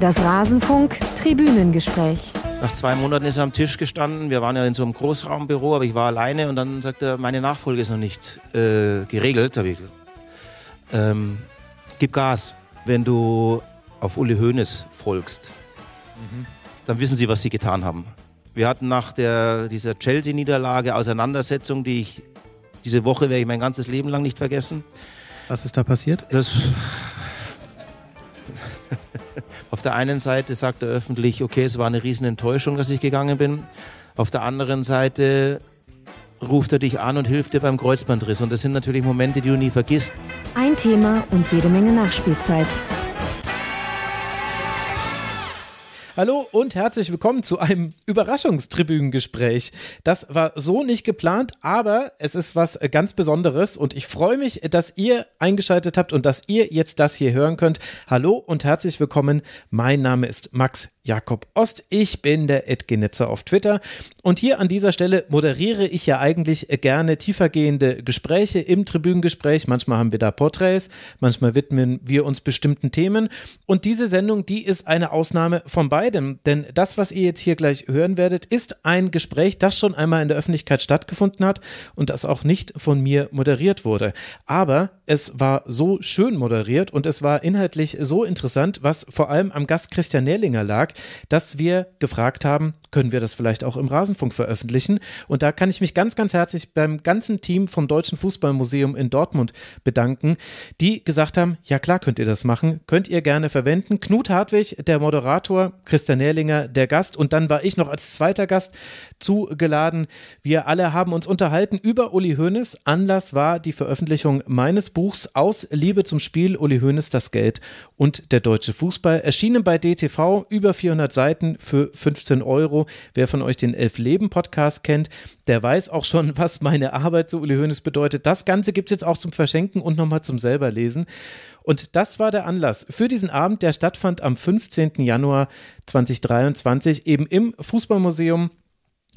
Das Rasenfunk Tribünengespräch. Nach zwei Monaten ist er am Tisch gestanden. Wir waren ja in so einem Großraumbüro, aber ich war alleine und dann sagte er, meine Nachfolge ist noch nicht äh, geregelt. Da ich gesagt, ähm, gib Gas, wenn du auf Uli Hoeneß folgst. Mhm. Dann wissen sie, was sie getan haben. Wir hatten nach der, dieser Chelsea-Niederlage Auseinandersetzung, die ich diese Woche werde ich mein ganzes Leben lang nicht vergessen. Was ist da passiert? Das auf der einen Seite sagt er öffentlich, okay, es war eine riesen Enttäuschung, dass ich gegangen bin. Auf der anderen Seite ruft er dich an und hilft dir beim Kreuzbandriss. Und das sind natürlich Momente, die du nie vergisst. Ein Thema und jede Menge Nachspielzeit. Hallo und herzlich willkommen zu einem Überraschungstribünengespräch. Das war so nicht geplant, aber es ist was ganz Besonderes und ich freue mich, dass ihr eingeschaltet habt und dass ihr jetzt das hier hören könnt. Hallo und herzlich willkommen. Mein Name ist Max Jakob Ost. Ich bin der Edgenetzer auf Twitter und hier an dieser Stelle moderiere ich ja eigentlich gerne tiefergehende Gespräche im Tribünengespräch. Manchmal haben wir da Porträts, manchmal widmen wir uns bestimmten Themen und diese Sendung, die ist eine Ausnahme von beiden beidem, denn das, was ihr jetzt hier gleich hören werdet, ist ein Gespräch, das schon einmal in der Öffentlichkeit stattgefunden hat und das auch nicht von mir moderiert wurde. Aber es war so schön moderiert und es war inhaltlich so interessant, was vor allem am Gast Christian Nährlinger lag, dass wir gefragt haben, können wir das vielleicht auch im Rasenfunk veröffentlichen? Und da kann ich mich ganz, ganz herzlich beim ganzen Team vom Deutschen Fußballmuseum in Dortmund bedanken, die gesagt haben, ja klar könnt ihr das machen, könnt ihr gerne verwenden. Knut Hartwig, der Moderator, Christian Nährlinger der Gast und dann war ich noch als zweiter Gast zugeladen. Wir alle haben uns unterhalten über Uli Hoeneß. Anlass war die Veröffentlichung meines Buchs Aus Liebe zum Spiel, Uli Hoeneß, das Geld und der deutsche Fußball. Erschienen bei DTV, über 400 Seiten für 15 Euro. Wer von euch den Elf Leben Podcast kennt, der weiß auch schon, was meine Arbeit zu Uli Hoeneß bedeutet. Das Ganze gibt es jetzt auch zum Verschenken und nochmal zum selber lesen. Und das war der Anlass für diesen Abend, der stattfand am 15. Januar 2023 eben im Fußballmuseum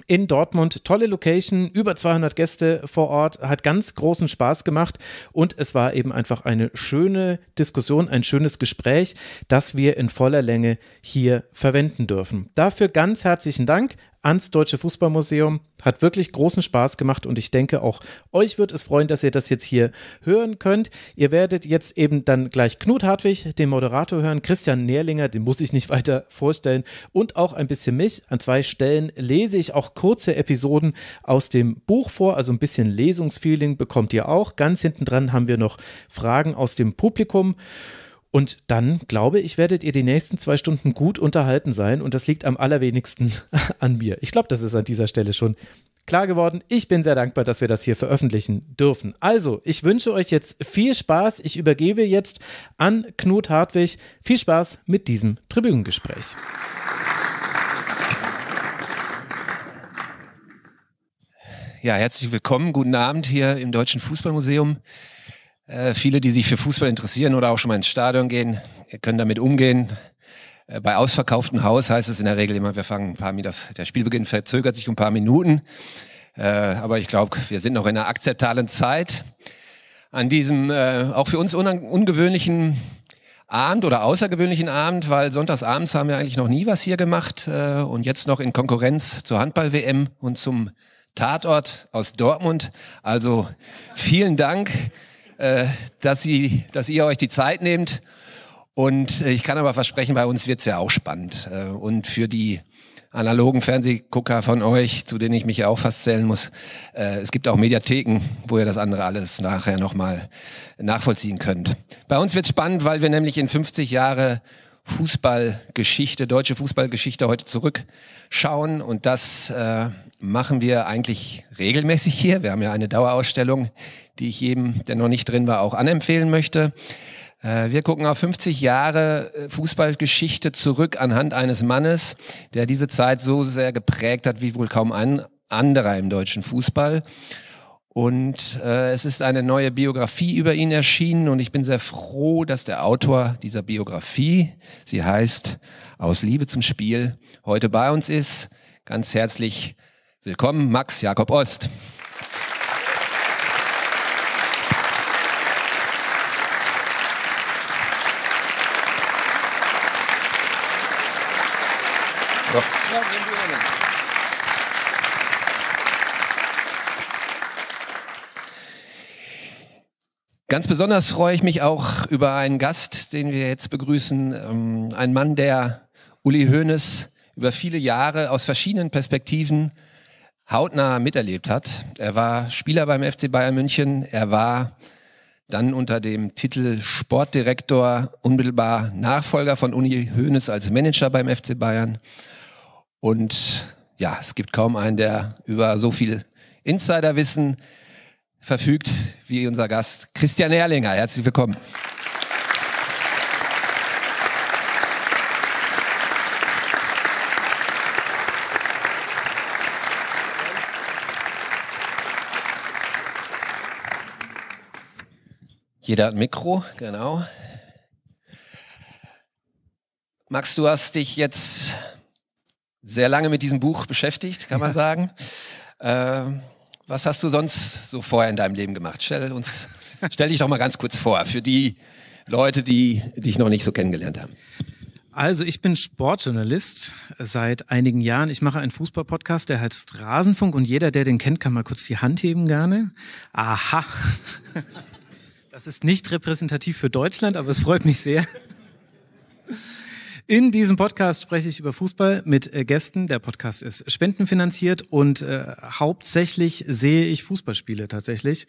in Dortmund. Tolle Location, über 200 Gäste vor Ort, hat ganz großen Spaß gemacht und es war eben einfach eine schöne Diskussion, ein schönes Gespräch, das wir in voller Länge hier verwenden dürfen. Dafür ganz herzlichen Dank ans Deutsche Fußballmuseum. Hat wirklich großen Spaß gemacht und ich denke, auch euch wird es freuen, dass ihr das jetzt hier hören könnt. Ihr werdet jetzt eben dann gleich Knut Hartwig, den Moderator, hören, Christian Nährlinger, den muss ich nicht weiter vorstellen, und auch ein bisschen mich. An zwei Stellen lese ich auch kurze Episoden aus dem Buch vor, also ein bisschen Lesungsfeeling bekommt ihr auch. Ganz hinten dran haben wir noch Fragen aus dem Publikum. Und dann glaube ich, werdet ihr die nächsten zwei Stunden gut unterhalten sein. Und das liegt am allerwenigsten an mir. Ich glaube, das ist an dieser Stelle schon klar geworden. Ich bin sehr dankbar, dass wir das hier veröffentlichen dürfen. Also, ich wünsche euch jetzt viel Spaß. Ich übergebe jetzt an Knut Hartwig. Viel Spaß mit diesem Tribünengespräch. Ja, herzlich willkommen. Guten Abend hier im Deutschen Fußballmuseum. Äh, viele, die sich für Fußball interessieren oder auch schon mal ins Stadion gehen, können damit umgehen. Äh, bei ausverkauftem Haus heißt es in der Regel immer, wir fangen ein paar Minuten, der Spielbeginn verzögert sich um ein paar Minuten. Äh, aber ich glaube, wir sind noch in einer akzeptablen Zeit. An diesem auch für uns ungewöhnlichen Abend oder außergewöhnlichen Abend, weil sonntagsabends haben wir eigentlich noch nie was hier gemacht und jetzt noch in Konkurrenz zur Handball-WM und zum Tatort aus Dortmund. Also vielen Dank äh, dass, sie, dass ihr euch die Zeit nehmt. Und äh, ich kann aber versprechen, bei uns wird es ja auch spannend. Äh, und für die analogen Fernsehgucker von euch, zu denen ich mich ja auch fast zählen muss, es gibt auch Mediatheken, wo ihr das andere alles nachher nochmal nachvollziehen könnt. Bei uns wird es spannend, weil wir nämlich in 50 Jahre Fußballgeschichte, deutsche Fußballgeschichte heute zurückschauen. Und das machen wir eigentlich regelmäßig hier. Wir haben ja eine Dauerausstellung die ich jedem, der noch nicht drin war, auch anempfehlen möchte. Äh, wir gucken auf 50 Jahre äh, Fußballgeschichte zurück anhand eines Mannes, der diese Zeit so sehr geprägt hat wie wohl kaum ein anderer im deutschen Fußball. Und äh, es ist eine neue Biografie über ihn erschienen und ich bin sehr froh, dass der Autor dieser Biografie, sie heißt Aus Liebe zum Spiel, heute bei uns ist. Ganz herzlich willkommen, Max Jakob Ost. Ganz besonders freue ich mich auch über einen Gast, den wir jetzt begrüßen. Ähm, ein Mann, der Uli Hoeneß über viele Jahre aus verschiedenen Perspektiven hautnah miterlebt hat. Er war Spieler beim FC Bayern München. Er war dann unter dem Titel Sportdirektor unmittelbar Nachfolger von Uli Hoeneß als Manager beim FC Bayern. Und ja, es gibt kaum einen, der über so viel Insiderwissen verfügt wie unser Gast Christian Erlinger. Herzlich willkommen. Jeder hat ein Mikro, genau. Max, du hast dich jetzt sehr lange mit diesem Buch beschäftigt, kann man ja. sagen. Äh, was hast du sonst so vorher in deinem Leben gemacht? Stell uns, stell dich doch mal ganz kurz vor für die Leute, die dich noch nicht so kennengelernt haben. Also ich bin Sportjournalist seit einigen Jahren. Ich mache einen Fußballpodcast, der heißt Rasenfunk und jeder, der den kennt, kann mal kurz die Hand heben gerne. Aha. Das ist nicht repräsentativ für Deutschland, aber es freut mich sehr. In diesem Podcast spreche ich über Fußball mit äh, Gästen. Der Podcast ist spendenfinanziert und äh, hauptsächlich sehe ich Fußballspiele tatsächlich.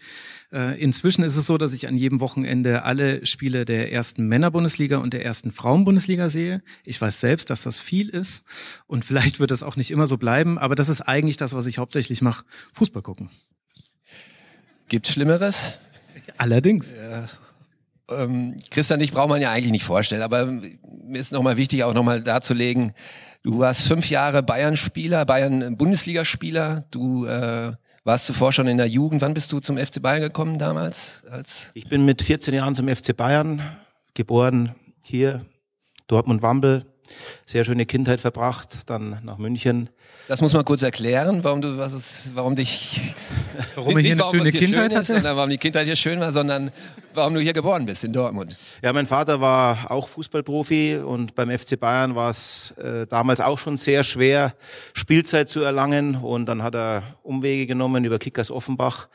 Äh, inzwischen ist es so, dass ich an jedem Wochenende alle Spiele der ersten Männerbundesliga und der ersten Frauenbundesliga sehe. Ich weiß selbst, dass das viel ist und vielleicht wird das auch nicht immer so bleiben, aber das ist eigentlich das, was ich hauptsächlich mache, Fußball gucken. Gibt's Schlimmeres? Allerdings. Ja. Ähm, Christian, dich braucht man ja eigentlich nicht vorstellen, aber mir ist nochmal wichtig, auch nochmal darzulegen, du warst fünf Jahre Bayern-Spieler, Bayern-Bundesligaspieler, du äh, warst zuvor schon in der Jugend. Wann bist du zum FC Bayern gekommen damals? Als ich bin mit 14 Jahren zum FC Bayern geboren, hier Dortmund-Wambel sehr schöne Kindheit verbracht, dann nach München. Das muss man kurz erklären, warum du was ist, warum dich warum nicht, hier eine schöne hier Kindheit hatte, sondern warum die Kindheit hier schön war, sondern warum du hier geboren bist in Dortmund. Ja, mein Vater war auch Fußballprofi und beim FC Bayern war es äh, damals auch schon sehr schwer Spielzeit zu erlangen und dann hat er Umwege genommen über Kickers Offenbach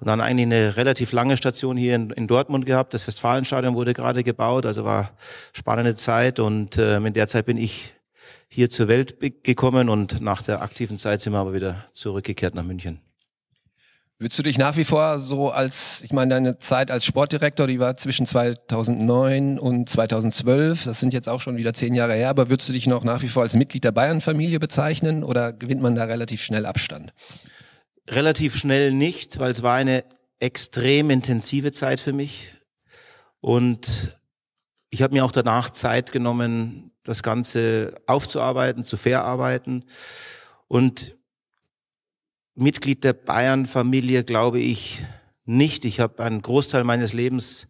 und dann eigentlich eine relativ lange Station hier in, in Dortmund gehabt. Das Westfalenstadion wurde gerade gebaut, also war spannende Zeit und ähm, in der Zeit bin ich hier zur Welt gekommen und nach der aktiven Zeit sind wir aber wieder zurückgekehrt nach München. Würdest du dich nach wie vor so als, ich meine, deine Zeit als Sportdirektor, die war zwischen 2009 und 2012, das sind jetzt auch schon wieder zehn Jahre her, aber würdest du dich noch nach wie vor als Mitglied der Bayern-Familie bezeichnen oder gewinnt man da relativ schnell Abstand? relativ schnell nicht, weil es war eine extrem intensive Zeit für mich. Und ich habe mir auch danach Zeit genommen, das Ganze aufzuarbeiten, zu verarbeiten. Und Mitglied der Bayern-Familie glaube ich nicht. Ich habe einen Großteil meines Lebens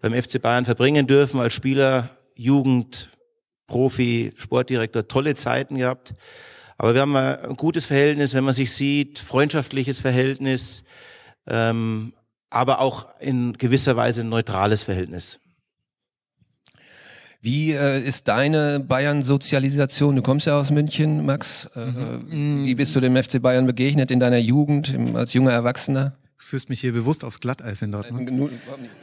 beim FC Bayern verbringen dürfen, als Spieler, Jugend, Profi, Sportdirektor, tolle Zeiten gehabt. Aber wir haben ein gutes Verhältnis, wenn man sich sieht, freundschaftliches Verhältnis, ähm, aber auch in gewisser Weise ein neutrales Verhältnis. Wie äh, ist deine Bayern-Sozialisation? Du kommst ja aus München, Max. Äh, mhm. Wie bist du dem FC Bayern begegnet in deiner Jugend, im, als junger Erwachsener? Du führst mich hier bewusst aufs Glatteis in Dortmund.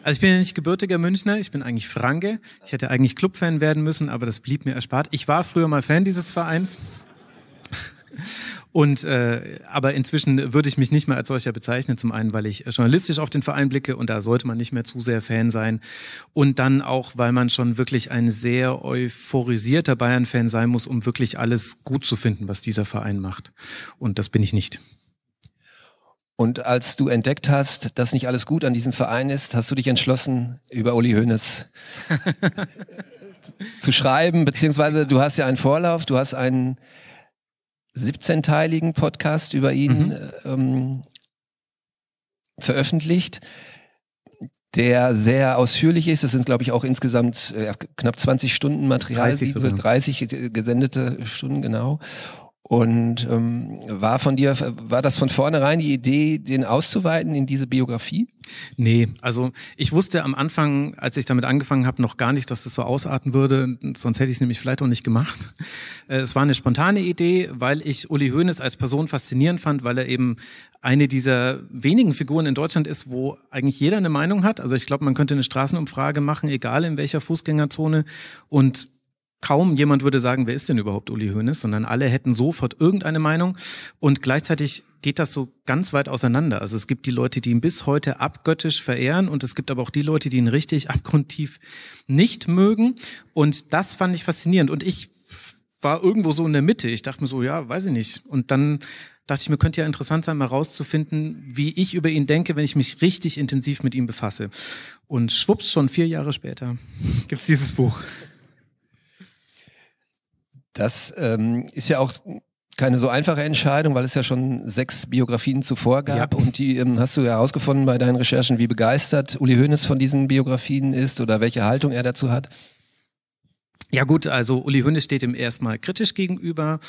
Also ich bin ja nicht gebürtiger Münchner, ich bin eigentlich Franke. Ich hätte eigentlich Clubfan werden müssen, aber das blieb mir erspart. Ich war früher mal Fan dieses Vereins. Und äh, aber inzwischen würde ich mich nicht mehr als solcher bezeichnen. Zum einen, weil ich journalistisch auf den Verein blicke und da sollte man nicht mehr zu sehr Fan sein. Und dann auch, weil man schon wirklich ein sehr euphorisierter Bayern-Fan sein muss, um wirklich alles gut zu finden, was dieser Verein macht. Und das bin ich nicht. Und als du entdeckt hast, dass nicht alles gut an diesem Verein ist, hast du dich entschlossen, über Uli Hoeneß zu schreiben, beziehungsweise du hast ja einen Vorlauf, du hast einen 17-teiligen Podcast über ihn mhm. ähm, veröffentlicht, der sehr ausführlich ist. Das sind, glaube ich, auch insgesamt äh, knapp 20 Stunden Material, 30, 30 äh, gesendete Stunden, genau. Und ähm, war von dir, war das von vornherein die Idee, den auszuweiten in diese Biografie? Nee, also ich wusste am Anfang, als ich damit angefangen habe, noch gar nicht, dass das so ausarten würde, sonst hätte ich es nämlich vielleicht auch nicht gemacht. Äh, es war eine spontane Idee, weil ich Uli Hoeneß als Person faszinierend fand, weil er eben eine dieser wenigen Figuren in Deutschland ist, wo eigentlich jeder eine Meinung hat. Also ich glaube, man könnte eine Straßenumfrage machen, egal in welcher Fußgängerzone. Und kaum jemand würde sagen, wer ist denn überhaupt Uli Hoeneß, sondern alle hätten sofort irgendeine Meinung und gleichzeitig geht das so ganz weit auseinander. Also es gibt die Leute, die ihn bis heute abgöttisch verehren und es gibt aber auch die Leute, die ihn richtig abgrundtief nicht mögen und das fand ich faszinierend und ich war irgendwo so in der Mitte. Ich dachte mir so, ja, weiß ich nicht. Und dann dachte ich mir, könnte ja interessant sein, mal rauszufinden, wie ich über ihn denke, wenn ich mich richtig intensiv mit ihm befasse. Und schwupps, schon vier Jahre später gibt's dieses Buch. Das ähm, ist ja auch keine so einfache Entscheidung, weil es ja schon sechs Biografien zuvor gab ja. und die ähm, hast du ja herausgefunden bei deinen Recherchen, wie begeistert Uli Hoeneß von diesen Biografien ist oder welche Haltung er dazu hat. Ja gut, also Uli Hoeneß steht ihm erstmal kritisch gegenüber.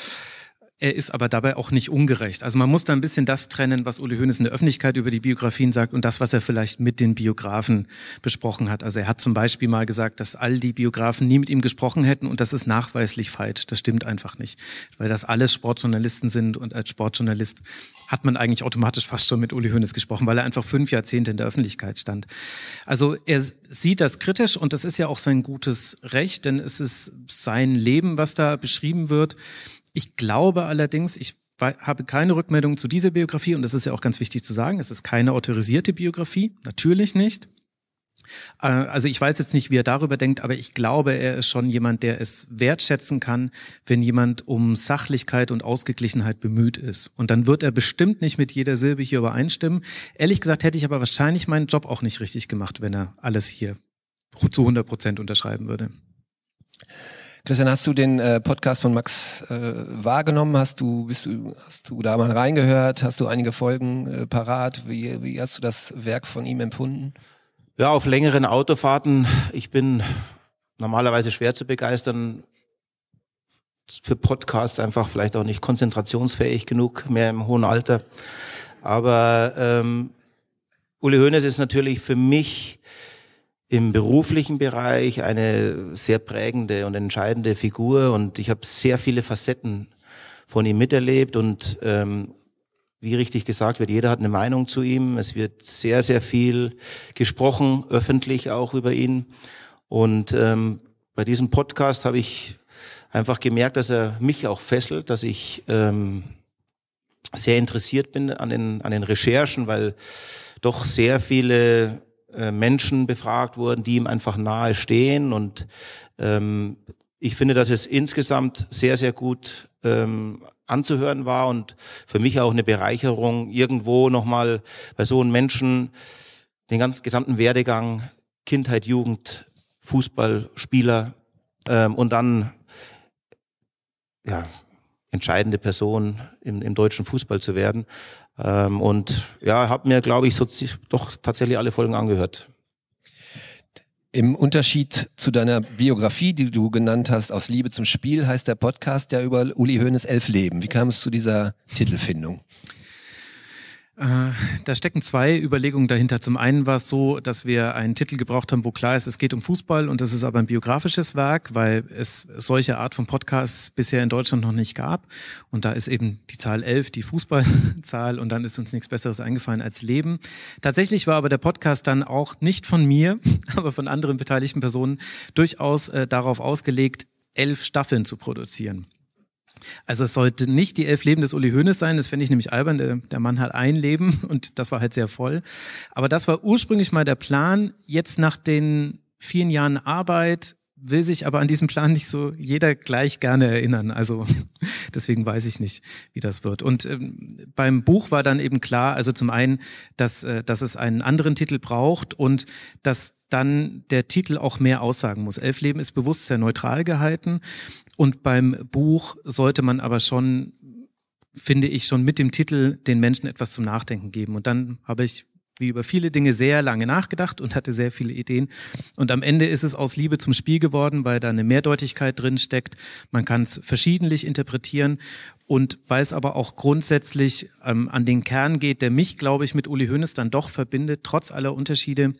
Er ist aber dabei auch nicht ungerecht. Also man muss da ein bisschen das trennen, was Uli Hoeneß in der Öffentlichkeit über die Biografien sagt und das, was er vielleicht mit den Biografen besprochen hat. Also er hat zum Beispiel mal gesagt, dass all die Biografen nie mit ihm gesprochen hätten und das ist nachweislich falsch. Das stimmt einfach nicht, weil das alles Sportjournalisten sind und als Sportjournalist hat man eigentlich automatisch fast schon mit Uli Hoeneß gesprochen, weil er einfach fünf Jahrzehnte in der Öffentlichkeit stand. Also er sieht das kritisch und das ist ja auch sein gutes Recht, denn es ist sein Leben, was da beschrieben wird. Ich glaube allerdings, ich habe keine Rückmeldung zu dieser Biografie und das ist ja auch ganz wichtig zu sagen, es ist keine autorisierte Biografie, natürlich nicht. Äh, also ich weiß jetzt nicht, wie er darüber denkt, aber ich glaube, er ist schon jemand, der es wertschätzen kann, wenn jemand um Sachlichkeit und Ausgeglichenheit bemüht ist. Und dann wird er bestimmt nicht mit jeder Silbe hier übereinstimmen. Ehrlich gesagt hätte ich aber wahrscheinlich meinen Job auch nicht richtig gemacht, wenn er alles hier zu 100 Prozent unterschreiben würde. Christian, hast du den äh, Podcast von Max äh, wahrgenommen? Hast du, bist du, hast du da mal reingehört? Hast du einige Folgen äh, parat? Wie, wie hast du das Werk von ihm empfunden? Ja, auf längeren Autofahrten. Ich bin normalerweise schwer zu begeistern. Für Podcasts einfach vielleicht auch nicht konzentrationsfähig genug, mehr im hohen Alter. Aber ähm, Uli Hoeneß ist natürlich für mich im beruflichen Bereich eine sehr prägende und entscheidende Figur und ich habe sehr viele Facetten von ihm miterlebt und ähm, wie richtig gesagt wird, jeder hat eine Meinung zu ihm. Es wird sehr, sehr viel gesprochen, öffentlich auch über ihn. Und ähm, bei diesem Podcast habe ich einfach gemerkt, dass er mich auch fesselt, dass ich ähm, sehr interessiert bin an den, an den Recherchen, weil doch sehr viele äh, Menschen befragt wurden, die ihm einfach nahe stehen. Und ähm, ich finde, dass es insgesamt sehr, sehr gut ähm, anzuhören war und für mich auch eine Bereicherung, irgendwo nochmal bei so einem Menschen den ganzen gesamten Werdegang, Kindheit, Jugend, Fußball, Spieler ähm, und dann ja, entscheidende Person im, im deutschen Fußball zu werden. Ähm, und ja, habe mir, glaube ich, so doch tatsächlich alle Folgen angehört. Im Unterschied zu deiner Biografie, die du genannt hast, aus Liebe zum Spiel, heißt der Podcast ja über Uli Hoeneß Elf Leben. Wie kam es zu dieser Titelfindung? Äh, da stecken zwei Überlegungen dahinter. Zum einen war es so, dass wir einen Titel gebraucht haben, wo klar ist, es geht um Fußball und das ist aber ein biografisches Werk, weil es solche Art von Podcasts bisher in Deutschland noch nicht gab. Und da ist eben die Zahl 11 die Fußballzahl und dann ist uns nichts Besseres eingefallen als Leben. Tatsächlich war aber der Podcast dann auch nicht von mir, aber von anderen beteiligten Personen durchaus äh, darauf ausgelegt, elf Staffeln zu produzieren. Also es sollte nicht die elf Leben des Uli Hoeneß sein, das fände ich nämlich albern, der, der, Mann hat ein Leben und das war halt sehr voll. Aber das war ursprünglich mal der Plan. Jetzt nach den vielen Jahren Arbeit will sich aber an diesen Plan nicht so jeder gleich gerne erinnern. Also deswegen weiß ich nicht, wie das wird. Und ähm, beim Buch war dann eben klar, also zum einen, dass, äh, dass es einen anderen Titel braucht und dass dann der Titel auch mehr aussagen muss. Elf Leben ist bewusst sehr neutral gehalten und beim Buch sollte man aber schon finde ich schon mit dem Titel den Menschen etwas zum Nachdenken geben. Und dann habe ich wie über viele Dinge sehr lange nachgedacht und hatte sehr viele Ideen. Und am Ende ist es aus Liebe zum Spiel geworden, weil da eine Mehrdeutigkeit drin steckt. Man kann es verschiedentlich interpretieren und weil es aber auch grundsätzlich ähm, an den Kern geht, der mich, glaube ich, mit Uli Hoeneß dann doch verbindet, trotz aller Unterschiede.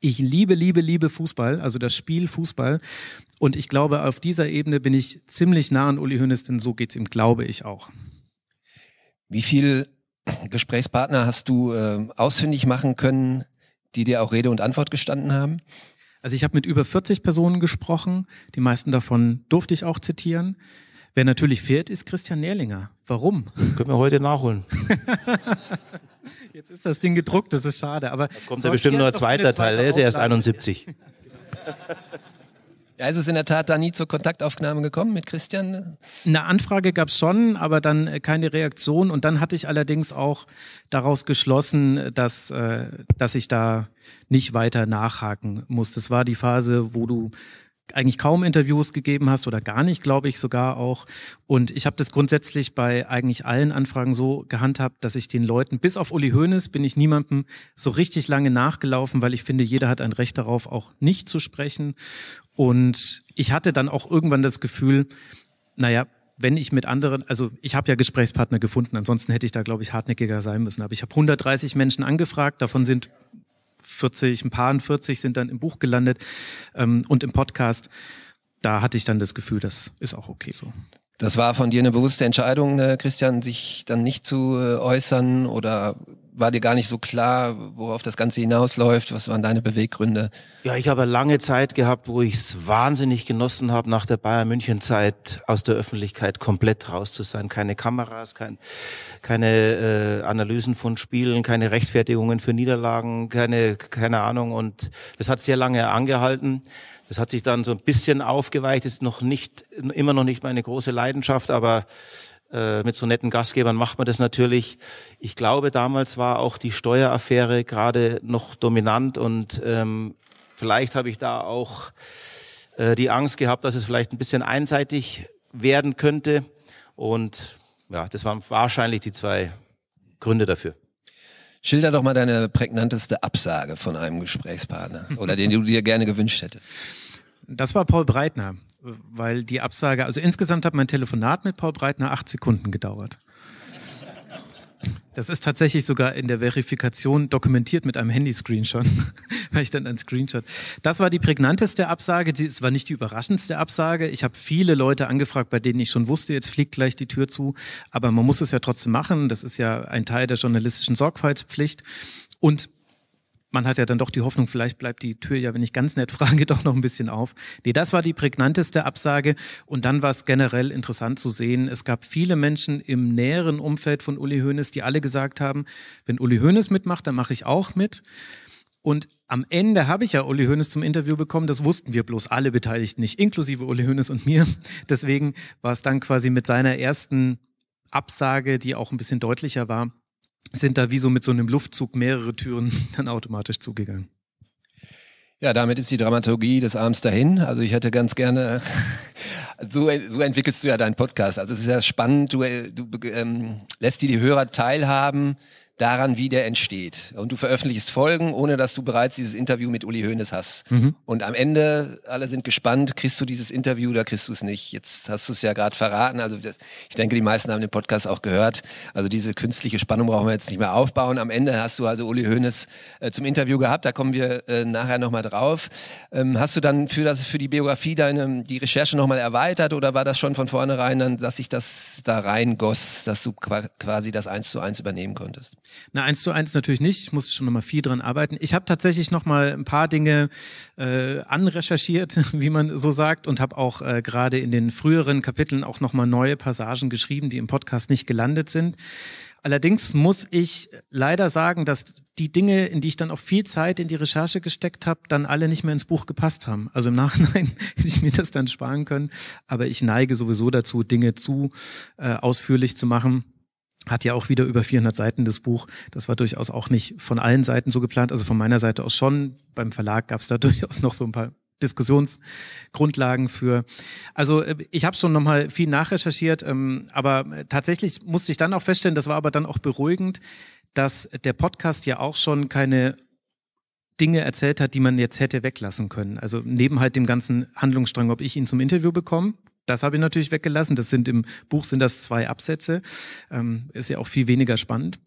Ich liebe, liebe, liebe Fußball, also das Spiel Fußball. Und ich glaube, auf dieser Ebene bin ich ziemlich nah an Uli Hoeneß, denn so geht es ihm, glaube ich, auch. Wie viel Gesprächspartner hast du äh, ausfindig machen können, die dir auch Rede und Antwort gestanden haben? Also ich habe mit über 40 Personen gesprochen, die meisten davon durfte ich auch zitieren. Wer natürlich fehlt, ist Christian Nährlinger. Warum? Können wir heute nachholen. Jetzt ist das Ding gedruckt, das ist schade. Aber da kommt ja bestimmt nur ein zweiter Teil, der ist ja erst 71. Ja, ist es in der Tat da nie zur Kontaktaufnahme gekommen mit Christian? Eine Anfrage gab es schon, aber dann äh, keine Reaktion. Und dann hatte ich allerdings auch daraus geschlossen, dass, äh, dass ich da nicht weiter nachhaken muss. Das war die Phase, wo du eigentlich kaum Interviews gegeben hast oder gar nicht, glaube ich sogar auch. Und ich habe das grundsätzlich bei eigentlich allen Anfragen so gehandhabt, dass ich den Leuten, bis auf Uli Hoeneß, bin ich niemandem so richtig lange nachgelaufen, weil ich finde, jeder hat ein Recht darauf, auch nicht zu sprechen. Und ich hatte dann auch irgendwann das Gefühl, naja, wenn ich mit anderen, also ich habe ja Gesprächspartner gefunden, ansonsten hätte ich da, glaube ich, hartnäckiger sein müssen. Aber ich habe 130 Menschen angefragt, davon sind 40, ein paar und 40 sind dann im Buch gelandet ähm, und im Podcast. Da hatte ich dann das Gefühl, das ist auch okay so. Das war von dir eine bewusste Entscheidung, äh, Christian, sich dann nicht zu äh, äußern oder war dir gar nicht so klar, worauf das Ganze hinausläuft? Was waren deine Beweggründe? Ja, ich habe lange Zeit gehabt, wo ich es wahnsinnig genossen habe, nach der Bayern München Zeit aus der Öffentlichkeit komplett raus zu sein. Keine Kameras, kein, keine äh, Analysen von Spielen, keine Rechtfertigungen für Niederlagen, keine, keine Ahnung. Und das hat sehr lange angehalten. Das hat sich dann so ein bisschen aufgeweicht, ist noch nicht, immer noch nicht meine große Leidenschaft, aber äh, mit so netten Gastgebern macht man das natürlich. Ich glaube, damals war auch die Steueraffäre gerade noch dominant und ähm, vielleicht habe ich da auch äh, die Angst gehabt, dass es vielleicht ein bisschen einseitig werden könnte. Und ja, das waren wahrscheinlich die zwei Gründe dafür. Schilder doch mal deine prägnanteste Absage von einem Gesprächspartner oder den du dir gerne gewünscht hättest. Das war Paul Breitner weil die Absage, also insgesamt hat mein Telefonat mit Paul Breitner acht Sekunden gedauert. Das ist tatsächlich sogar in der Verifikation dokumentiert mit einem Handy-Screenshot, weil ich dann einen Screenshot. Das war die prägnanteste Absage, es war nicht die überraschendste Absage. Ich habe viele Leute angefragt, bei denen ich schon wusste, jetzt fliegt gleich die Tür zu, aber man muss es ja trotzdem machen. Das ist ja ein Teil der journalistischen Sorgfaltspflicht. Und man hat ja dann doch die Hoffnung, vielleicht bleibt die Tür ja, wenn ich ganz nett frage, doch noch ein bisschen auf. Nee, das war die prägnanteste Absage. Und dann war es generell interessant zu sehen. Es gab viele Menschen im näheren Umfeld von Uli Hoeneß, die alle gesagt haben, wenn Uli Hoeneß mitmacht, dann mache ich auch mit. Und am Ende habe ich ja Uli Hoeneß zum Interview bekommen. Das wussten wir bloß alle Beteiligten nicht, inklusive Uli Hoeneß und mir. Deswegen war es dann quasi mit seiner ersten Absage, die auch ein bisschen deutlicher war, sind da wie so mit so einem Luftzug mehrere Türen dann automatisch zugegangen. Ja, damit ist die Dramaturgie des Abends dahin. Also ich hätte ganz gerne, so, so entwickelst du ja deinen Podcast. Also es ist ja spannend, du, äh, du ähm, lässt die, die Hörer teilhaben daran, wie der entsteht. Und du veröffentlichst Folgen, ohne dass du bereits dieses Interview mit Uli Hoeneß hast. Mhm. Und am Ende, alle sind gespannt, kriegst du dieses Interview oder kriegst du es nicht? Jetzt hast du es ja gerade verraten. Also das, ich denke, die meisten haben den Podcast auch gehört. Also diese künstliche Spannung brauchen wir jetzt nicht mehr aufbauen. Am Ende hast du also Uli Hoeneß äh, zum Interview gehabt, da kommen wir äh, nachher nochmal drauf. Ähm, hast du dann für, das, für die Biografie deine, die Recherche nochmal erweitert oder war das schon von vornherein, dann, dass sich das da reingoss, dass du quasi das eins zu eins übernehmen konntest? Na, eins zu eins natürlich nicht. Ich musste schon nochmal viel dran arbeiten. Ich habe tatsächlich nochmal ein paar Dinge äh, anrecherchiert, wie man so sagt, und habe auch äh, gerade in den früheren Kapiteln auch nochmal neue Passagen geschrieben, die im Podcast nicht gelandet sind. Allerdings muss ich leider sagen, dass die Dinge, in die ich dann auch viel Zeit in die Recherche gesteckt habe, dann alle nicht mehr ins Buch gepasst haben. Also im Nachhinein hätte ich mir das dann sparen können. Aber ich neige sowieso dazu, Dinge zu äh, ausführlich zu machen hat ja auch wieder über 400 Seiten das Buch. Das war durchaus auch nicht von allen Seiten so geplant, also von meiner Seite aus schon. Beim Verlag gab es da durchaus noch so ein paar Diskussionsgrundlagen für. Also äh, ich habe schon nochmal viel nachrecherchiert, ähm, aber tatsächlich musste ich dann auch feststellen, das war aber dann auch beruhigend, dass der Podcast ja auch schon keine Dinge erzählt hat, die man jetzt hätte weglassen können. Also neben halt dem ganzen Handlungsstrang, ob ich ihn zum Interview bekomme, das habe ich natürlich weggelassen. Das sind im Buch sind das zwei Absätze. Ähm, ist ja auch viel weniger spannend.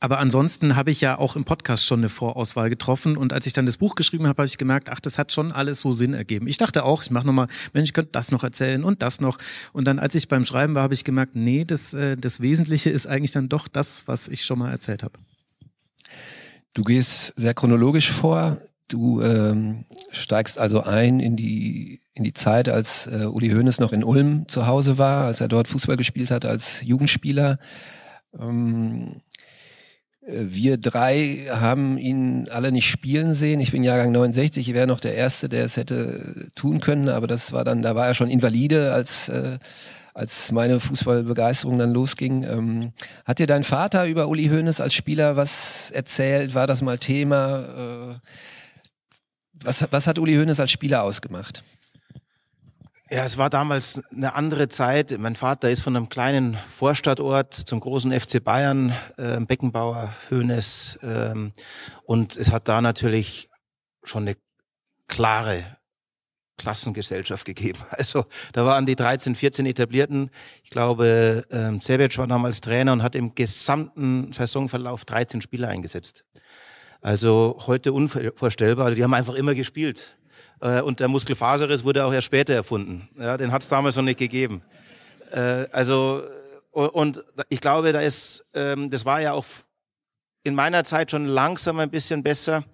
Aber ansonsten habe ich ja auch im Podcast schon eine Vorauswahl getroffen und als ich dann das Buch geschrieben habe, habe ich gemerkt, ach, das hat schon alles so Sinn ergeben. Ich dachte auch, ich mache nochmal, Mensch, ich könnte das noch erzählen und das noch. Und dann, als ich beim Schreiben war, habe ich gemerkt, nee, das, äh, das Wesentliche ist eigentlich dann doch das, was ich schon mal erzählt habe. Du gehst sehr chronologisch vor. Du ähm, steigst also ein in die, in die Zeit, als äh, Uli Hoeneß noch in Ulm zu Hause war, als er dort Fußball gespielt hat als Jugendspieler. Ähm, äh, wir drei haben ihn alle nicht spielen sehen. Ich bin Jahrgang 69, ich wäre noch der Erste, der es hätte tun können, aber das war dann, da war er schon invalide, als, äh, als meine Fußballbegeisterung dann losging. Ähm, hat dir dein Vater über Uli Hoeneß als Spieler was erzählt? War das mal Thema? Äh, was, was hat Uli Hoeneß als Spieler ausgemacht? Ja, es war damals eine andere Zeit. Mein Vater ist von einem kleinen Vorstadtort zum großen FC Bayern, äh, Beckenbauer, Hoeneß. Ähm, und es hat da natürlich schon eine klare Klassengesellschaft gegeben. Also da waren die 13, 14 etablierten. Ich glaube, ähm, Zebec war damals Trainer und hat im gesamten Saisonverlauf 13 Spieler eingesetzt. Also heute unvorstellbar. Die haben einfach immer gespielt. Äh, und der Muskelfaserriss wurde auch erst später erfunden. Ja, den hat es damals noch nicht gegeben. Äh, also äh, und ich glaube, da ist, ähm, das war ja auch in meiner Zeit schon langsam ein bisschen besser.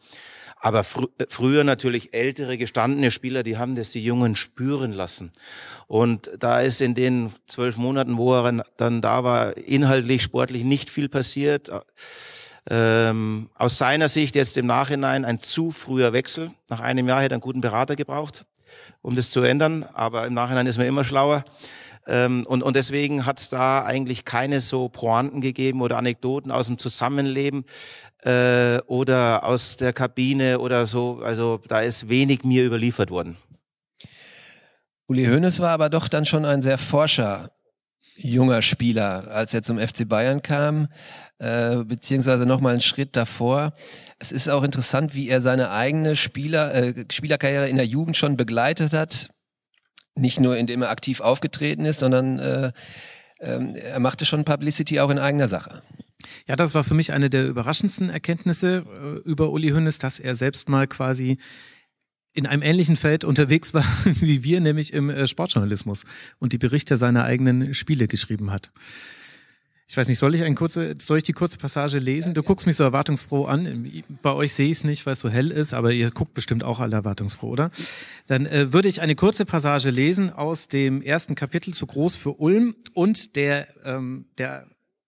Aber fr früher natürlich ältere, gestandene Spieler, die haben das die Jungen spüren lassen. Und da ist in den zwölf Monaten, wo er dann da war, inhaltlich, sportlich nicht viel passiert ähm, aus seiner Sicht jetzt im Nachhinein ein zu früher Wechsel. Nach einem Jahr hätte er einen guten Berater gebraucht, um das zu ändern. Aber im Nachhinein ist man immer schlauer. Ähm, und, und deswegen hat es da eigentlich keine so Pointen gegeben oder Anekdoten aus dem Zusammenleben äh, oder aus der Kabine oder so. Also da ist wenig mir überliefert worden. Uli Hoeneß war aber doch dann schon ein sehr forscher junger Spieler, als er zum FC Bayern kam. Äh, beziehungsweise nochmal einen Schritt davor. Es ist auch interessant, wie er seine eigene Spieler, äh, Spielerkarriere in der Jugend schon begleitet hat. Nicht nur, indem er aktiv aufgetreten ist, sondern äh, ähm, er machte schon Publicity auch in eigener Sache. Ja, das war für mich eine der überraschendsten Erkenntnisse äh, über Uli Hünnes, dass er selbst mal quasi in einem ähnlichen Feld unterwegs war wie wir, nämlich im äh, Sportjournalismus und die Berichte seiner eigenen Spiele geschrieben hat. Ich weiß nicht, soll ich, eine kurze, soll ich die kurze Passage lesen? Du guckst mich so erwartungsfroh an. Bei euch sehe ich es nicht, weil es so hell ist, aber ihr guckt bestimmt auch alle erwartungsfroh, oder? Dann äh, würde ich eine kurze Passage lesen aus dem ersten Kapitel zu Groß für Ulm und der, ähm, der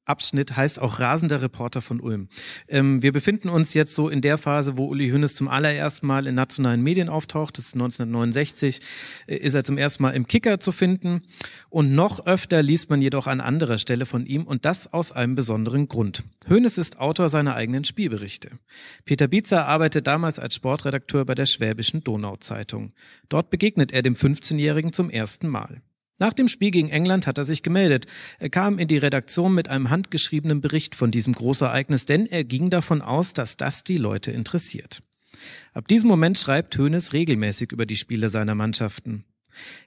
Abschnitt heißt auch rasender Reporter von Ulm. Ähm, wir befinden uns jetzt so in der Phase, wo Uli Hoeneß zum allerersten Mal in nationalen Medien auftaucht. Das ist 1969, äh, ist er zum ersten Mal im Kicker zu finden. Und noch öfter liest man jedoch an anderer Stelle von ihm und das aus einem besonderen Grund. Hoeneß ist Autor seiner eigenen Spielberichte. Peter Bietzer arbeitet damals als Sportredakteur bei der Schwäbischen Donauzeitung. Dort begegnet er dem 15-Jährigen zum ersten Mal. Nach dem Spiel gegen England hat er sich gemeldet. Er kam in die Redaktion mit einem handgeschriebenen Bericht von diesem Großereignis, denn er ging davon aus, dass das die Leute interessiert. Ab diesem Moment schreibt Hoeneß regelmäßig über die Spiele seiner Mannschaften.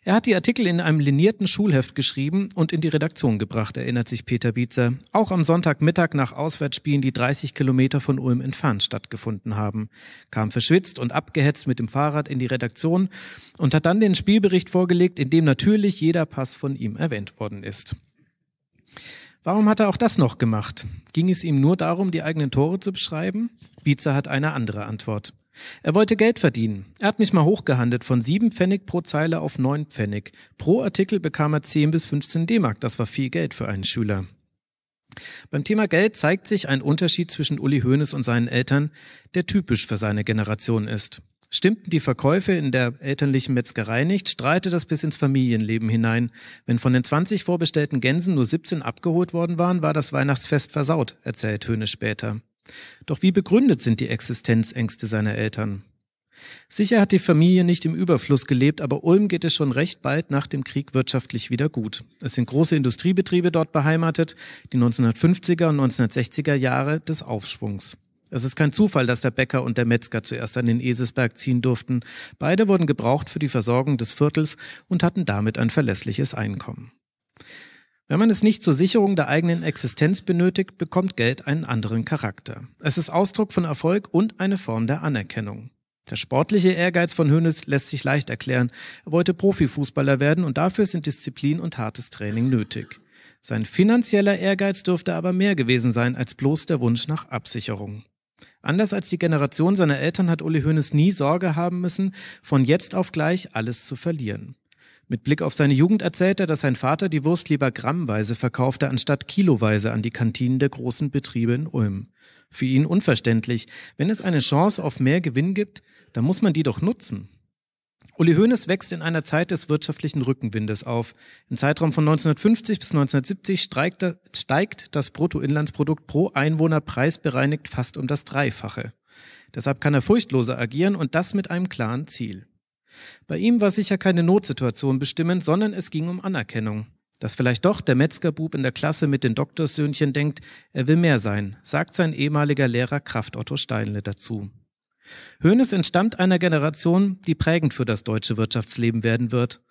Er hat die Artikel in einem linierten Schulheft geschrieben und in die Redaktion gebracht, erinnert sich Peter Bietzer. Auch am Sonntagmittag nach Auswärtsspielen, die 30 Kilometer von Ulm entfernt stattgefunden haben, kam verschwitzt und abgehetzt mit dem Fahrrad in die Redaktion und hat dann den Spielbericht vorgelegt, in dem natürlich jeder Pass von ihm erwähnt worden ist. Warum hat er auch das noch gemacht? Ging es ihm nur darum, die eigenen Tore zu beschreiben? Bietzer hat eine andere Antwort. Er wollte Geld verdienen. Er hat mich mal hochgehandelt von sieben Pfennig pro Zeile auf neun Pfennig. Pro Artikel bekam er zehn bis 15 D-Mark. Das war viel Geld für einen Schüler. Beim Thema Geld zeigt sich ein Unterschied zwischen Uli Hoeneß und seinen Eltern, der typisch für seine Generation ist. Stimmten die Verkäufe in der elterlichen Metzgerei nicht, strahlte das bis ins Familienleben hinein. Wenn von den 20 vorbestellten Gänsen nur 17 abgeholt worden waren, war das Weihnachtsfest versaut, erzählt Hoeneß später. Doch wie begründet sind die Existenzängste seiner Eltern? Sicher hat die Familie nicht im Überfluss gelebt, aber Ulm geht es schon recht bald nach dem Krieg wirtschaftlich wieder gut. Es sind große Industriebetriebe dort beheimatet, die 1950er und 1960er Jahre des Aufschwungs. Es ist kein Zufall, dass der Bäcker und der Metzger zuerst an den Eselsberg ziehen durften. Beide wurden gebraucht für die Versorgung des Viertels und hatten damit ein verlässliches Einkommen. Wenn man es nicht zur Sicherung der eigenen Existenz benötigt, bekommt Geld einen anderen Charakter. Es ist Ausdruck von Erfolg und eine Form der Anerkennung. Der sportliche Ehrgeiz von Hönes lässt sich leicht erklären. Er wollte Profifußballer werden und dafür sind Disziplin und hartes Training nötig. Sein finanzieller Ehrgeiz dürfte aber mehr gewesen sein als bloß der Wunsch nach Absicherung. Anders als die Generation seiner Eltern hat Uli Hoeneß nie Sorge haben müssen, von jetzt auf gleich alles zu verlieren. Mit Blick auf seine Jugend erzählt er, dass sein Vater die Wurst lieber grammweise verkaufte, anstatt kiloweise an die Kantinen der großen Betriebe in Ulm. Für ihn unverständlich. Wenn es eine Chance auf mehr Gewinn gibt, dann muss man die doch nutzen. Uli Hoeneß wächst in einer Zeit des wirtschaftlichen Rückenwindes auf. Im Zeitraum von 1950 bis 1970 steigt das Bruttoinlandsprodukt pro Einwohner preisbereinigt fast um das Dreifache. Deshalb kann er furchtloser agieren und das mit einem klaren Ziel. Bei ihm war sicher keine Notsituation bestimmend, sondern es ging um Anerkennung. Dass vielleicht doch der Metzgerbub in der Klasse mit den Doktorssöhnchen denkt, er will mehr sein, sagt sein ehemaliger Lehrer Kraft Otto Steinle dazu. Hoeneß entstammt einer Generation, die prägend für das deutsche Wirtschaftsleben werden wird.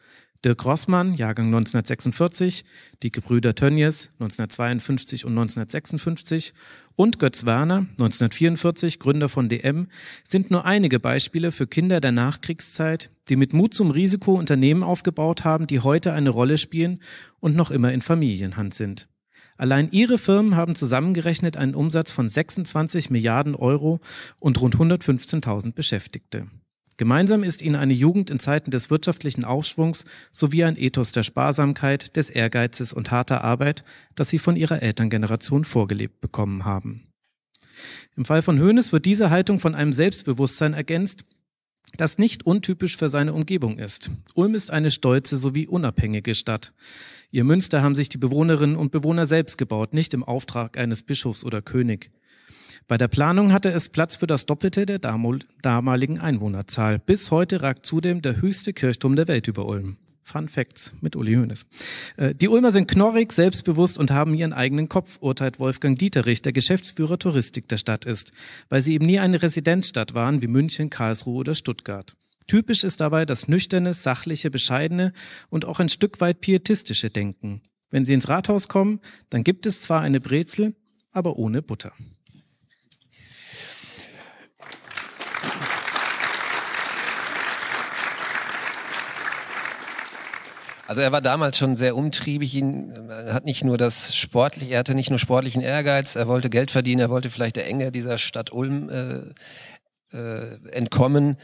Dirk Rossmann, Jahrgang 1946, die Gebrüder Tönnies 1952 und 1956 und Götz Werner 1944, Gründer von DM, sind nur einige Beispiele für Kinder der Nachkriegszeit, die mit Mut zum Risiko Unternehmen aufgebaut haben, die heute eine Rolle spielen und noch immer in Familienhand sind. Allein ihre Firmen haben zusammengerechnet einen Umsatz von 26 Milliarden Euro und rund 115.000 Beschäftigte. Gemeinsam ist ihnen eine Jugend in Zeiten des wirtschaftlichen Aufschwungs sowie ein Ethos der Sparsamkeit, des Ehrgeizes und harter Arbeit, das sie von ihrer Elterngeneration vorgelebt bekommen haben. Im Fall von Hoeneß wird diese Haltung von einem Selbstbewusstsein ergänzt, das nicht untypisch für seine Umgebung ist. Ulm ist eine stolze sowie unabhängige Stadt. Ihr Münster haben sich die Bewohnerinnen und Bewohner selbst gebaut, nicht im Auftrag eines Bischofs oder König. Bei der Planung hatte es Platz für das Doppelte der damaligen Einwohnerzahl. Bis heute ragt zudem der höchste Kirchturm der Welt über Ulm. Fun Facts mit Uli Hoeneß. Äh, die Ulmer sind knorrig, selbstbewusst und haben ihren eigenen Kopf, urteilt Wolfgang Dieterich, der Geschäftsführer Touristik der Stadt ist, weil sie eben nie eine Residenzstadt waren wie München, Karlsruhe oder Stuttgart. Typisch ist dabei das nüchterne, sachliche, bescheidene und auch ein Stück weit pietistische Denken. Wenn Sie ins Rathaus kommen, dann gibt es zwar eine Brezel, aber ohne Butter. Also er war damals schon sehr umtriebig, ihn äh, hat nicht nur das sportlich, er hatte nicht nur sportlichen Ehrgeiz, er wollte Geld verdienen, er wollte vielleicht der Enge dieser Stadt Ulm äh, äh, entkommen.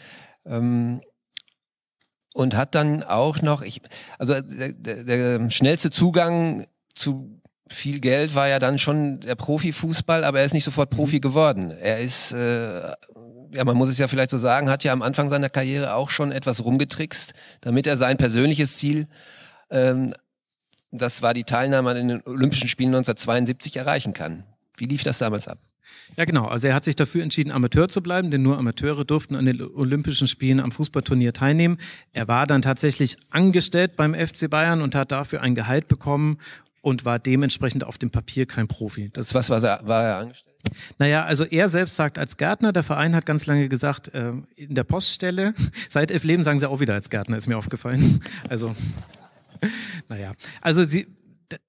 Ähm, und hat dann auch noch, ich, also der, der, der schnellste Zugang zu viel Geld war ja dann schon der Profifußball, aber er ist nicht sofort mhm. Profi geworden. Er ist äh, ja, man muss es ja vielleicht so sagen, hat ja am Anfang seiner Karriere auch schon etwas rumgetrickst, damit er sein persönliches Ziel, ähm, das war die Teilnahme an den Olympischen Spielen 1972, erreichen kann. Wie lief das damals ab? Ja, genau. Also er hat sich dafür entschieden, Amateur zu bleiben, denn nur Amateure durften an den Olympischen Spielen am Fußballturnier teilnehmen. Er war dann tatsächlich angestellt beim FC Bayern und hat dafür ein Gehalt bekommen und war dementsprechend auf dem Papier kein Profi. Das was war war er angestellt? Naja, also er selbst sagt als Gärtner, der Verein hat ganz lange gesagt, äh, in der Poststelle, seit elf Leben sagen sie auch wieder als Gärtner, ist mir aufgefallen. Also, naja, also sie,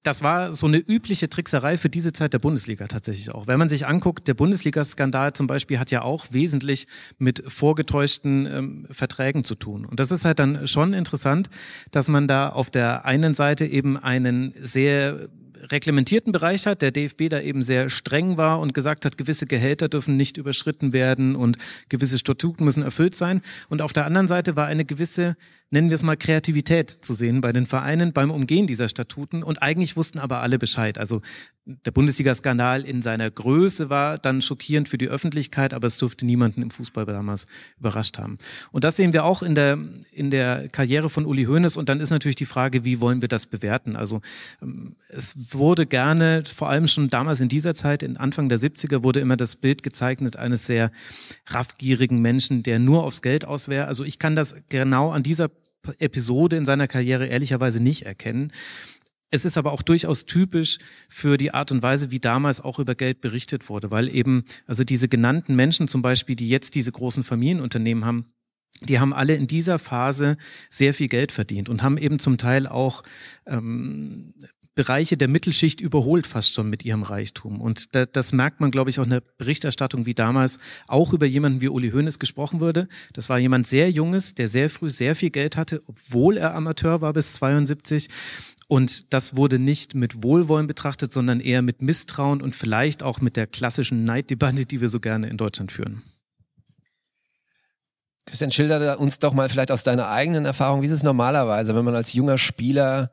das war so eine übliche Trickserei für diese Zeit der Bundesliga tatsächlich auch. Wenn man sich anguckt, der Bundesliga-Skandal zum Beispiel hat ja auch wesentlich mit vorgetäuschten ähm, Verträgen zu tun. Und das ist halt dann schon interessant, dass man da auf der einen Seite eben einen sehr reglementierten Bereich hat, der DFB da eben sehr streng war und gesagt hat, gewisse Gehälter dürfen nicht überschritten werden und gewisse Statuten müssen erfüllt sein. Und auf der anderen Seite war eine gewisse nennen wir es mal Kreativität zu sehen bei den Vereinen beim Umgehen dieser Statuten. Und eigentlich wussten aber alle Bescheid. Also der Bundesliga-Skandal in seiner Größe war dann schockierend für die Öffentlichkeit, aber es durfte niemanden im Fußball damals überrascht haben. Und das sehen wir auch in der, in der Karriere von Uli Hoeneß. Und dann ist natürlich die Frage, wie wollen wir das bewerten? Also ähm, es wurde gerne, vor allem schon damals in dieser Zeit, in Anfang der 70er, wurde immer das Bild gezeichnet eines sehr raffgierigen Menschen, der nur aufs Geld aus wäre. Also ich kann das genau an dieser Episode in seiner Karriere ehrlicherweise nicht erkennen. Es ist aber auch durchaus typisch für die Art und Weise, wie damals auch über Geld berichtet wurde, weil eben, also diese genannten Menschen zum Beispiel, die jetzt diese großen Familienunternehmen haben, die haben alle in dieser Phase sehr viel Geld verdient und haben eben zum Teil auch ähm, Bereiche der Mittelschicht überholt fast schon mit ihrem Reichtum. Und da, das merkt man, glaube ich, auch in der Berichterstattung wie damals auch über jemanden wie Uli Hoeneß gesprochen wurde. Das war jemand sehr Junges, der sehr früh sehr viel Geld hatte, obwohl er Amateur war bis 72. Und das wurde nicht mit Wohlwollen betrachtet, sondern eher mit Misstrauen und vielleicht auch mit der klassischen Neiddebatte, die wir so gerne in Deutschland führen. Christian, schilder uns doch mal vielleicht aus deiner eigenen Erfahrung, wie ist es normalerweise, wenn man als junger Spieler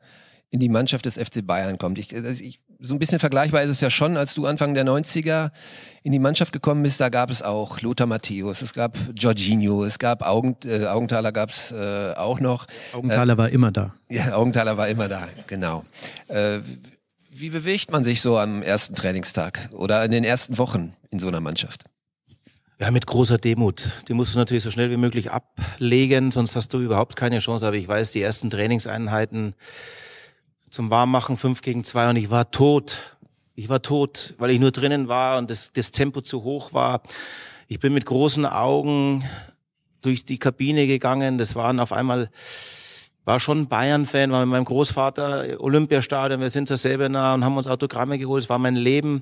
in die Mannschaft des FC Bayern kommt. Ich, ich, so ein bisschen vergleichbar ist es ja schon, als du Anfang der 90er in die Mannschaft gekommen bist, da gab es auch Lothar Matthäus, es gab Jorginho, es gab Augen, äh, Augenthaler gab es äh, auch noch. Augenthaler äh, war immer da. Äh, ja, Augenthaler war immer da, genau. Äh, wie bewegt man sich so am ersten Trainingstag oder in den ersten Wochen in so einer Mannschaft? Ja, mit großer Demut. Die musst du natürlich so schnell wie möglich ablegen, sonst hast du überhaupt keine Chance. Aber ich weiß, die ersten Trainingseinheiten, zum Warmmachen 5 gegen 2 und ich war tot. Ich war tot, weil ich nur drinnen war und das, das Tempo zu hoch war. Ich bin mit großen Augen durch die Kabine gegangen. Das waren auf einmal, war schon Bayern-Fan, war mit meinem Großvater Olympiastadion. Wir sind zur Selbener und haben uns Autogramme geholt. Es war mein Leben.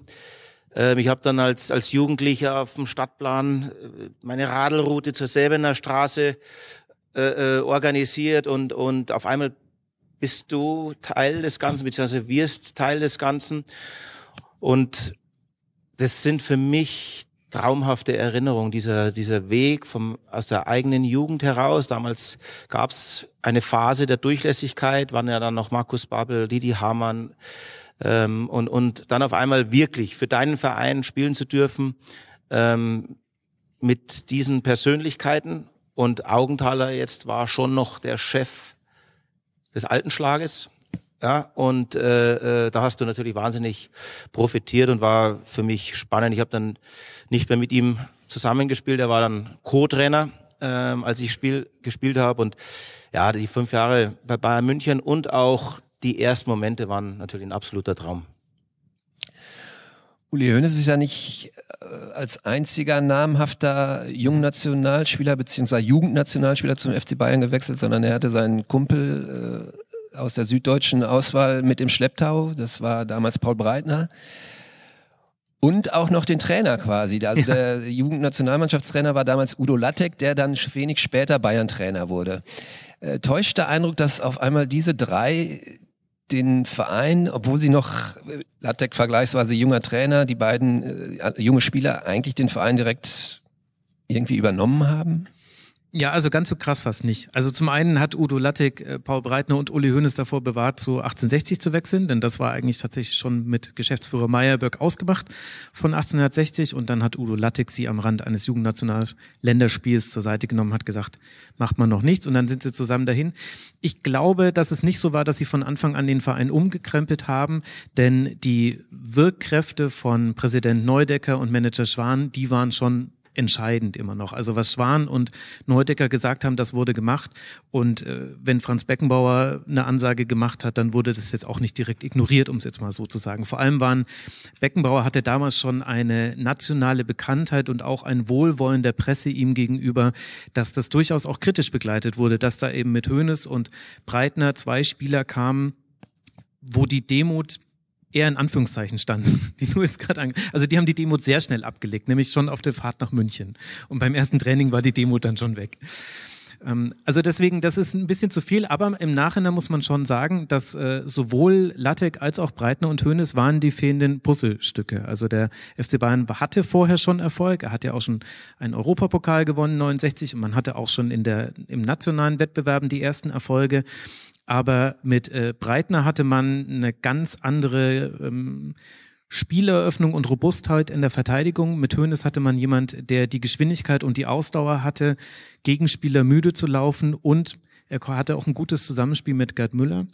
Ähm, ich habe dann als, als Jugendlicher auf dem Stadtplan äh, meine Radelroute zur Selbener Straße äh, äh, organisiert und, und auf einmal bist du Teil des Ganzen, beziehungsweise wirst Teil des Ganzen. Und das sind für mich traumhafte Erinnerungen, dieser, dieser Weg vom, aus der eigenen Jugend heraus. Damals gab es eine Phase der Durchlässigkeit, waren ja dann noch Markus Babel, Didi Hamann ähm, und, und dann auf einmal wirklich für deinen Verein spielen zu dürfen ähm, mit diesen Persönlichkeiten. Und Augenthaler jetzt war schon noch der Chef des alten Schlages. Ja, und äh, äh, da hast du natürlich wahnsinnig profitiert und war für mich spannend. Ich habe dann nicht mehr mit ihm zusammengespielt, er war dann Co-Trainer, ähm, als ich Spiel gespielt habe. Und ja, die fünf Jahre bei Bayern München und auch die ersten Momente waren natürlich ein absoluter Traum. Uli Hoeneß ist ja nicht äh, als einziger namhafter Jungnationalspieler bzw. Jugendnationalspieler zum FC Bayern gewechselt, sondern er hatte seinen Kumpel äh, aus der süddeutschen Auswahl mit im Schlepptau. Das war damals Paul Breitner. Und auch noch den Trainer quasi. Also ja. der Jugendnationalmannschaftstrainer war damals Udo Lattek, der dann wenig später Bayern-Trainer wurde. Äh, täuscht der Eindruck, dass auf einmal diese drei den Verein, obwohl sie noch, äh, Latek vergleichsweise junger Trainer, die beiden äh, junge Spieler eigentlich den Verein direkt irgendwie übernommen haben? Ja, also ganz so krass fast nicht. Also zum einen hat Udo Lattek, äh, Paul Breitner und Uli Hoeneß davor bewahrt, zu 1860 zu wechseln, denn das war eigentlich tatsächlich schon mit Geschäftsführer Meyerberg ausgemacht von 1860 und dann hat Udo Lattek sie am Rand eines Jugendnationalländerspiels zur Seite genommen, hat gesagt, macht man noch nichts und dann sind sie zusammen dahin. Ich glaube, dass es nicht so war, dass sie von Anfang an den Verein umgekrempelt haben, denn die Wirkkräfte von Präsident Neudecker und Manager Schwan, die waren schon entscheidend immer noch. Also was Schwan und Neudecker gesagt haben, das wurde gemacht. Und äh, wenn Franz Beckenbauer eine Ansage gemacht hat, dann wurde das jetzt auch nicht direkt ignoriert, um es jetzt mal so zu sagen. Vor allem waren Beckenbauer hatte damals schon eine nationale Bekanntheit und auch ein Wohlwollen der Presse ihm gegenüber, dass das durchaus auch kritisch begleitet wurde, dass da eben mit Hoeneß und Breitner zwei Spieler kamen, wo die Demut eher in Anführungszeichen stand, die du jetzt gerade Also die haben die Demut sehr schnell abgelegt, nämlich schon auf der Fahrt nach München. Und beim ersten Training war die Demut dann schon weg. Ähm, also deswegen, das ist ein bisschen zu viel, aber im Nachhinein muss man schon sagen, dass äh, sowohl Lattek als auch Breitner und Hönes waren die fehlenden Puzzlestücke. Also der FC Bayern hatte vorher schon Erfolg, er hat ja auch schon einen Europapokal gewonnen, 69, und man hatte auch schon in der, im nationalen Wettbewerben die ersten Erfolge. Aber mit äh, Breitner hatte man eine ganz andere ähm, Spieleröffnung und Robustheit in der Verteidigung. Mit Hoeneß hatte man jemand, der die Geschwindigkeit und die Ausdauer hatte, Gegenspieler müde zu laufen und er hatte auch ein gutes Zusammenspiel mit Gerd Müller.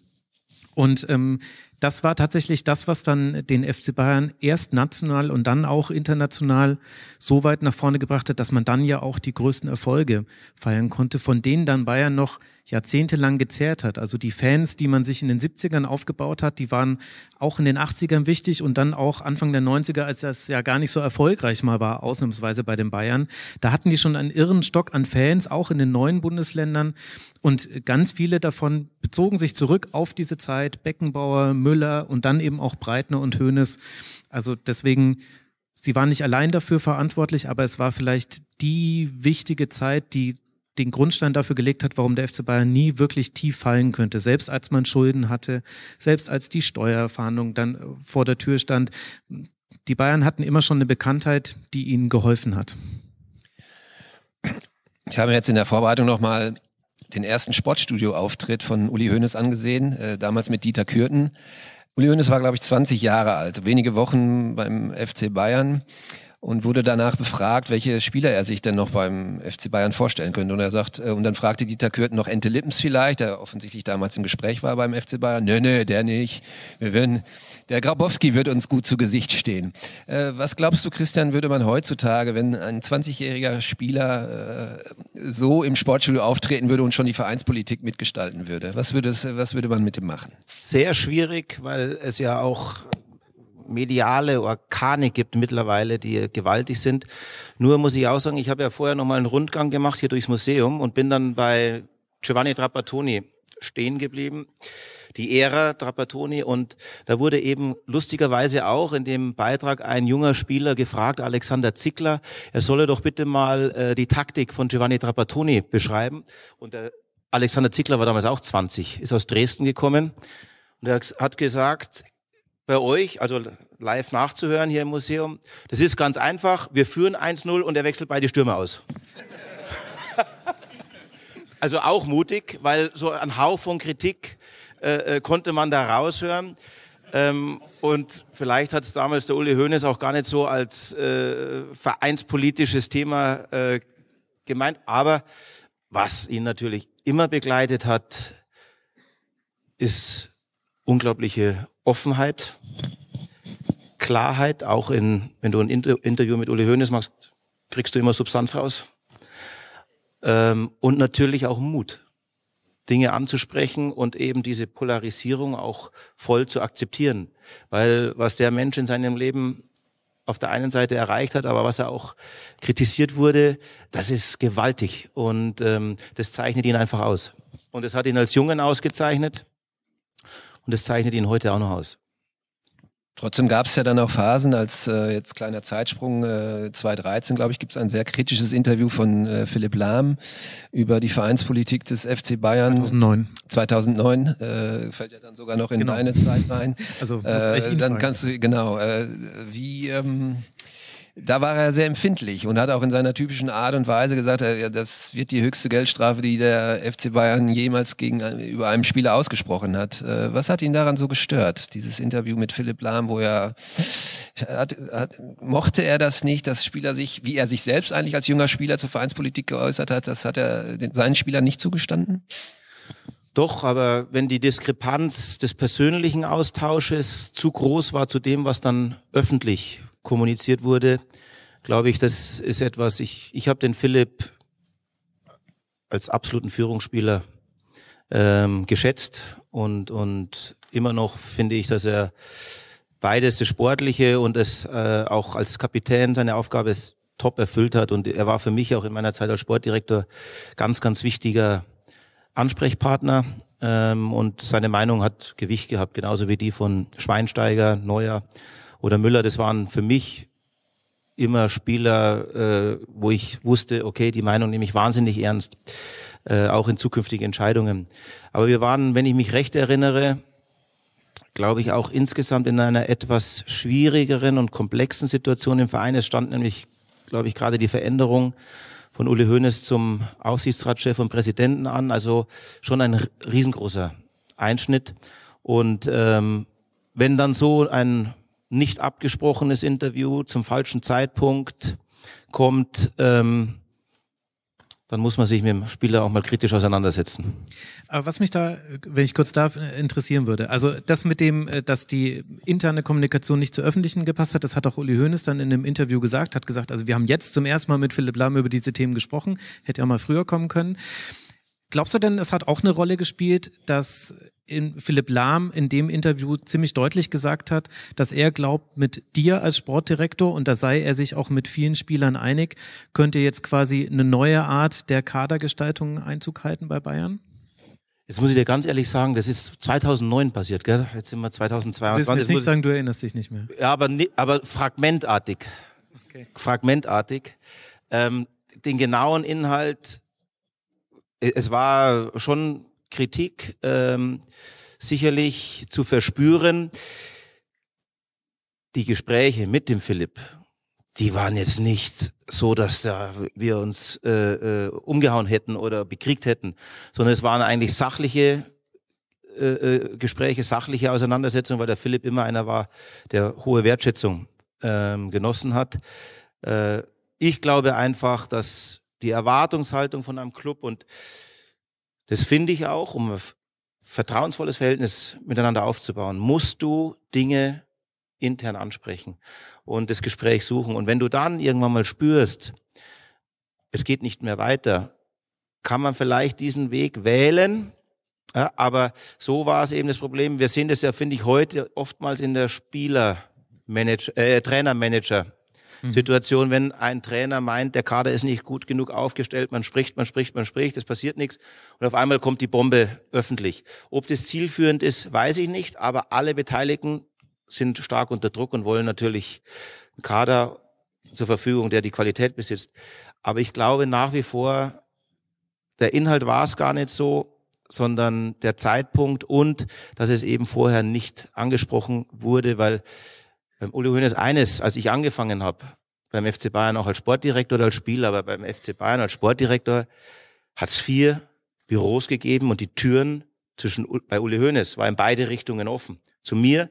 Und ähm, das war tatsächlich das, was dann den FC Bayern erst national und dann auch international so weit nach vorne gebracht hat, dass man dann ja auch die größten Erfolge feiern konnte, von denen dann Bayern noch jahrzehntelang gezehrt hat. Also die Fans, die man sich in den 70ern aufgebaut hat, die waren auch in den 80ern wichtig und dann auch Anfang der 90er, als das ja gar nicht so erfolgreich mal war, ausnahmsweise bei den Bayern. Da hatten die schon einen irren Stock an Fans, auch in den neuen Bundesländern. Und ganz viele davon bezogen sich zurück auf diese Zeit. Beckenbauer, Müller und dann eben auch Breitner und Hoeneß. Also deswegen, sie waren nicht allein dafür verantwortlich, aber es war vielleicht die wichtige Zeit, die den Grundstein dafür gelegt hat, warum der FC Bayern nie wirklich tief fallen könnte. Selbst als man Schulden hatte, selbst als die Steuerfahndung dann äh, vor der Tür stand. Die Bayern hatten immer schon eine Bekanntheit, die ihnen geholfen hat. Ich habe jetzt in der Vorbereitung nochmal den ersten Sportstudio-Auftritt von Uli Hoeneß angesehen, äh, damals mit Dieter Kürten. Uli Hoeneß war, glaube ich, 20 Jahre alt, wenige Wochen beim FC Bayern und wurde danach befragt, welche Spieler er sich denn noch beim FC Bayern vorstellen könnte. Und er sagt, äh, und dann fragte Dieter Kürten noch Ente Lippens vielleicht, der offensichtlich damals im Gespräch war beim FC Bayern. Nö, nö, der nicht. Wir werden, der Grabowski wird uns gut zu Gesicht stehen. Äh, was glaubst du, Christian, würde man heutzutage, wenn ein 20-jähriger Spieler äh, so im Sportstudio auftreten würde und schon die Vereinspolitik mitgestalten würde? Was würde, es, was würde man mit dem machen? Sehr schwierig, weil es ja auch mediale Orkane gibt mittlerweile, die gewaltig sind. Nur muss ich auch sagen, ich habe ja vorher nochmal einen Rundgang gemacht hier durchs Museum und bin dann bei Giovanni Trapattoni stehen geblieben, die Ära Trapattoni. Und da wurde eben lustigerweise auch in dem Beitrag ein junger Spieler gefragt, Alexander Zickler, er solle doch bitte mal äh, die Taktik von Giovanni Trapattoni beschreiben. Und der Alexander Zickler war damals auch 20, ist aus Dresden gekommen. Und er hat gesagt, bei euch, also live nachzuhören hier im Museum. Das ist ganz einfach. Wir führen 1-0 und er wechselt beide Stürme aus. also auch mutig, weil so ein Hauch von Kritik äh, äh, konnte man da raushören. Ähm, und vielleicht hat es damals der Uli Hoeneß auch gar nicht so als äh, vereinspolitisches Thema äh, gemeint. Aber was ihn natürlich immer begleitet hat, ist unglaubliche Offenheit, Klarheit, auch in, wenn du ein Inter Interview mit Uli Hoeneß machst, kriegst du immer Substanz raus. Ähm, und natürlich auch Mut, Dinge anzusprechen und eben diese Polarisierung auch voll zu akzeptieren. Weil was der Mensch in seinem Leben auf der einen Seite erreicht hat, aber was er auch kritisiert wurde, das ist gewaltig und ähm, das zeichnet ihn einfach aus. Und es hat ihn als Jungen ausgezeichnet und das zeichnet ihn heute auch noch aus. Trotzdem gab es ja dann auch Phasen, als äh, jetzt kleiner Zeitsprung, äh, 2013, glaube ich, gibt es ein sehr kritisches Interview von äh, Philipp Lahm über die Vereinspolitik des FC Bayern. 2009. 2009, äh, fällt ja dann sogar noch in genau. deine Zeit rein. Also, äh, dann kannst du, genau, äh, wie... Ähm, da war er sehr empfindlich und hat auch in seiner typischen Art und Weise gesagt, äh, das wird die höchste Geldstrafe, die der FC Bayern jemals gegenüber äh, einem Spieler ausgesprochen hat. Äh, was hat ihn daran so gestört, dieses Interview mit Philipp Lahm, wo er hat, hat, mochte er das nicht, dass Spieler sich, wie er sich selbst eigentlich als junger Spieler zur Vereinspolitik geäußert hat, das hat er seinen Spielern nicht zugestanden? Doch, aber wenn die Diskrepanz des persönlichen Austausches zu groß war zu dem, was dann öffentlich kommuniziert wurde, glaube ich, das ist etwas, ich, ich habe den Philipp als absoluten Führungsspieler ähm, geschätzt und, und immer noch finde ich, dass er beides, das Sportliche und das äh, auch als Kapitän seine Aufgabe ist, top erfüllt hat. Und er war für mich auch in meiner Zeit als Sportdirektor ganz, ganz wichtiger Ansprechpartner. Ähm, und seine Meinung hat Gewicht gehabt, genauso wie die von Schweinsteiger, Neuer oder Müller, das waren für mich immer Spieler, äh, wo ich wusste, okay, die Meinung nehme ich wahnsinnig ernst, äh, auch in zukünftigen Entscheidungen. Aber wir waren, wenn ich mich recht erinnere, glaube ich, auch insgesamt in einer etwas schwierigeren und komplexen Situation im Verein. Es stand nämlich, glaube ich, gerade die Veränderung von Uli Hoeneß zum Aufsichtsratschef und Präsidenten an. Also schon ein riesengroßer Einschnitt. Und ähm, wenn dann so ein nicht abgesprochenes Interview zum falschen Zeitpunkt kommt, ähm, dann muss man sich mit dem Spieler auch mal kritisch auseinandersetzen. Aber was mich da, wenn ich kurz darf, interessieren würde, also das mit dem, äh, dass die interne Kommunikation nicht zur öffentlichen gepasst hat, das hat auch Uli Hoeneß dann in einem Interview gesagt, hat gesagt, also wir haben jetzt zum ersten Mal mit Philipp Lahm über diese Themen gesprochen, hätte ja mal früher kommen können. Glaubst du denn, es hat auch eine Rolle gespielt, dass in Philipp Lahm in dem Interview ziemlich deutlich gesagt hat, dass er glaubt, mit dir als Sportdirektor, und da sei er sich auch mit vielen Spielern einig, könnte jetzt quasi eine neue Art der Kadergestaltung Einzug halten bei Bayern? Jetzt muss ich dir ganz ehrlich sagen, das ist 2009 passiert, gell? Jetzt sind wir 2022. Du willst jetzt nicht sagen, du erinnerst dich nicht mehr. Ja, aber, aber fragmentartig. Okay. Fragmentartig. Ähm, den genauen Inhalt, äh, es war schon Kritik ähm, sicherlich zu verspüren. Die Gespräche mit dem Philipp, die waren jetzt nicht so, dass da wir uns äh, äh umgehauen hätten oder bekriegt hätten, sondern es waren eigentlich sachliche äh, äh, Gespräche, sachliche Auseinandersetzungen, weil der Philipp immer einer war, der hohe Wertschätzung ähm, genossen hat. Äh, ich glaube einfach, dass die Erwartungshaltung von einem Club und das finde ich auch, um ein vertrauensvolles Verhältnis miteinander aufzubauen, musst du Dinge intern ansprechen und das Gespräch suchen. Und wenn du dann irgendwann mal spürst, es geht nicht mehr weiter, kann man vielleicht diesen Weg wählen. Ja, aber so war es eben das Problem. Wir sehen das ja, finde ich, heute oftmals in der Spieler, Manager, äh, Trainermanager mhm. Situation, wenn ein Trainer meint, der Kader ist nicht gut genug aufgestellt, man spricht, man spricht, man spricht, es passiert nichts und auf einmal kommt die Bombe öffentlich. Ob das zielführend ist, weiß ich nicht, aber alle Beteiligten sind stark unter Druck und wollen natürlich einen Kader zur Verfügung, der die Qualität besitzt. Aber ich glaube nach wie vor, der Inhalt war es gar nicht so, sondern der Zeitpunkt und dass es eben vorher nicht angesprochen wurde, weil beim Uli Hoeneß eines, als ich angefangen habe, beim FC Bayern auch als Sportdirektor oder als Spieler, aber beim FC Bayern als Sportdirektor hat es vier Büros gegeben und die Türen zwischen bei Uli Hoeneß war in beide Richtungen offen. Zu mir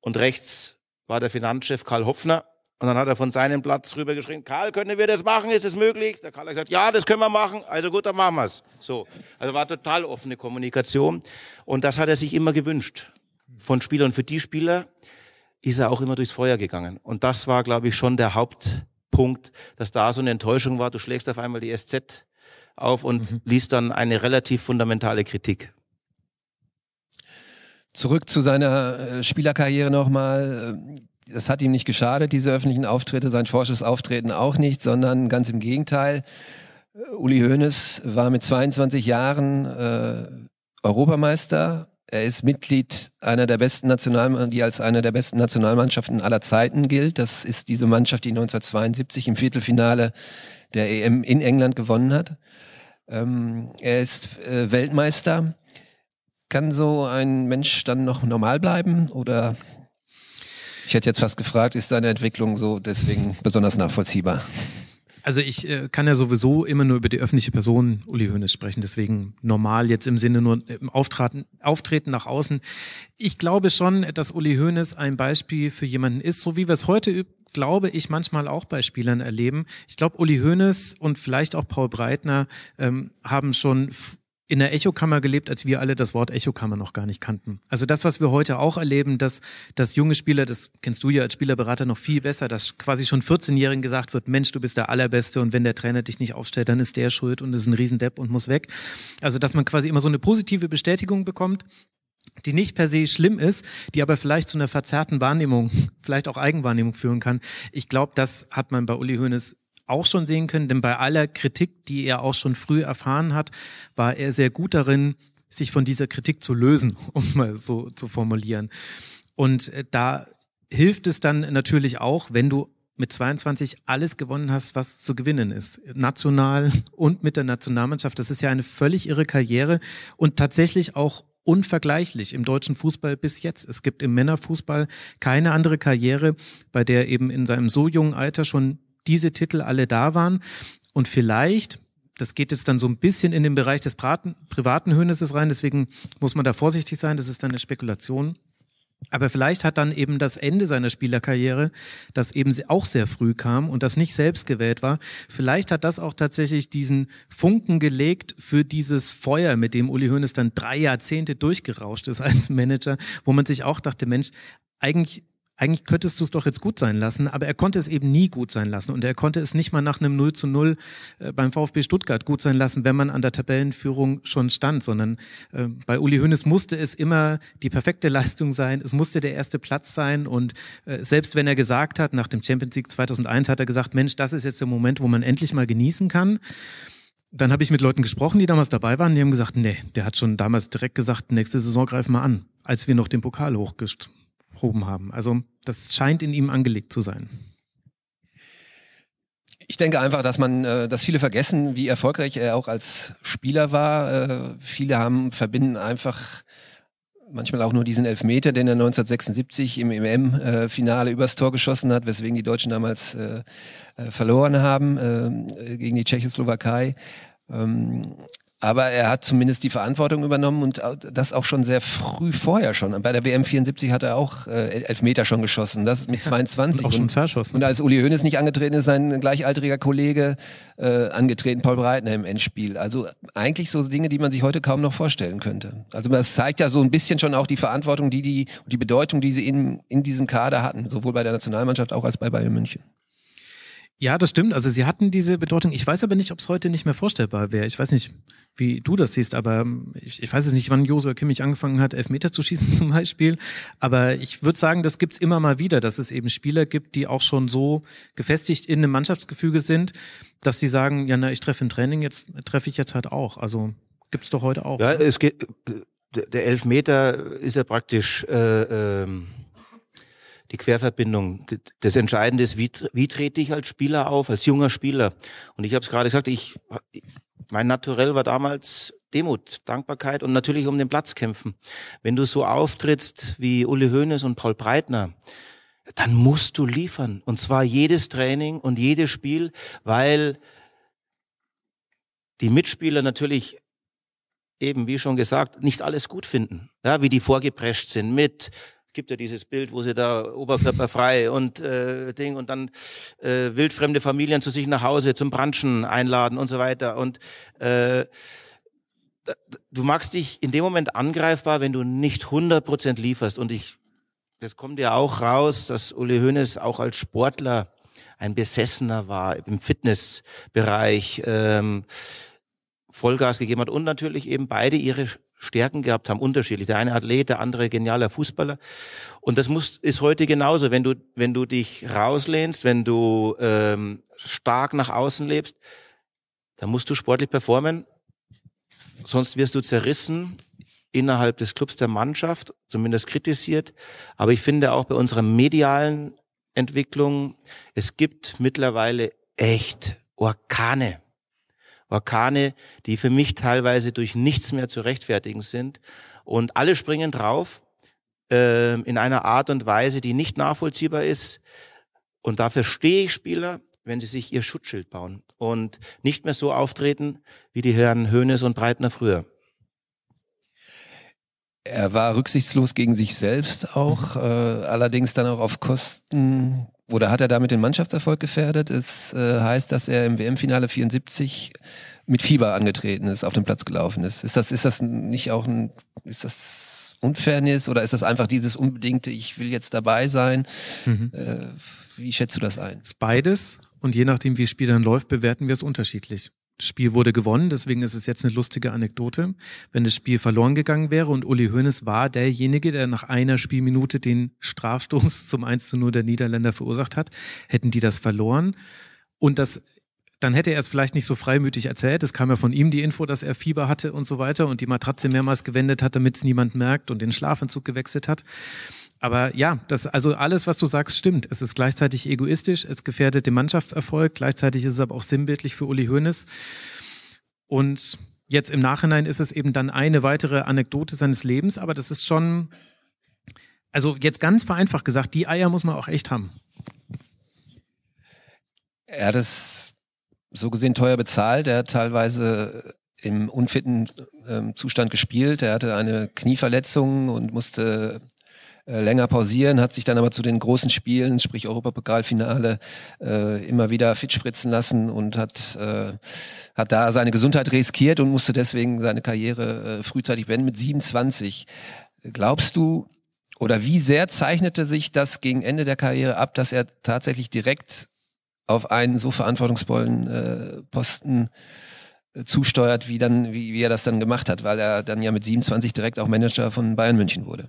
und rechts war der Finanzchef Karl Hopfner und dann hat er von seinem Platz rüber geschrien, Karl, können wir das machen? Ist es möglich? Der Karl hat gesagt, ja, das können wir machen. Also gut, dann machen wir's. So. Also war total offene Kommunikation. Und das hat er sich immer gewünscht. Von Spielern. für die Spieler, ist er auch immer durchs Feuer gegangen. Und das war, glaube ich, schon der Hauptpunkt, dass da so eine Enttäuschung war. Du schlägst auf einmal die SZ auf und mhm. liest dann eine relativ fundamentale Kritik. Zurück zu seiner äh, Spielerkarriere nochmal. Das äh, hat ihm nicht geschadet, diese öffentlichen Auftritte, sein forsches Auftreten auch nicht, sondern ganz im Gegenteil. Äh, Uli Hoeneß war mit 22 Jahren äh, Europameister er ist Mitglied einer der besten Nationalmannschaften, die als einer der besten Nationalmannschaften aller Zeiten gilt. Das ist diese Mannschaft, die 1972 im Viertelfinale der EM in England gewonnen hat. Ähm, er ist äh, Weltmeister. Kann so ein Mensch dann noch normal bleiben oder ich hätte jetzt fast gefragt, ist seine Entwicklung so deswegen besonders nachvollziehbar? also ich äh, kann ja sowieso immer nur über die öffentliche Person Uli Hoeneß sprechen, deswegen normal jetzt im Sinne nur äh, im Auftraten, Auftreten nach außen. Ich glaube schon, dass Uli Hoeneß ein Beispiel für jemanden ist, so wie wir es heute glaube ich manchmal auch bei Spielern erleben. Ich glaube, Uli Hoeneß und vielleicht auch Paul Breitner ähm, haben schon in der Echokammer gelebt, als wir alle das Wort Echokammer noch gar nicht kannten. Also das, was wir heute auch erleben, dass, dass junge Spieler, das kennst du ja als Spielerberater noch viel besser, dass quasi schon 14-Jährigen gesagt wird, Mensch, du bist der Allerbeste und wenn der Trainer dich nicht aufstellt, dann ist der schuld und ist ein Riesendepp und muss weg. Also dass man quasi immer so eine positive Bestätigung bekommt, die nicht per se schlimm ist, die aber vielleicht zu einer verzerrten Wahrnehmung, vielleicht auch Eigenwahrnehmung führen kann. Ich glaube, das hat man bei Uli Hoeneß auch schon sehen können, denn bei aller Kritik, die er auch schon früh erfahren hat, war er sehr gut darin, sich von dieser Kritik zu lösen, um es mal so zu formulieren. Und äh, da hilft es dann natürlich auch, wenn du mit 22 alles gewonnen hast, was zu gewinnen ist. National und mit der Nationalmannschaft. Das ist ja eine völlig irre Karriere und tatsächlich auch unvergleichlich im deutschen Fußball bis jetzt. Es gibt im Männerfußball keine andere Karriere, bei der eben in seinem so jungen Alter schon diese Titel alle da waren. Und vielleicht, das geht jetzt dann so ein bisschen in den Bereich des privaten Höhnisses rein, deswegen muss man da vorsichtig sein, das ist dann eine Spekulation. Aber vielleicht hat dann eben das Ende seiner Spielerkarriere, das eben auch sehr früh kam und das nicht selbst gewählt war, vielleicht hat das auch tatsächlich diesen Funken gelegt für dieses Feuer, mit dem Uli Hoeneß dann drei Jahrzehnte durchgerauscht ist als Manager, wo man sich auch dachte, Mensch, eigentlich eigentlich könntest du es doch jetzt gut sein lassen, aber er konnte es eben nie gut sein lassen und er konnte es nicht mal nach einem 0 zu 0 äh, beim VfB Stuttgart gut sein lassen, wenn man an der Tabellenführung schon stand, sondern ähm, bei Uli Hoeneß musste es immer die perfekte Leistung sein, es musste der erste Platz sein und äh, selbst wenn er gesagt hat, nach dem Champions League 2001 hat er gesagt, Mensch, das ist jetzt der Moment, wo man endlich mal genießen kann dann habe ich mit Leuten gesprochen, die damals dabei waren, die haben gesagt, nee, der hat schon damals direkt gesagt, nächste Saison greifen wir an, als wir noch den Pokal hochgest Proben haben. Also das scheint in ihm angelegt zu sein. Ich denke einfach, dass man, äh, dass viele vergessen, wie erfolgreich er auch als Spieler war. Äh, viele haben verbinden einfach manchmal auch nur diesen Elfmeter, den er 1976 im MM-Finale übers Tor geschossen hat, weswegen die Deutschen damals äh, verloren haben gegen die Tschechoslowakei. Ähm, aber er hat zumindest die Verantwortung übernommen und das auch schon sehr früh vorher schon. Bei der WM 74 hat er auch äh, Elfmeter schon geschossen, das mit 22. Ja, und auch schon und als Uli Hoeneß nicht angetreten ist, sein gleichaltriger Kollege äh, angetreten, Paul Breitner im Endspiel. Also eigentlich so Dinge, die man sich heute kaum noch vorstellen könnte. Also das zeigt ja so ein bisschen schon auch die Verantwortung, die die, die Bedeutung, die sie in, in diesem Kader hatten, sowohl bei der Nationalmannschaft auch als bei Bayern München. Ja, das stimmt. Also sie hatten diese Bedeutung. Ich weiß aber nicht, ob es heute nicht mehr vorstellbar wäre. Ich weiß nicht, wie du das siehst, aber ähm, ich, ich weiß es nicht, wann Josua Kimmich angefangen hat, Elfmeter zu schießen zum Beispiel. Aber ich würde sagen, das gibt's immer mal wieder, dass es eben Spieler gibt, die auch schon so gefestigt in einem Mannschaftsgefüge sind, dass sie sagen, ja, na, ich treffe im Training, jetzt treffe ich jetzt halt auch. Also gibt's doch heute auch. Ja, ne? es geht, der Elfmeter ist ja praktisch... Äh, ähm die Querverbindung. Das Entscheidende ist, wie, wie trete ich als Spieler auf, als junger Spieler? Und ich habe es gerade gesagt, ich, mein Naturell war damals Demut, Dankbarkeit und natürlich um den Platz kämpfen. Wenn du so auftrittst wie Uli Hoeneß und Paul Breitner, dann musst du liefern. Und zwar jedes Training und jedes Spiel, weil die Mitspieler natürlich eben, wie schon gesagt, nicht alles gut finden. Ja, wie die vorgeprescht sind mit gibt ja dieses Bild, wo sie da oberkörperfrei und äh, Ding und dann äh, wildfremde Familien zu sich nach Hause zum Branchen einladen und so weiter. Und äh, du magst dich in dem Moment angreifbar, wenn du nicht 100% lieferst. Und ich, das kommt ja auch raus, dass Uli Hoeneß auch als Sportler ein Besessener war im Fitnessbereich. Ähm, Vollgas gegeben hat und natürlich eben beide ihre Stärken gehabt haben, unterschiedlich. Der eine Athlet, der andere genialer Fußballer. Und das muss, ist heute genauso. Wenn du, wenn du dich rauslehnst, wenn du ähm, stark nach außen lebst, dann musst du sportlich performen. Sonst wirst du zerrissen innerhalb des Clubs der Mannschaft, zumindest kritisiert. Aber ich finde auch bei unserer medialen Entwicklung, es gibt mittlerweile echt Orkane Orkane, die für mich teilweise durch nichts mehr zu rechtfertigen sind. Und alle springen drauf äh, in einer Art und Weise, die nicht nachvollziehbar ist. Und dafür stehe ich Spieler, wenn sie sich ihr Schutzschild bauen und nicht mehr so auftreten wie die Herren Höhnes und Breitner früher. Er war rücksichtslos gegen sich selbst auch, äh, allerdings dann auch auf Kosten oder hat er damit den Mannschaftserfolg gefährdet? Es äh, heißt, dass er im WM-Finale 74 mit Fieber angetreten ist, auf dem Platz gelaufen ist. Ist das, ist das nicht auch ein, ist das Unfairness oder ist das einfach dieses unbedingte, ich will jetzt dabei sein? Mhm. Äh, wie schätzt du das ein? Ist beides und je nachdem, wie das Spiel dann läuft, bewerten wir es unterschiedlich. Das Spiel wurde gewonnen, deswegen ist es jetzt eine lustige Anekdote. Wenn das Spiel verloren gegangen wäre und Uli Hoeneß war derjenige, der nach einer Spielminute den Strafstoß zum 1 zu 0 der Niederländer verursacht hat, hätten die das verloren. Und das dann hätte er es vielleicht nicht so freimütig erzählt. Es kam ja von ihm die Info, dass er Fieber hatte und so weiter und die Matratze mehrmals gewendet hat, damit es niemand merkt und den Schlafanzug gewechselt hat. Aber ja, das, also alles, was du sagst, stimmt. Es ist gleichzeitig egoistisch, es gefährdet den Mannschaftserfolg, gleichzeitig ist es aber auch sinnbildlich für Uli Hoeneß. Und jetzt im Nachhinein ist es eben dann eine weitere Anekdote seines Lebens, aber das ist schon, also jetzt ganz vereinfacht gesagt, die Eier muss man auch echt haben. Er hat es so gesehen teuer bezahlt. Er hat teilweise äh, im unfitten äh, Zustand gespielt. Er hatte eine Knieverletzung und musste äh, länger pausieren, hat sich dann aber zu den großen Spielen, sprich Europapokalfinale, äh, immer wieder fit spritzen lassen und hat, äh, hat da seine Gesundheit riskiert und musste deswegen seine Karriere äh, frühzeitig beenden mit 27. Glaubst du, oder wie sehr zeichnete sich das gegen Ende der Karriere ab, dass er tatsächlich direkt auf einen so verantwortungsvollen äh, Posten äh, zusteuert, wie, dann, wie, wie er das dann gemacht hat, weil er dann ja mit 27 direkt auch Manager von Bayern München wurde?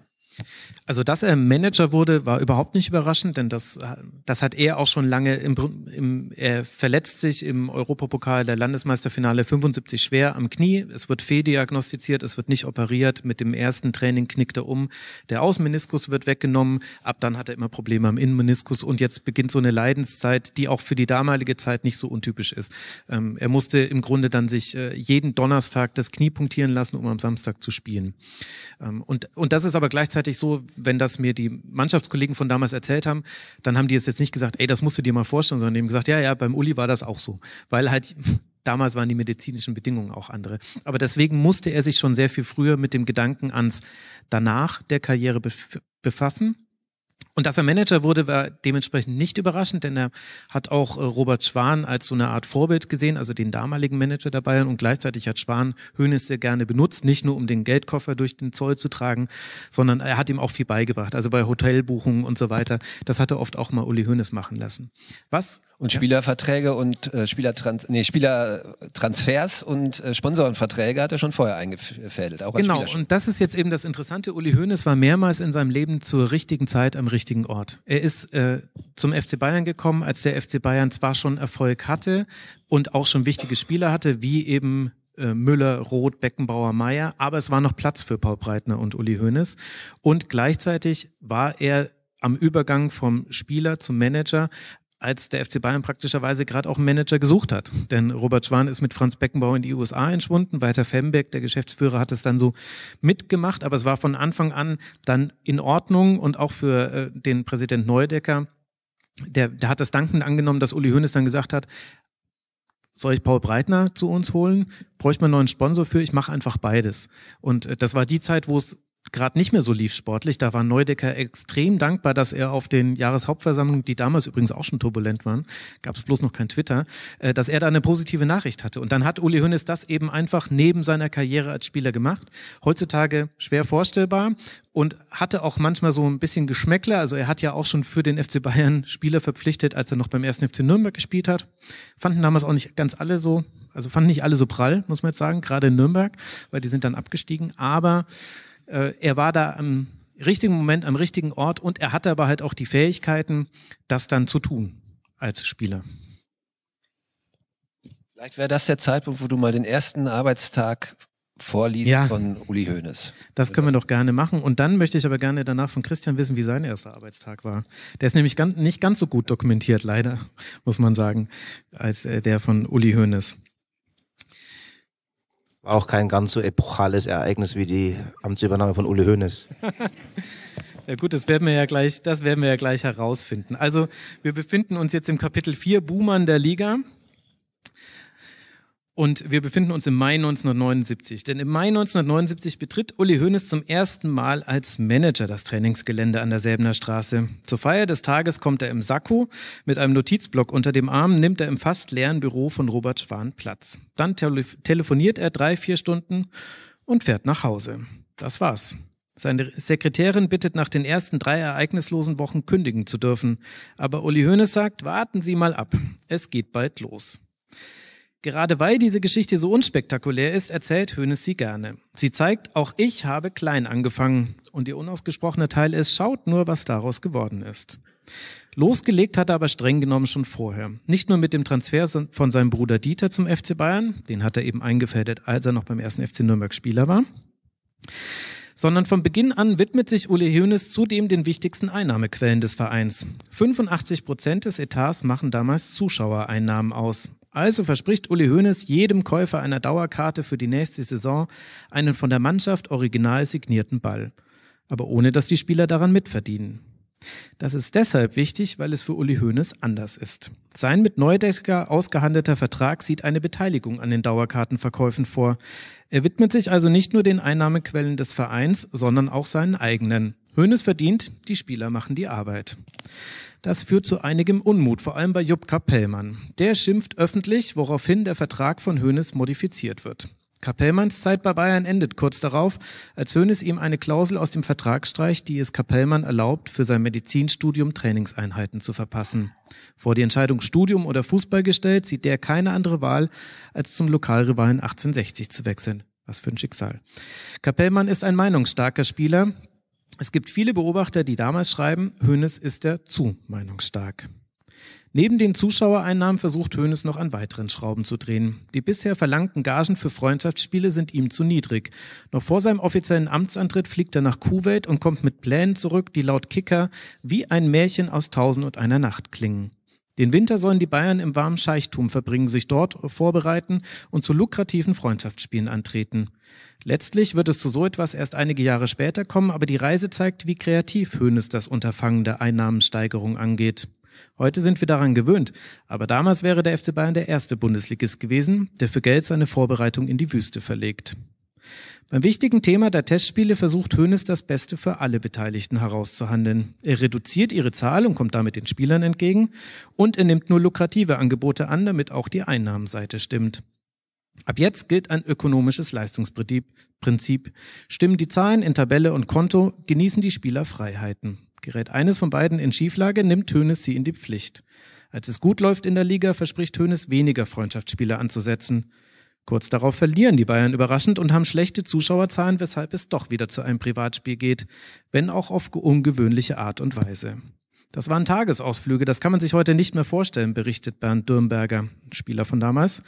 Also, dass er Manager wurde, war überhaupt nicht überraschend, denn das, das hat er auch schon lange. Im, im, er verletzt sich im Europapokal der Landesmeisterfinale 75 schwer am Knie. Es wird fehldiagnostiziert, es wird nicht operiert. Mit dem ersten Training knickt er um. Der Außenmeniskus wird weggenommen. Ab dann hat er immer Probleme am Innenmeniskus und jetzt beginnt so eine Leidenszeit, die auch für die damalige Zeit nicht so untypisch ist. Ähm, er musste im Grunde dann sich äh, jeden Donnerstag das Knie punktieren lassen, um am Samstag zu spielen. Ähm, und, und das ist aber gleichzeitig gleichzeitig so, wenn das mir die Mannschaftskollegen von damals erzählt haben, dann haben die es jetzt nicht gesagt, ey, das musst du dir mal vorstellen, sondern die haben gesagt, ja, ja, beim Uli war das auch so. Weil halt damals waren die medizinischen Bedingungen auch andere. Aber deswegen musste er sich schon sehr viel früher mit dem Gedanken ans Danach der Karriere befassen. Und dass er Manager wurde, war dementsprechend nicht überraschend, denn er hat auch äh, Robert Schwan als so eine Art Vorbild gesehen, also den damaligen Manager der Bayern. Und gleichzeitig hat Schwan Hoeneß sehr gerne benutzt, nicht nur um den Geldkoffer durch den Zoll zu tragen, sondern er hat ihm auch viel beigebracht. Also bei Hotelbuchungen und so weiter. Das hat er oft auch mal Uli Hoeneß machen lassen. Was? Und ja. Spielerverträge und äh, Spielertrans nee, Spielertransfers und äh, Sponsorenverträge hat er schon vorher eingefädelt. Auch als genau, und das ist jetzt eben das Interessante. Uli Hoeneß war mehrmals in seinem Leben zur richtigen Zeit am richtigen richtigen Ort. Er ist äh, zum FC Bayern gekommen, als der FC Bayern zwar schon Erfolg hatte und auch schon wichtige Spieler hatte, wie eben äh, Müller, Roth, Beckenbauer, Meier, aber es war noch Platz für Paul Breitner und Uli Hoeneß. Und gleichzeitig war er am Übergang vom Spieler zum Manager als der FC Bayern praktischerweise gerade auch einen Manager gesucht hat. Denn Robert Schwan ist mit Franz Beckenbau in die USA entschwunden. Walter Fembeck, der Geschäftsführer, hat es dann so mitgemacht. Aber es war von Anfang an dann in Ordnung und auch für äh, den Präsident Neudecker. Der, der hat das dankend angenommen, dass Uli Hoeneß dann gesagt hat, soll ich Paul Breitner zu uns holen? Bräuchte man einen neuen Sponsor für? Ich mache einfach beides. Und äh, das war die Zeit, wo es gerade nicht mehr so lief sportlich. Da war Neudecker extrem dankbar, dass er auf den Jahreshauptversammlungen, die damals übrigens auch schon turbulent waren, gab es bloß noch kein Twitter, äh, dass er da eine positive Nachricht hatte. Und dann hat Uli Hoeneß das eben einfach neben seiner Karriere als Spieler gemacht. Heutzutage schwer vorstellbar und hatte auch manchmal so ein bisschen Geschmäckle. Also er hat ja auch schon für den FC Bayern Spieler verpflichtet, als er noch beim ersten FC Nürnberg gespielt hat. Fanden damals auch nicht ganz alle so, also fanden nicht alle so prall, muss man jetzt sagen, gerade in Nürnberg, weil die sind dann abgestiegen. Aber äh, er war da am richtigen Moment, am richtigen Ort und er hatte aber halt auch die Fähigkeiten, das dann zu tun als Spieler. Vielleicht wäre das der Zeitpunkt, wo du mal den ersten Arbeitstag vorliest ja, von Uli Hoeneß. Das können wir doch gerne machen. Und dann möchte ich aber gerne danach von Christian wissen, wie sein erster Arbeitstag war. Der ist nämlich ganz, nicht ganz so gut dokumentiert, leider, muss man sagen, als äh, der von Uli Hoeneß. War auch kein ganz so epochales Ereignis wie die Amtsübernahme von Uli Hoeneß. Ja gut, das werden wir ja gleich, das werden wir ja gleich herausfinden. Also wir befinden uns jetzt im Kapitel 4 Boomern der Liga. Und wir befinden uns im Mai 1979. Denn im Mai 1979 betritt Uli Hoeneß zum ersten Mal als Manager das Trainingsgelände an der Säbener Straße. Zur Feier des Tages kommt er im Sakko. Mit einem Notizblock unter dem Arm nimmt er im fast leeren Büro von Robert Schwan Platz. Dann tele telefoniert er drei, vier Stunden und fährt nach Hause. Das war's. Seine Sekretärin bittet nach den ersten drei ereignislosen Wochen kündigen zu dürfen. Aber Uli Hoeneß sagt, warten Sie mal ab. Es geht bald los. Gerade weil diese Geschichte so unspektakulär ist, erzählt Hönes sie gerne. Sie zeigt, auch ich habe klein angefangen. Und ihr unausgesprochener Teil ist, schaut nur, was daraus geworden ist. Losgelegt hat er aber streng genommen schon vorher. Nicht nur mit dem Transfer von seinem Bruder Dieter zum FC Bayern, den hat er eben eingefädelt, als er noch beim ersten FC Nürnberg Spieler war, sondern von Beginn an widmet sich Uli Hoeneß zudem den wichtigsten Einnahmequellen des Vereins. 85 Prozent des Etats machen damals Zuschauereinnahmen aus. Also verspricht Uli Hoeneß jedem Käufer einer Dauerkarte für die nächste Saison einen von der Mannschaft original signierten Ball. Aber ohne, dass die Spieler daran mitverdienen. Das ist deshalb wichtig, weil es für Uli Hoeneß anders ist. Sein mit Neudecker ausgehandelter Vertrag sieht eine Beteiligung an den Dauerkartenverkäufen vor. Er widmet sich also nicht nur den Einnahmequellen des Vereins, sondern auch seinen eigenen. Hoeneß verdient, die Spieler machen die Arbeit. Das führt zu einigem Unmut, vor allem bei Jupp Kapellmann. Der schimpft öffentlich, woraufhin der Vertrag von Hoeneß modifiziert wird. Kapellmanns Zeit bei Bayern endet kurz darauf, als Hoeneß ihm eine Klausel aus dem Vertrag streicht, die es Kapellmann erlaubt, für sein Medizinstudium Trainingseinheiten zu verpassen. Vor die Entscheidung Studium oder Fußball gestellt, sieht der keine andere Wahl, als zum Lokalrivalen 1860 zu wechseln. Was für ein Schicksal. Kapellmann ist ein meinungsstarker Spieler, es gibt viele Beobachter, die damals schreiben, Hönes ist der zu meinungsstark. Neben den Zuschauereinnahmen versucht Hönes noch an weiteren Schrauben zu drehen. Die bisher verlangten Gagen für Freundschaftsspiele sind ihm zu niedrig. Noch vor seinem offiziellen Amtsantritt fliegt er nach Kuwait und kommt mit Plänen zurück, die laut Kicker wie ein Märchen aus Tausend und einer Nacht klingen. Den Winter sollen die Bayern im warmen Scheichtum verbringen, sich dort vorbereiten und zu lukrativen Freundschaftsspielen antreten. Letztlich wird es zu so etwas erst einige Jahre später kommen, aber die Reise zeigt, wie kreativ Hoeneß das Unterfangen der Einnahmensteigerung angeht. Heute sind wir daran gewöhnt, aber damals wäre der FC Bayern der erste Bundesligist gewesen, der für Geld seine Vorbereitung in die Wüste verlegt. Beim wichtigen Thema der Testspiele versucht Hönes das Beste für alle Beteiligten herauszuhandeln. Er reduziert ihre Zahl und kommt damit den Spielern entgegen und er nimmt nur lukrative Angebote an, damit auch die Einnahmenseite stimmt. Ab jetzt gilt ein ökonomisches Leistungsprinzip. Stimmen die Zahlen in Tabelle und Konto, genießen die Spieler Freiheiten. Gerät eines von beiden in Schieflage, nimmt Hönes sie in die Pflicht. Als es gut läuft in der Liga, verspricht Hönes weniger Freundschaftsspiele anzusetzen. Kurz darauf verlieren die Bayern überraschend und haben schlechte Zuschauerzahlen, weshalb es doch wieder zu einem Privatspiel geht, wenn auch auf ungewöhnliche Art und Weise. Das waren Tagesausflüge, das kann man sich heute nicht mehr vorstellen, berichtet Bernd Dürnberger, Spieler von damals.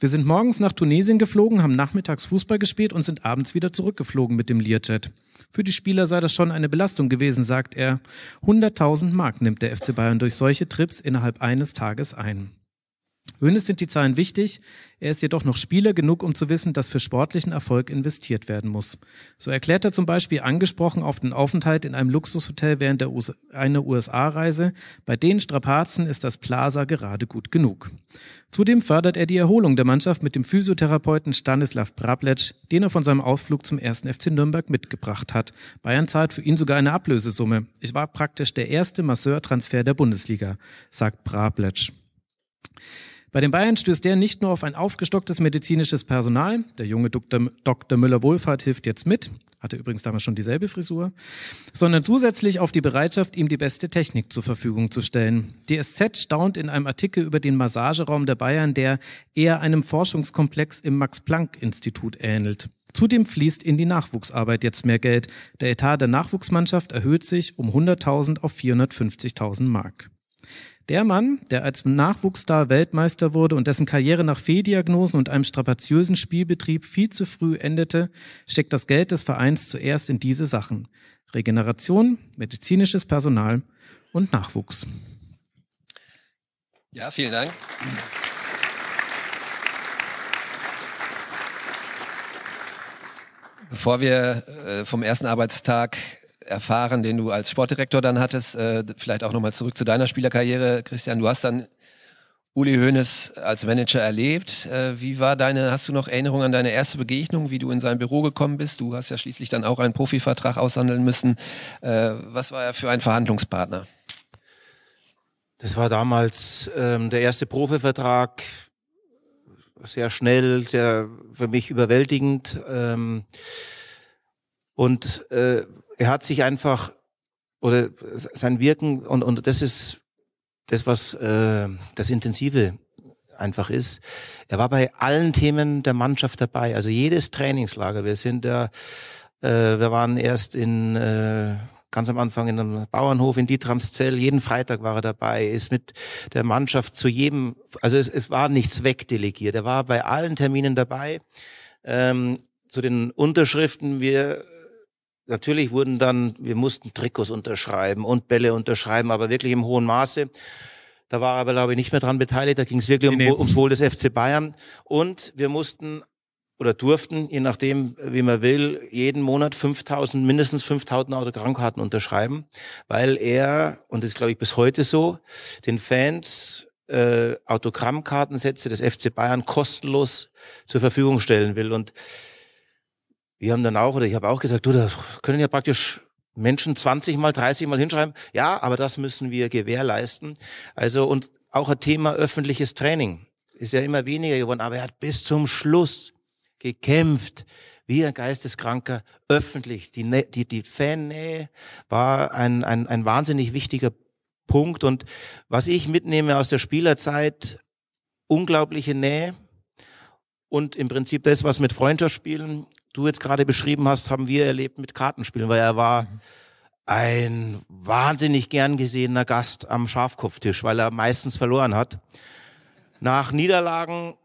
Wir sind morgens nach Tunesien geflogen, haben nachmittags Fußball gespielt und sind abends wieder zurückgeflogen mit dem Learjet. Für die Spieler sei das schon eine Belastung gewesen, sagt er. 100.000 Mark nimmt der FC Bayern durch solche Trips innerhalb eines Tages ein. Hönes sind die Zahlen wichtig. Er ist jedoch noch Spieler genug, um zu wissen, dass für sportlichen Erfolg investiert werden muss. So erklärt er zum Beispiel angesprochen auf den Aufenthalt in einem Luxushotel während der US einer USA-Reise, bei den Strapazen ist das Plaza gerade gut genug. Zudem fördert er die Erholung der Mannschaft mit dem Physiotherapeuten Stanislav Brabletsch, den er von seinem Ausflug zum ersten FC Nürnberg mitgebracht hat. Bayern zahlt für ihn sogar eine Ablösesumme. Ich war praktisch der erste Masseur-Transfer der Bundesliga, sagt Brabletsch. Bei den Bayern stößt er nicht nur auf ein aufgestocktes medizinisches Personal. Der junge Dr. Dr. Müller-Wohlfahrt hilft jetzt mit, hatte übrigens damals schon dieselbe Frisur, sondern zusätzlich auf die Bereitschaft, ihm die beste Technik zur Verfügung zu stellen. Die SZ staunt in einem Artikel über den Massageraum der Bayern, der eher einem Forschungskomplex im Max-Planck-Institut ähnelt. Zudem fließt in die Nachwuchsarbeit jetzt mehr Geld. Der Etat der Nachwuchsmannschaft erhöht sich um 100.000 auf 450.000 Mark. Der Mann, der als Nachwuchsstar Weltmeister wurde und dessen Karriere nach Fehldiagnosen und einem strapaziösen Spielbetrieb viel zu früh endete, steckt das Geld des Vereins zuerst in diese Sachen. Regeneration, medizinisches Personal und Nachwuchs. Ja, vielen Dank. Bevor wir äh, vom ersten Arbeitstag erfahren, den du als Sportdirektor dann hattest. Äh, vielleicht auch nochmal zurück zu deiner Spielerkarriere, Christian. Du hast dann Uli Hoeneß als Manager erlebt. Äh, wie war deine, hast du noch Erinnerungen an deine erste Begegnung, wie du in sein Büro gekommen bist? Du hast ja schließlich dann auch einen Profivertrag aushandeln müssen. Äh, was war er für ein Verhandlungspartner? Das war damals ähm, der erste Profivertrag, sehr schnell, sehr für mich überwältigend. Ähm, und äh, er hat sich einfach oder sein Wirken und, und das ist das, was äh, das Intensive einfach ist. Er war bei allen Themen der Mannschaft dabei, also jedes Trainingslager. Wir sind da, äh, wir waren erst in äh, ganz am Anfang in einem Bauernhof in Dietramszell. Jeden Freitag war er dabei, ist mit der Mannschaft zu jedem, also es, es war nichts wegdelegiert. Er war bei allen Terminen dabei. Ähm, zu den Unterschriften, wir Natürlich wurden dann, wir mussten Trikots unterschreiben und Bälle unterschreiben, aber wirklich im hohen Maße. Da war er aber, glaube ich, nicht mehr dran beteiligt. Da ging es wirklich nee, um, nee. ums Wohl des FC Bayern. Und wir mussten oder durften, je nachdem, wie man will, jeden Monat 5000, mindestens 5000 Autogrammkarten unterschreiben, weil er, und das ist, glaube ich, bis heute so, den Fans äh, Autogrammkartensätze des FC Bayern kostenlos zur Verfügung stellen will. Und wir haben dann auch, oder ich habe auch gesagt, du, da können ja praktisch Menschen 20 mal, 30 mal hinschreiben. Ja, aber das müssen wir gewährleisten. Also, und auch ein Thema öffentliches Training ist ja immer weniger geworden, aber er hat bis zum Schluss gekämpft, wie ein Geisteskranker, öffentlich. Die, die, die Fannähe war ein, ein, ein wahnsinnig wichtiger Punkt. Und was ich mitnehme aus der Spielerzeit, unglaubliche Nähe und im Prinzip das, was mit Freundschaft spielen du jetzt gerade beschrieben hast, haben wir erlebt mit Kartenspielen, weil er war ein wahnsinnig gern gesehener Gast am Schafkopftisch, weil er meistens verloren hat. Nach Niederlagen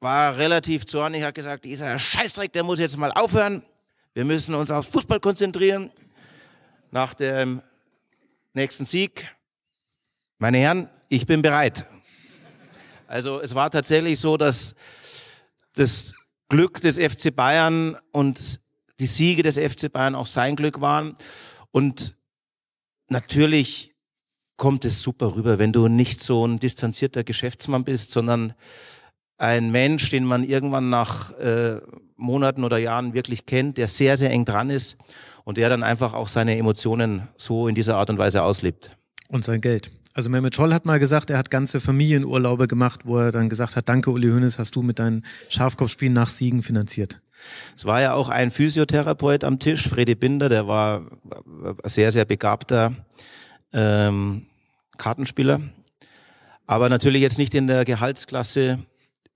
war er relativ zornig, hat gesagt, dieser Scheißdreck, der muss jetzt mal aufhören. Wir müssen uns auf Fußball konzentrieren. Nach dem nächsten Sieg, meine Herren, ich bin bereit. Also es war tatsächlich so, dass das Glück des FC Bayern und die Siege des FC Bayern auch sein Glück waren. Und natürlich kommt es super rüber, wenn du nicht so ein distanzierter Geschäftsmann bist, sondern ein Mensch, den man irgendwann nach äh, Monaten oder Jahren wirklich kennt, der sehr, sehr eng dran ist und der dann einfach auch seine Emotionen so in dieser Art und Weise auslebt. Und sein Geld. Also Mehmet Scholl hat mal gesagt, er hat ganze Familienurlaube gemacht, wo er dann gesagt hat, danke Uli Hoeneß, hast du mit deinen Schafkopfspielen nach Siegen finanziert. Es war ja auch ein Physiotherapeut am Tisch, Fredi Binder, der war sehr, sehr begabter ähm, Kartenspieler. Aber natürlich jetzt nicht in der Gehaltsklasse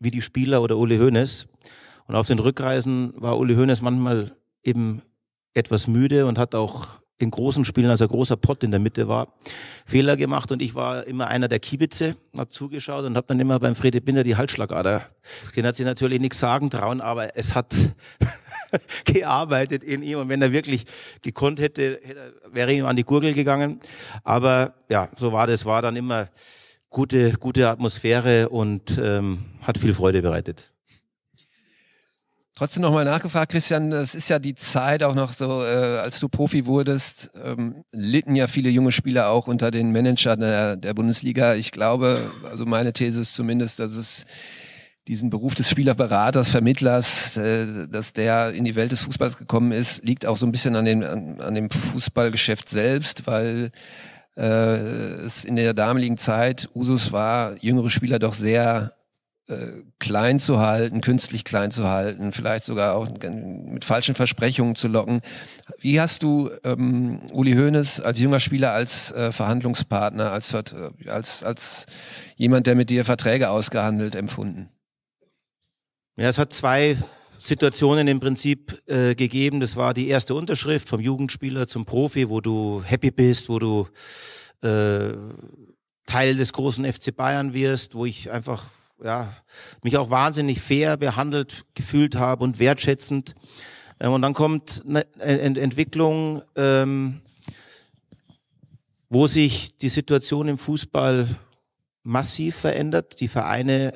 wie die Spieler oder Uli Hoeneß. Und auf den Rückreisen war Uli Hoeneß manchmal eben etwas müde und hat auch in großen Spielen, als ein großer Pott in der Mitte war, Fehler gemacht und ich war immer einer der Kiebitze, habe zugeschaut und habe dann immer beim Friede Binder die Halsschlagader. Den hat sie natürlich nichts sagen trauen, aber es hat gearbeitet in ihm und wenn er wirklich gekonnt hätte, hätte wäre ihm an die Gurgel gegangen. Aber ja, so war das, war dann immer gute, gute Atmosphäre und ähm, hat viel Freude bereitet. Trotzdem nochmal nachgefragt, Christian, das ist ja die Zeit auch noch so, äh, als du Profi wurdest, ähm, litten ja viele junge Spieler auch unter den Managern der, der Bundesliga. Ich glaube, also meine These ist zumindest, dass es diesen Beruf des Spielerberaters, Vermittlers, äh, dass der in die Welt des Fußballs gekommen ist, liegt auch so ein bisschen an, den, an, an dem Fußballgeschäft selbst, weil äh, es in der damaligen Zeit Usus war, jüngere Spieler doch sehr äh, klein zu halten, künstlich klein zu halten, vielleicht sogar auch mit falschen Versprechungen zu locken. Wie hast du ähm, Uli Hoeneß als junger Spieler, als äh, Verhandlungspartner, als, äh, als, als jemand, der mit dir Verträge ausgehandelt, empfunden? Ja, es hat zwei Situationen im Prinzip äh, gegeben. Das war die erste Unterschrift vom Jugendspieler zum Profi, wo du happy bist, wo du äh, Teil des großen FC Bayern wirst, wo ich einfach ja, mich auch wahnsinnig fair behandelt gefühlt habe und wertschätzend. Äh, und dann kommt eine Entwicklung, ähm, wo sich die Situation im Fußball massiv verändert, die Vereine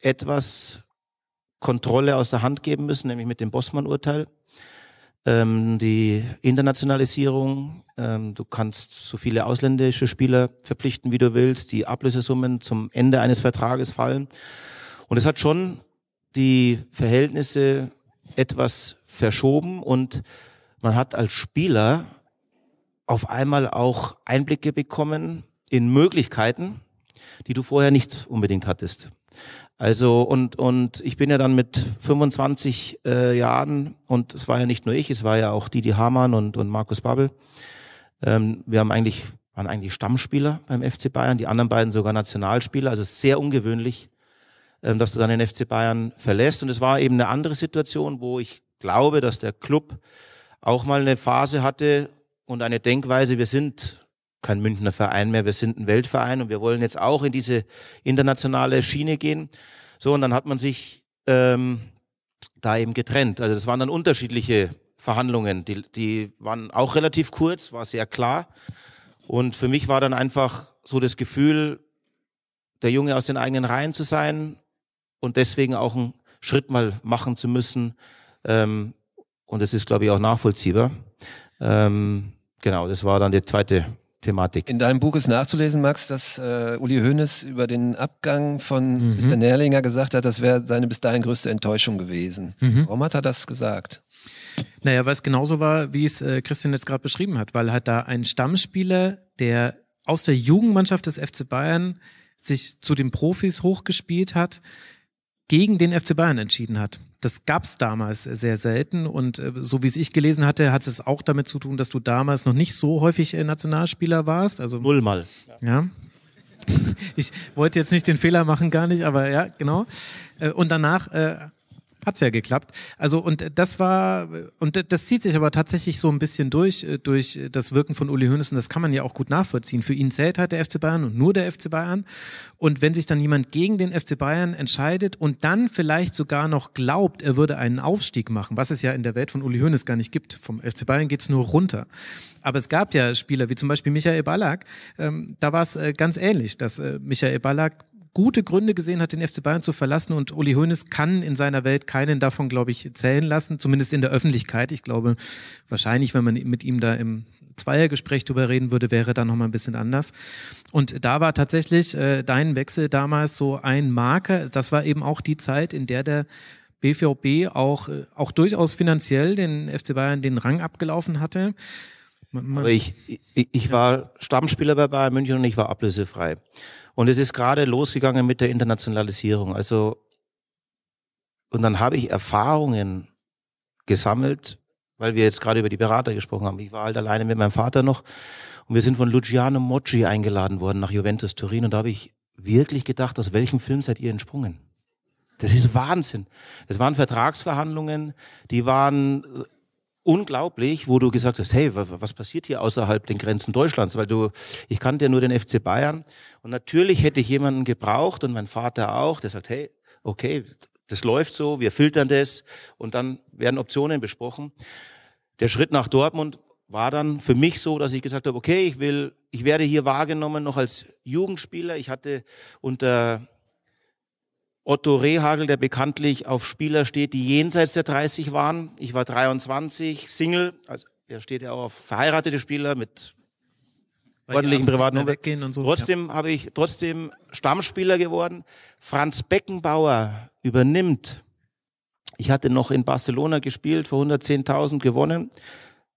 etwas Kontrolle aus der Hand geben müssen, nämlich mit dem Bossmann-Urteil ähm, die Internationalisierung. Ähm, du kannst so viele ausländische Spieler verpflichten, wie du willst. Die Ablösesummen zum Ende eines Vertrages fallen. Und es hat schon die Verhältnisse etwas verschoben und man hat als Spieler auf einmal auch Einblicke bekommen in Möglichkeiten, die du vorher nicht unbedingt hattest. Also und und ich bin ja dann mit 25 äh, Jahren und es war ja nicht nur ich, es war ja auch Didi Hamann und und Markus Babbel. Ähm, wir haben eigentlich waren eigentlich Stammspieler beim FC Bayern, die anderen beiden sogar Nationalspieler, also sehr ungewöhnlich, ähm, dass du dann den FC Bayern verlässt und es war eben eine andere Situation, wo ich glaube, dass der Club auch mal eine Phase hatte und eine Denkweise, wir sind kein Münchner Verein mehr, wir sind ein Weltverein und wir wollen jetzt auch in diese internationale Schiene gehen. So, und dann hat man sich ähm, da eben getrennt. Also das waren dann unterschiedliche Verhandlungen, die, die waren auch relativ kurz, war sehr klar. Und für mich war dann einfach so das Gefühl, der Junge aus den eigenen Reihen zu sein und deswegen auch einen Schritt mal machen zu müssen. Ähm, und das ist, glaube ich, auch nachvollziehbar. Ähm, genau, das war dann die zweite Thematik. In deinem Buch ist nachzulesen, Max, dass äh, Uli Hoeneß über den Abgang von mhm. Mr. Nerlinger gesagt hat, das wäre seine bis dahin größte Enttäuschung gewesen. Mhm. Warum hat er das gesagt? Naja, weil es genauso war, wie es äh, Christian jetzt gerade beschrieben hat, weil halt da ein Stammspieler, der aus der Jugendmannschaft des FC Bayern sich zu den Profis hochgespielt hat, gegen den FC Bayern entschieden hat. Das gab es damals sehr selten und äh, so wie es ich gelesen hatte, hat es auch damit zu tun, dass du damals noch nicht so häufig äh, Nationalspieler warst. Also nullmal. Ja. Ich wollte jetzt nicht den Fehler machen, gar nicht, aber ja, genau. Äh, und danach Hat's ja geklappt. Also und das war und das zieht sich aber tatsächlich so ein bisschen durch äh, durch das Wirken von Uli Hoeneß und das kann man ja auch gut nachvollziehen. Für ihn zählt halt der FC Bayern und nur der FC Bayern und wenn sich dann jemand gegen den FC Bayern entscheidet und dann vielleicht sogar noch glaubt, er würde einen Aufstieg machen, was es ja in der Welt von Uli Hoeneß gar nicht gibt. Vom FC Bayern geht's nur runter. Aber es gab ja Spieler wie zum Beispiel Michael Ballack. Ähm, da war es äh, ganz ähnlich, dass äh, Michael Ballack gute Gründe gesehen hat, den FC Bayern zu verlassen und Uli Hoeneß kann in seiner Welt keinen davon, glaube ich, zählen lassen, zumindest in der Öffentlichkeit. Ich glaube, wahrscheinlich, wenn man mit ihm da im Zweiergespräch drüber reden würde, wäre da nochmal ein bisschen anders. Und da war tatsächlich äh, dein Wechsel damals so ein Marker. Das war eben auch die Zeit, in der der BVB auch, äh, auch durchaus finanziell den FC Bayern den Rang abgelaufen hatte. Man, ich, ich, ich, war Stammspieler bei Bayern München und ich war ablösefrei. Und es ist gerade losgegangen mit der Internationalisierung. Also, und dann habe ich Erfahrungen gesammelt, weil wir jetzt gerade über die Berater gesprochen haben. Ich war halt alleine mit meinem Vater noch und wir sind von Luciano Moggi eingeladen worden nach Juventus Turin und da habe ich wirklich gedacht, aus welchem Film seid ihr entsprungen? Das ist Wahnsinn. Das waren Vertragsverhandlungen, die waren unglaublich, wo du gesagt hast, hey, was passiert hier außerhalb den Grenzen Deutschlands? Weil du, ich kannte ja nur den FC Bayern und natürlich hätte ich jemanden gebraucht und mein Vater auch, der sagt, hey, okay, das läuft so, wir filtern das und dann werden Optionen besprochen. Der Schritt nach Dortmund war dann für mich so, dass ich gesagt habe, okay, ich will, ich werde hier wahrgenommen noch als Jugendspieler. Ich hatte unter Otto Rehagel, der bekanntlich auf Spieler steht, die jenseits der 30 waren. Ich war 23, Single, also er steht ja auch auf verheiratete Spieler mit Weil ordentlichen privaten Umwelten. und so. Trotzdem ja. habe ich trotzdem Stammspieler geworden. Franz Beckenbauer übernimmt. Ich hatte noch in Barcelona gespielt, vor 110.000 gewonnen.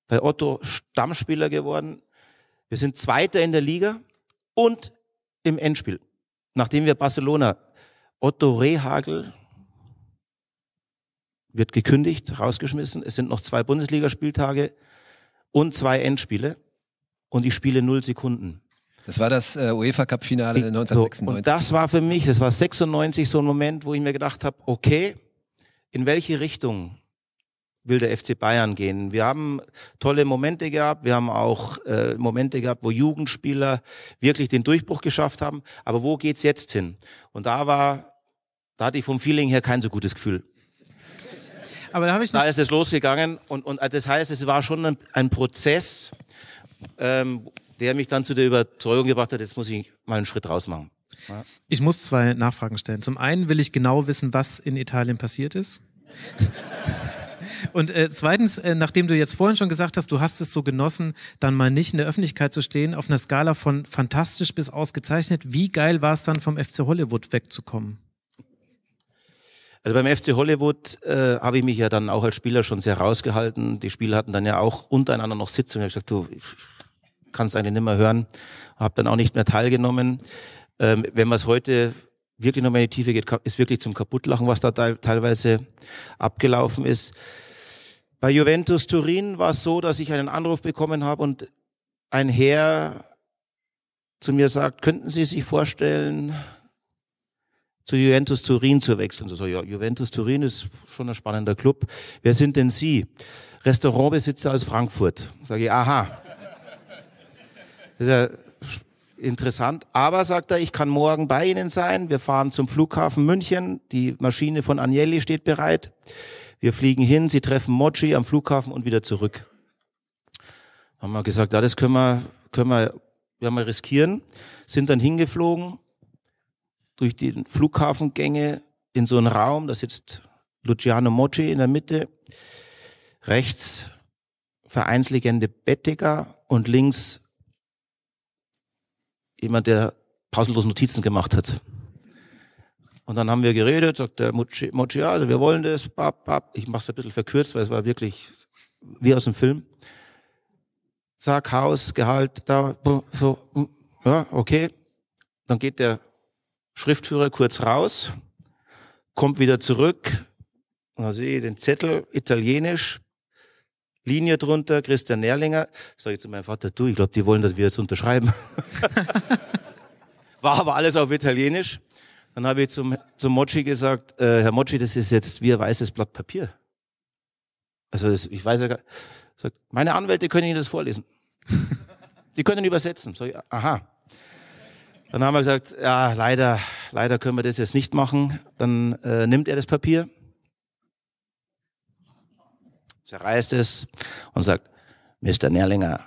Bei Otto Stammspieler geworden. Wir sind Zweiter in der Liga und im Endspiel, nachdem wir Barcelona Otto Rehagel wird gekündigt, rausgeschmissen. Es sind noch zwei Bundesligaspieltage und zwei Endspiele und ich spiele null Sekunden. Das war das äh, UEFA Cup Finale 1996. und das war für mich, das war 96 so ein Moment, wo ich mir gedacht habe, okay, in welche Richtung will der FC Bayern gehen? Wir haben tolle Momente gehabt, wir haben auch äh, Momente gehabt, wo Jugendspieler wirklich den Durchbruch geschafft haben, aber wo geht es jetzt hin? Und da war da hatte ich vom Feeling her kein so gutes Gefühl. Aber da habe ich noch Da ist es losgegangen und, und also das heißt, es war schon ein, ein Prozess, ähm, der mich dann zu der Überzeugung gebracht hat, jetzt muss ich mal einen Schritt raus machen. Ja. Ich muss zwei Nachfragen stellen. Zum einen will ich genau wissen, was in Italien passiert ist. Und äh, zweitens, äh, nachdem du jetzt vorhin schon gesagt hast, du hast es so genossen, dann mal nicht in der Öffentlichkeit zu stehen, auf einer Skala von fantastisch bis ausgezeichnet, wie geil war es dann vom FC Hollywood wegzukommen? Also beim FC Hollywood äh, habe ich mich ja dann auch als Spieler schon sehr rausgehalten. Die Spieler hatten dann ja auch untereinander noch Sitzungen. Ich habe gesagt, du kannst eigentlich nicht mehr hören. Habe dann auch nicht mehr teilgenommen. Ähm, wenn man es heute wirklich nochmal in die Tiefe geht, ist wirklich zum Kaputtlachen, was da te teilweise abgelaufen ist. Bei Juventus Turin war es so, dass ich einen Anruf bekommen habe und ein Herr zu mir sagt, könnten Sie sich vorstellen, zu Juventus Turin zu wechseln. So, also, ja, Juventus Turin ist schon ein spannender Club. Wer sind denn Sie? Restaurantbesitzer aus Frankfurt. Sage ich, aha. Das ist ja interessant. Aber sagt er, ich kann morgen bei Ihnen sein. Wir fahren zum Flughafen München. Die Maschine von Agnelli steht bereit. Wir fliegen hin. Sie treffen Mochi am Flughafen und wieder zurück. Haben wir gesagt, ja, das können wir, können wir, ja mal riskieren. Sind dann hingeflogen durch die Flughafengänge in so einen Raum. Da sitzt Luciano Mochi in der Mitte, rechts Vereinslegende Bettiger und links jemand, der pausenlos Notizen gemacht hat. Und dann haben wir geredet, sagt der Mochi, Mochi also wir wollen das, bap, bap. ich mache es ein bisschen verkürzt, weil es war wirklich wie aus dem Film. Zack, Haus, Gehalt, da, so, ja, okay. Dann geht der Schriftführer kurz raus, kommt wieder zurück, da sehe ich den Zettel, italienisch, Linie drunter, Christian Nerlinger. Sage ich zu meinem Vater, du, ich glaube, die wollen, dass wir jetzt unterschreiben. War aber alles auf Italienisch. Dann habe ich zum, zum Mochi gesagt, äh, Herr Mochi, das ist jetzt wie ein weißes Blatt Papier. Also das, ich weiß ja gar sagt, meine Anwälte können Ihnen das vorlesen. die können übersetzen. Sag ich, aha. Dann haben wir gesagt, ja, leider, leider können wir das jetzt nicht machen. Dann äh, nimmt er das Papier, zerreißt es und sagt, Mr. Nerlinger,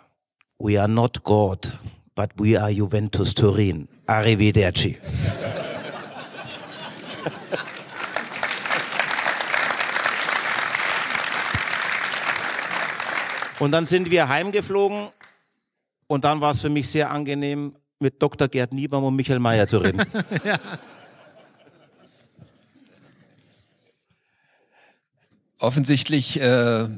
we are not God, but we are Juventus Turin. Arrivederci. Und dann sind wir heimgeflogen und dann war es für mich sehr angenehm, mit Dr. Gerd Niebaum und Michael Mayer zu reden. ja. Offensichtlich äh,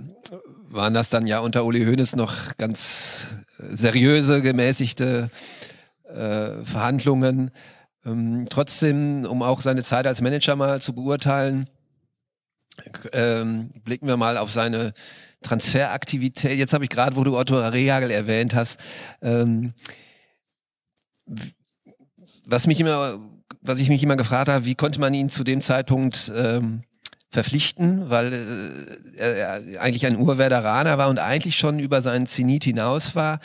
waren das dann ja unter Uli Hoeneß noch ganz äh, seriöse, gemäßigte äh, Verhandlungen. Ähm, trotzdem, um auch seine Zeit als Manager mal zu beurteilen, ähm, blicken wir mal auf seine Transferaktivität. Jetzt habe ich gerade, wo du Otto Rehagel erwähnt hast, ähm, was mich immer, was ich mich immer gefragt habe, wie konnte man ihn zu dem Zeitpunkt ähm, verpflichten, weil äh, er eigentlich ein Urverderaner war und eigentlich schon über seinen Zenit hinaus war.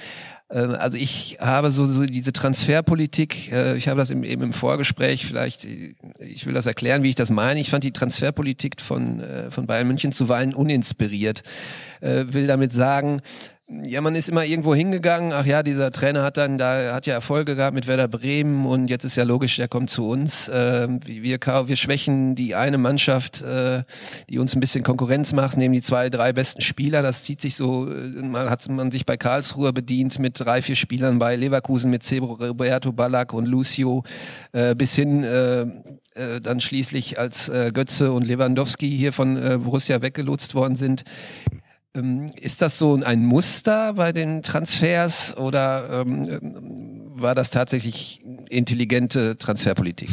Ähm, also ich habe so, so diese Transferpolitik, äh, ich habe das im, eben im Vorgespräch vielleicht, ich will das erklären, wie ich das meine. Ich fand die Transferpolitik von, äh, von Bayern München zuweilen uninspiriert. Äh, will damit sagen, ja, man ist immer irgendwo hingegangen. Ach ja, dieser Trainer hat dann da hat ja Erfolge gehabt mit Werder Bremen und jetzt ist ja logisch, der kommt zu uns. Ähm, wir, wir schwächen die eine Mannschaft, äh, die uns ein bisschen Konkurrenz macht, nehmen die zwei, drei besten Spieler. Das zieht sich so. Äh, mal hat man sich bei Karlsruhe bedient mit drei, vier Spielern bei Leverkusen mit Cebro, Roberto Ballack und Lucio äh, bis hin. Äh, äh dann schließlich als äh, Götze und Lewandowski hier von Borussia weggelotst worden sind, ähm, ist das so ein Muster bei den Transfers oder ähm, war das tatsächlich intelligente Transferpolitik?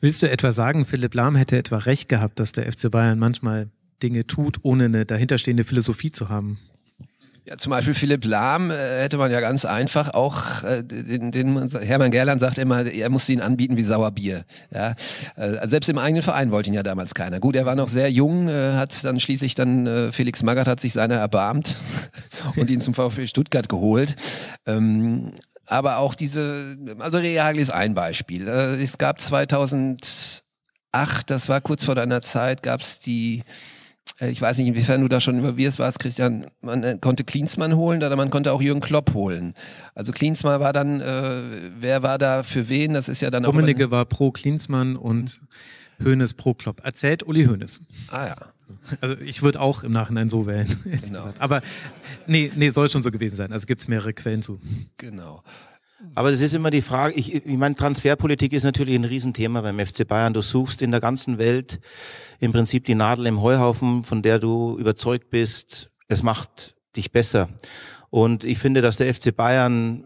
Willst du etwa sagen, Philipp Lahm hätte etwa recht gehabt, dass der FC Bayern manchmal Dinge tut, ohne eine dahinterstehende Philosophie zu haben? Ja, zum Beispiel Philipp Lahm äh, hätte man ja ganz einfach auch, äh, den, den Hermann Gerland sagt immer, er muss ihn anbieten wie Sauerbier. Ja? Äh, selbst im eigenen Verein wollte ihn ja damals keiner. Gut, er war noch sehr jung, äh, hat dann schließlich dann, äh, Felix Magath hat sich seiner erbarmt und ihn zum VfB Stuttgart geholt. Ähm, aber auch diese, also Real ist ein Beispiel. Äh, es gab 2008, das war kurz vor deiner Zeit, gab es die äh, ich weiß nicht, inwiefern du da schon involviert warst, Christian, man äh, konnte Klinsmann holen oder man konnte auch Jürgen Klopp holen. Also Klinsmann war dann, äh, wer war da für wen? Das ist ja dann Domenecke war pro Klinsmann und Hönes pro Klopp. Erzählt Uli Hönes. Ah ja. Also ich würde auch im Nachhinein so wählen. Genau. Aber nee, nee, soll schon so gewesen sein. Also gibt es mehrere Quellen zu. Genau. Aber das ist immer die Frage, ich, ich meine, Transferpolitik ist natürlich ein Riesenthema beim FC Bayern. Du suchst in der ganzen Welt im Prinzip die Nadel im Heuhaufen, von der du überzeugt bist, es macht dich besser. Und ich finde, dass der FC Bayern,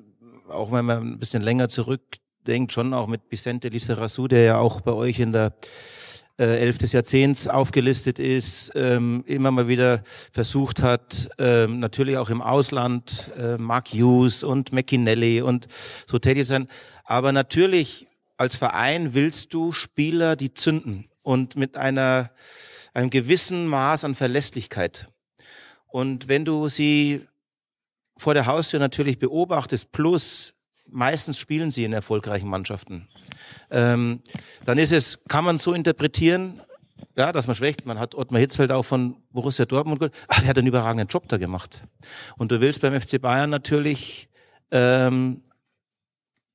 auch wenn man ein bisschen länger zurückdenkt, schon auch mit Vicente Lissarassou, der ja auch bei euch in der äh, 11. des Jahrzehnts aufgelistet ist, ähm, immer mal wieder versucht hat, ähm, natürlich auch im Ausland, äh, Mark Hughes und McKinley und so tätig sein. Aber natürlich als Verein willst du Spieler, die zünden und mit einer, einem gewissen Maß an Verlässlichkeit. Und wenn du sie vor der Haustür natürlich beobachtest, plus meistens spielen sie in erfolgreichen Mannschaften. Ähm, dann ist es, kann man so interpretieren, ja, dass man schwächt. Man hat Ottmar Hitzfeld auch von Borussia Dortmund gehört. Ach, der hat einen überragenden Job da gemacht. Und du willst beim FC Bayern natürlich ähm,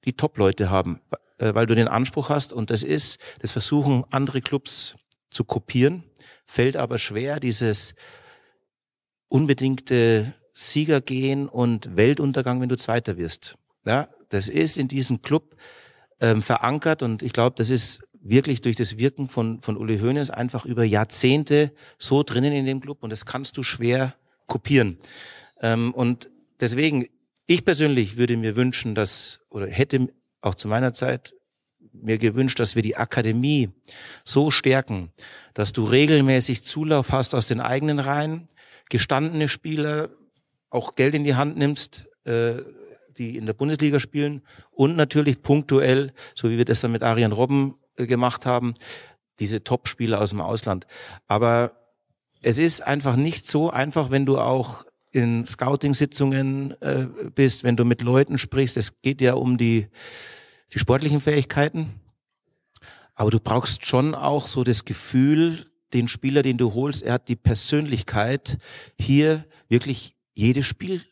die Top-Leute haben, äh, weil du den Anspruch hast und das ist, das versuchen andere Clubs zu kopieren, fällt aber schwer, dieses unbedingte Siegergehen und Weltuntergang, wenn du Zweiter wirst. Ja, das ist in diesem Club ähm, verankert und ich glaube, das ist wirklich durch das Wirken von, von Uli Hoeneß einfach über Jahrzehnte so drinnen in dem Club und das kannst du schwer kopieren. Ähm, und deswegen, ich persönlich würde mir wünschen, dass, oder hätte auch zu meiner Zeit mir gewünscht, dass wir die Akademie so stärken, dass du regelmäßig Zulauf hast aus den eigenen Reihen, gestandene Spieler, auch Geld in die Hand nimmst, äh, die in der Bundesliga spielen und natürlich punktuell, so wie wir das dann mit Arian Robben äh, gemacht haben, diese Top-Spieler aus dem Ausland. Aber es ist einfach nicht so einfach, wenn du auch in Scouting-Sitzungen äh, bist, wenn du mit Leuten sprichst. Es geht ja um die, die sportlichen Fähigkeiten. Aber du brauchst schon auch so das Gefühl, den Spieler, den du holst, er hat die Persönlichkeit, hier wirklich jedes Spiel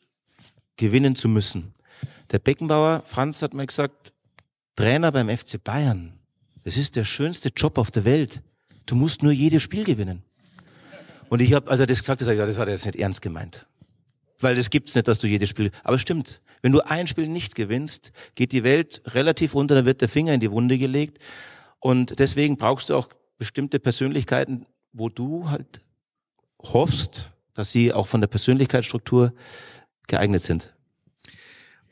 gewinnen zu müssen. Der Beckenbauer, Franz hat mir gesagt, Trainer beim FC Bayern, das ist der schönste Job auf der Welt. Du musst nur jedes Spiel gewinnen. Und ich habe, als er das gesagt hat, ich, ja, das hat er jetzt nicht ernst gemeint. Weil das gibt's nicht, dass du jedes Spiel, aber stimmt. Wenn du ein Spiel nicht gewinnst, geht die Welt relativ unter, dann wird der Finger in die Wunde gelegt. Und deswegen brauchst du auch bestimmte Persönlichkeiten, wo du halt hoffst, dass sie auch von der Persönlichkeitsstruktur geeignet sind.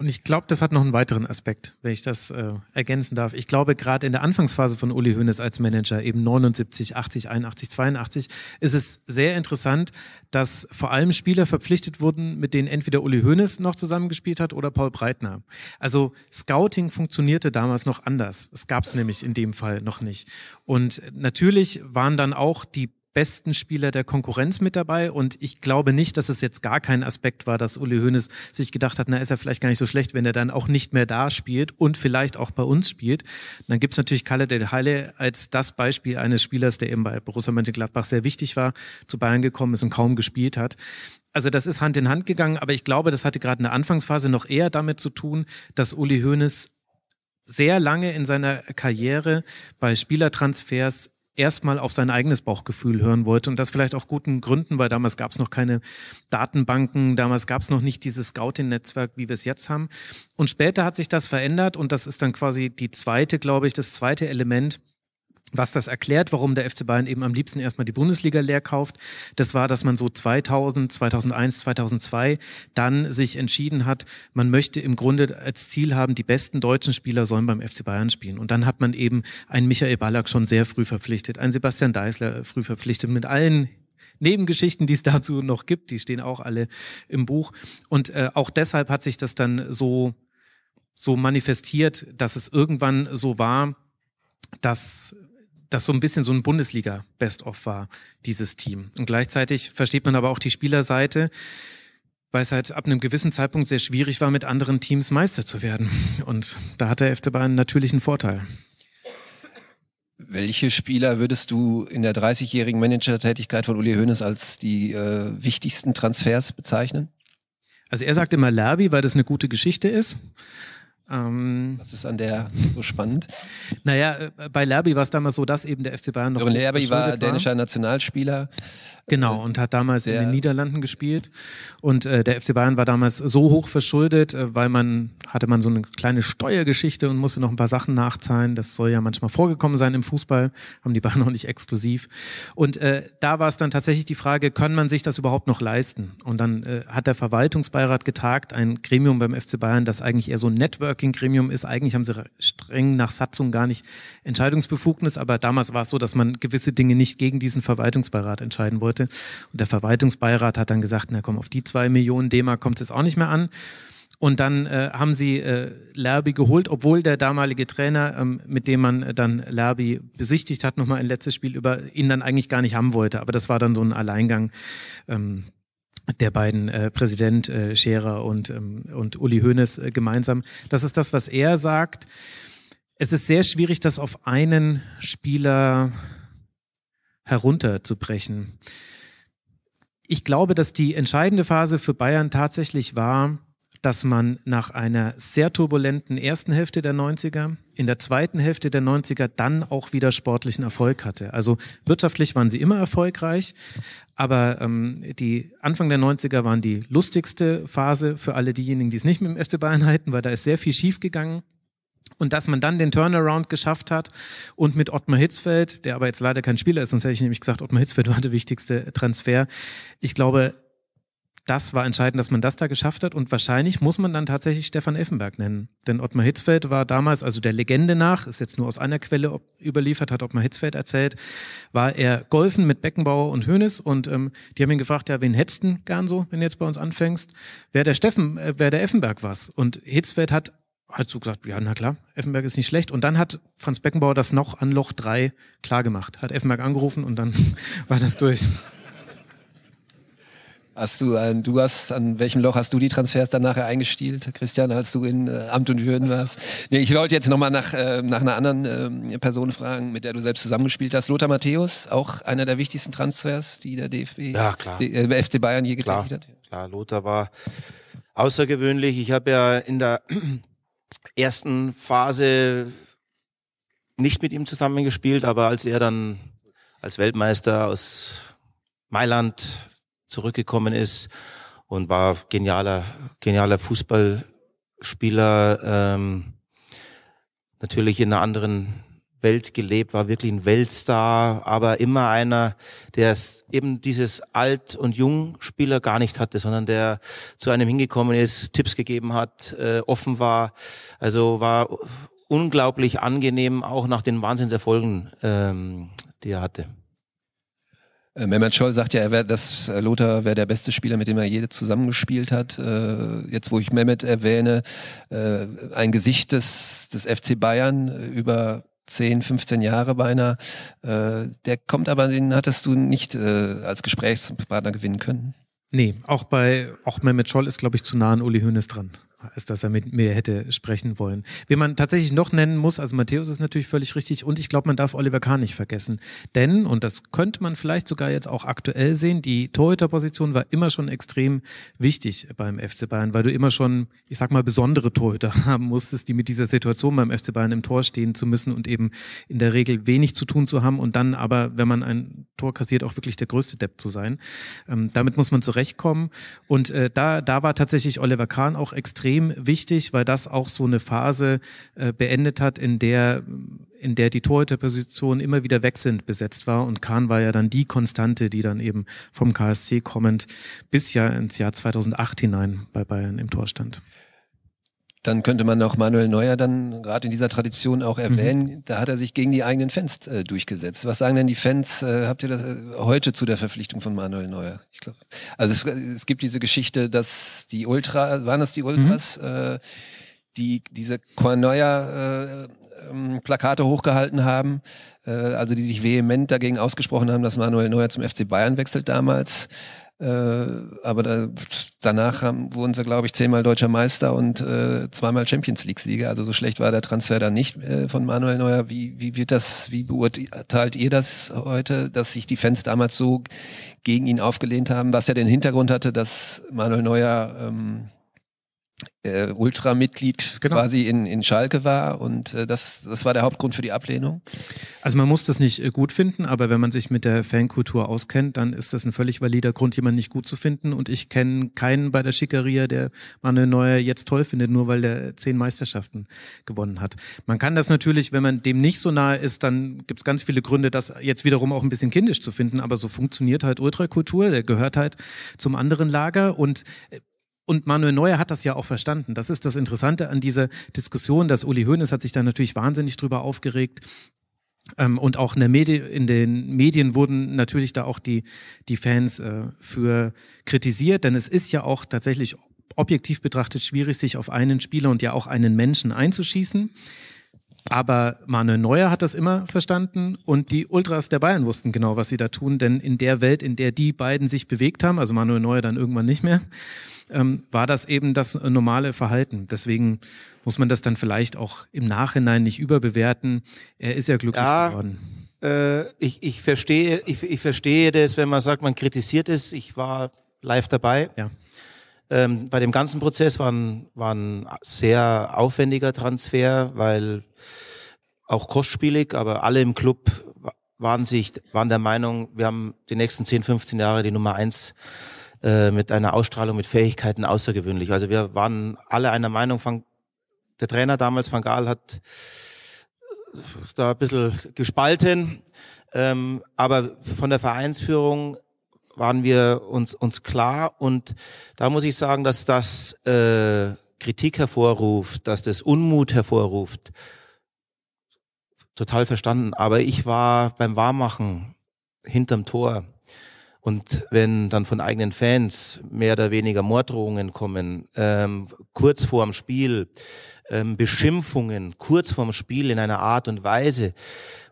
Und ich glaube, das hat noch einen weiteren Aspekt, wenn ich das äh, ergänzen darf. Ich glaube, gerade in der Anfangsphase von Uli Hoeneß als Manager, eben 79, 80, 81, 82, ist es sehr interessant, dass vor allem Spieler verpflichtet wurden, mit denen entweder Uli Hoeneß noch zusammengespielt hat oder Paul Breitner. Also Scouting funktionierte damals noch anders. Es gab es nämlich in dem Fall noch nicht. Und natürlich waren dann auch die besten Spieler der Konkurrenz mit dabei und ich glaube nicht, dass es jetzt gar kein Aspekt war, dass Uli Hoeneß sich gedacht hat, na ist er vielleicht gar nicht so schlecht, wenn er dann auch nicht mehr da spielt und vielleicht auch bei uns spielt. Und dann gibt's natürlich Kalle Del Halle als das Beispiel eines Spielers, der eben bei Borussia Mönchengladbach sehr wichtig war, zu Bayern gekommen ist und kaum gespielt hat. Also das ist Hand in Hand gegangen, aber ich glaube, das hatte gerade in der Anfangsphase noch eher damit zu tun, dass Uli Hoeneß sehr lange in seiner Karriere bei Spielertransfers erstmal auf sein eigenes Bauchgefühl hören wollte und das vielleicht auch guten Gründen, weil damals gab es noch keine Datenbanken, damals gab es noch nicht dieses Scouting-Netzwerk, wie wir es jetzt haben. Und später hat sich das verändert und das ist dann quasi die zweite, glaube ich, das zweite Element, was das erklärt, warum der FC Bayern eben am liebsten erstmal die Bundesliga leer kauft, das war, dass man so 2000, 2001, 2002 dann sich entschieden hat, man möchte im Grunde als Ziel haben, die besten deutschen Spieler sollen beim FC Bayern spielen. Und dann hat man eben einen Michael Ballack schon sehr früh verpflichtet, einen Sebastian Deißler früh verpflichtet, mit allen Nebengeschichten, die es dazu noch gibt, die stehen auch alle im Buch. Und äh, auch deshalb hat sich das dann so, so manifestiert, dass es irgendwann so war, dass das so ein bisschen so ein Bundesliga-Best-of war, dieses Team. Und gleichzeitig versteht man aber auch die Spielerseite, weil es halt ab einem gewissen Zeitpunkt sehr schwierig war, mit anderen Teams Meister zu werden. Und da hat der FC Bayern natürlich einen Vorteil. Welche Spieler würdest du in der 30-jährigen Managertätigkeit von Uli Hoeneß als die äh, wichtigsten Transfers bezeichnen? Also er sagt immer Labi, weil das eine gute Geschichte ist. Ähm, das ist an der so spannend. Naja, äh, bei Lerby war es damals so, dass eben der FC Bayern noch. Lerby war, war dänischer Nationalspieler Genau, äh, und hat damals ja. in den Niederlanden gespielt. Und äh, der FC Bayern war damals so hoch verschuldet, äh, weil man hatte man so eine kleine Steuergeschichte und musste noch ein paar Sachen nachzahlen. Das soll ja manchmal vorgekommen sein im Fußball, haben die Bayern noch nicht exklusiv. Und äh, da war es dann tatsächlich die Frage, kann man sich das überhaupt noch leisten? Und dann äh, hat der Verwaltungsbeirat getagt, ein Gremium beim FC Bayern, das eigentlich eher so ein Networking-Gremium ist. Eigentlich haben sie streng nach Satzung gar nicht Entscheidungsbefugnis, aber damals war es so, dass man gewisse Dinge nicht gegen diesen Verwaltungsbeirat entscheiden wollte hatte. Und der Verwaltungsbeirat hat dann gesagt, na komm, auf die zwei Millionen D-Mark kommt es jetzt auch nicht mehr an. Und dann äh, haben sie äh, Lerby geholt, obwohl der damalige Trainer, ähm, mit dem man äh, dann Lerby besichtigt hat, nochmal ein letztes Spiel über ihn dann eigentlich gar nicht haben wollte. Aber das war dann so ein Alleingang. Ähm, der beiden äh, Präsident äh, Scherer und, ähm, und Uli Hoeneß äh, gemeinsam. Das ist das, was er sagt. Es ist sehr schwierig, das auf einen Spieler herunterzubrechen. Ich glaube, dass die entscheidende Phase für Bayern tatsächlich war, dass man nach einer sehr turbulenten ersten Hälfte der 90er, in der zweiten Hälfte der 90er dann auch wieder sportlichen Erfolg hatte. Also wirtschaftlich waren sie immer erfolgreich, aber ähm, die Anfang der 90er waren die lustigste Phase für alle diejenigen, die es nicht mit dem FC Bayern halten, weil da ist sehr viel schiefgegangen. Und dass man dann den Turnaround geschafft hat und mit Ottmar Hitzfeld, der aber jetzt leider kein Spieler ist, sonst hätte ich nämlich gesagt, Ottmar Hitzfeld war der wichtigste Transfer. Ich glaube, das war entscheidend, dass man das da geschafft hat. Und wahrscheinlich muss man dann tatsächlich Stefan Effenberg nennen. Denn Ottmar Hitzfeld war damals, also der Legende nach, ist jetzt nur aus einer Quelle überliefert, hat Ottmar Hitzfeld erzählt, war er golfen mit Beckenbauer und Hönes und ähm, die haben ihn gefragt, ja, wen hättest du gern so, wenn du jetzt bei uns anfängst? Wer der Steffen, äh, wer der Effenberg was? Und Hitzfeld hat hat so gesagt, ja, na klar, Effenberg ist nicht schlecht. Und dann hat Franz Beckenbauer das noch an Loch 3 klargemacht. Hat Effenberg angerufen und dann war das durch. Hast du, du hast, an welchem Loch hast du die Transfers dann nachher eingestielt, Christian, als du in äh, Amt und Würden warst? Nee, ich wollte jetzt nochmal nach, äh, nach einer anderen äh, Person fragen, mit der du selbst zusammengespielt hast. Lothar Matthäus, auch einer der wichtigsten Transfers, die der DFB, ja, äh, der FC Bayern je getätigt klar. hat. Klar, Lothar war außergewöhnlich. Ich habe ja in der ersten Phase nicht mit ihm zusammengespielt, aber als er dann als Weltmeister aus Mailand zurückgekommen ist und war genialer, genialer Fußballspieler, ähm, natürlich in einer anderen Welt gelebt, war wirklich ein Weltstar, aber immer einer, der eben dieses Alt- und Jungspieler gar nicht hatte, sondern der zu einem hingekommen ist, Tipps gegeben hat, äh, offen war, also war unglaublich angenehm, auch nach den Wahnsinnserfolgen, ähm, die er hatte. Äh, Mehmet Scholl sagt ja, er wär, dass äh, Lothar wäre der beste Spieler, mit dem er jede zusammengespielt hat. Äh, jetzt, wo ich Mehmet erwähne, äh, ein Gesicht des, des FC Bayern äh, über 10, 15 Jahre beinahe. Äh, der kommt aber, den hattest du nicht äh, als Gesprächspartner gewinnen können. Nee, auch bei, auch Mehmet Scholl ist, glaube ich, zu nah an Uli Hoeneß dran als dass er mit mir hätte sprechen wollen. Wen man tatsächlich noch nennen muss, also Matthäus ist natürlich völlig richtig und ich glaube, man darf Oliver Kahn nicht vergessen. Denn, und das könnte man vielleicht sogar jetzt auch aktuell sehen, die Torhüterposition war immer schon extrem wichtig beim FC Bayern, weil du immer schon, ich sag mal, besondere Torhüter haben musstest, die mit dieser Situation beim FC Bayern im Tor stehen zu müssen und eben in der Regel wenig zu tun zu haben und dann aber, wenn man ein Tor kassiert, auch wirklich der größte Depp zu sein. Ähm, damit muss man zurechtkommen und äh, da, da war tatsächlich Oliver Kahn auch extrem extrem wichtig, weil das auch so eine Phase äh, beendet hat, in der in der die Torhüterposition immer wieder wechselnd besetzt war und Kahn war ja dann die Konstante, die dann eben vom KSC kommend bis ja ins Jahr 2008 hinein bei Bayern im Tor stand dann könnte man auch Manuel Neuer dann gerade in dieser Tradition auch mhm. erwähnen. Mhm. Da hat er sich gegen die eigenen Fans äh, durchgesetzt. Was sagen denn die Fans? Äh, habt ihr das äh, heute zu der Verpflichtung von Manuel Neuer? Ich glaube, also es, es, gibt diese Geschichte, dass die Ultra, waren das die mhm. Ultras, mhm. die diese Korn Neuer äh, ähm, Plakate hochgehalten haben, äh, also die sich vehement dagegen ausgesprochen haben, dass Manuel Neuer zum FC Bayern wechselt damals. Äh, aber da, danach haben, wurden sie, glaube ich, zehnmal deutscher Meister und äh, zweimal Champions League-Sieger. Also so schlecht war der Transfer da nicht äh, von Manuel Neuer. Wie, wie wird das, wie beurteilt ihr das heute, dass sich die Fans damals so gegen ihn aufgelehnt haben, was ja den Hintergrund hatte, dass Manuel Neuer ähm, äh, Ultramitglied genau. quasi in, in Schalke war und äh, das, das war der Hauptgrund für die Ablehnung. Also man muss das nicht äh, gut finden, aber wenn man sich mit der Fankultur auskennt, dann ist das ein völlig valider Grund, jemanden nicht gut zu finden und ich kenne keinen bei der Schickeria, der Manuel Neuer jetzt toll findet, nur weil er zehn Meisterschaften gewonnen hat. Man kann das natürlich, wenn man dem nicht so nahe ist, dann gibt es ganz viele Gründe, das jetzt wiederum auch ein bisschen kindisch zu finden, aber so funktioniert halt Ultrakultur, der gehört halt zum anderen Lager und äh, und Manuel Neuer hat das ja auch verstanden. Das ist das Interessante an dieser Diskussion, dass Uli Hoeneß hat sich da natürlich wahnsinnig drüber aufgeregt. Ähm, und auch in, Medi in den Medien wurden natürlich da auch die, die Fans äh, für kritisiert, denn es ist ja auch tatsächlich objektiv betrachtet schwierig, sich auf einen Spieler und ja auch einen Menschen einzuschießen. Aber Manuel Neuer hat das immer verstanden und die Ultras der Bayern wussten genau, was sie da tun, denn in der Welt, in der die beiden sich bewegt haben, also Manuel Neuer dann irgendwann nicht mehr, ähm, war das eben das äh, normale Verhalten. Deswegen muss man das dann vielleicht auch im Nachhinein nicht überbewerten. Er ist ja glücklich ja. geworden. Äh, ich, ich, verstehe, ich, ich verstehe das, wenn man sagt, man kritisiert es. Ich war live dabei. Ja. Ähm, bei dem ganzen Prozess war ein, sehr aufwendiger Transfer, weil auch kostspielig, aber alle im Club waren sich, waren der Meinung, wir haben die nächsten 10, 15 Jahre die Nummer eins äh, mit einer Ausstrahlung, mit Fähigkeiten außergewöhnlich. Also wir waren alle einer Meinung, von, der Trainer damals, Van Gaal, hat äh, da ein bisschen gespalten, ähm, aber von der Vereinsführung waren wir uns, uns klar. Und da muss ich sagen, dass das äh, Kritik hervorruft, dass das Unmut hervorruft. Total verstanden. Aber ich war beim Wahrmachen hinterm Tor. Und wenn dann von eigenen Fans mehr oder weniger Morddrohungen kommen, ähm, kurz vorm Spiel, ähm, Beschimpfungen, kurz vorm Spiel in einer Art und Weise,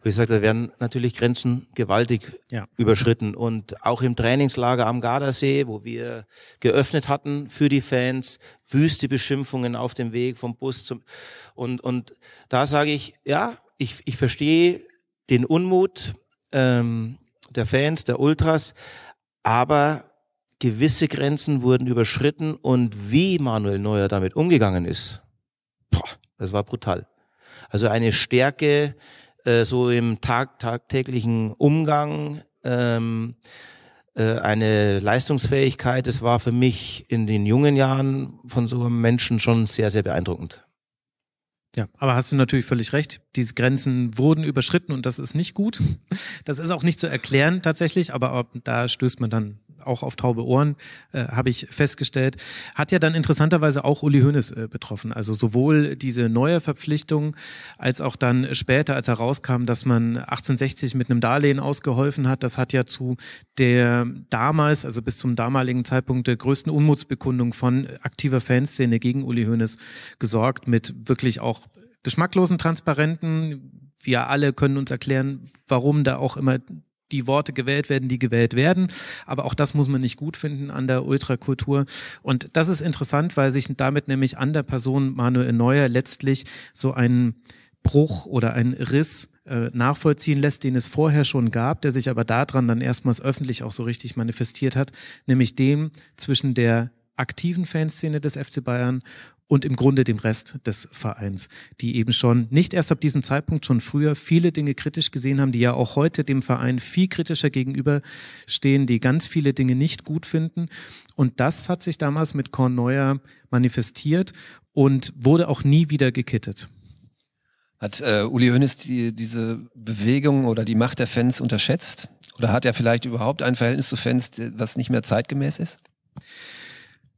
wie gesagt, da werden natürlich Grenzen gewaltig ja. überschritten. Und auch im Trainingslager am Gardasee, wo wir geöffnet hatten für die Fans, wüste Beschimpfungen auf dem Weg vom Bus zum und und da sage ich, ja, ich, ich verstehe den Unmut ähm, der Fans, der Ultras, aber gewisse Grenzen wurden überschritten und wie Manuel Neuer damit umgegangen ist, boah, das war brutal. Also eine Stärke, äh, so im tag tagtäglichen Umgang ähm, äh, eine Leistungsfähigkeit. Es war für mich in den jungen Jahren von so einem Menschen schon sehr, sehr beeindruckend. Ja, aber hast du natürlich völlig recht. Diese Grenzen wurden überschritten und das ist nicht gut. Das ist auch nicht zu erklären tatsächlich, aber da stößt man dann auch auf taube Ohren, äh, habe ich festgestellt, hat ja dann interessanterweise auch Uli Hoeneß äh, betroffen. Also sowohl diese neue Verpflichtung als auch dann später, als herauskam, dass man 1860 mit einem Darlehen ausgeholfen hat, das hat ja zu der damals, also bis zum damaligen Zeitpunkt der größten Unmutsbekundung von aktiver Fanszene gegen Uli Hoeneß gesorgt, mit wirklich auch geschmacklosen Transparenten, wir alle können uns erklären, warum da auch immer die Worte gewählt werden, die gewählt werden. Aber auch das muss man nicht gut finden an der Ultrakultur. Und das ist interessant, weil sich damit nämlich an der Person Manuel Neuer letztlich so ein Bruch oder ein Riss äh, nachvollziehen lässt, den es vorher schon gab, der sich aber daran dann erstmals öffentlich auch so richtig manifestiert hat, nämlich dem zwischen der aktiven Fanszene des FC Bayern und im Grunde dem Rest des Vereins, die eben schon nicht erst ab diesem Zeitpunkt, schon früher viele Dinge kritisch gesehen haben, die ja auch heute dem Verein viel kritischer gegenüberstehen, die ganz viele Dinge nicht gut finden. Und das hat sich damals mit Korn Neuer manifestiert und wurde auch nie wieder gekittet. Hat äh, Uli Hoeneß die, diese Bewegung oder die Macht der Fans unterschätzt? Oder hat er vielleicht überhaupt ein Verhältnis zu Fans, was nicht mehr zeitgemäß ist?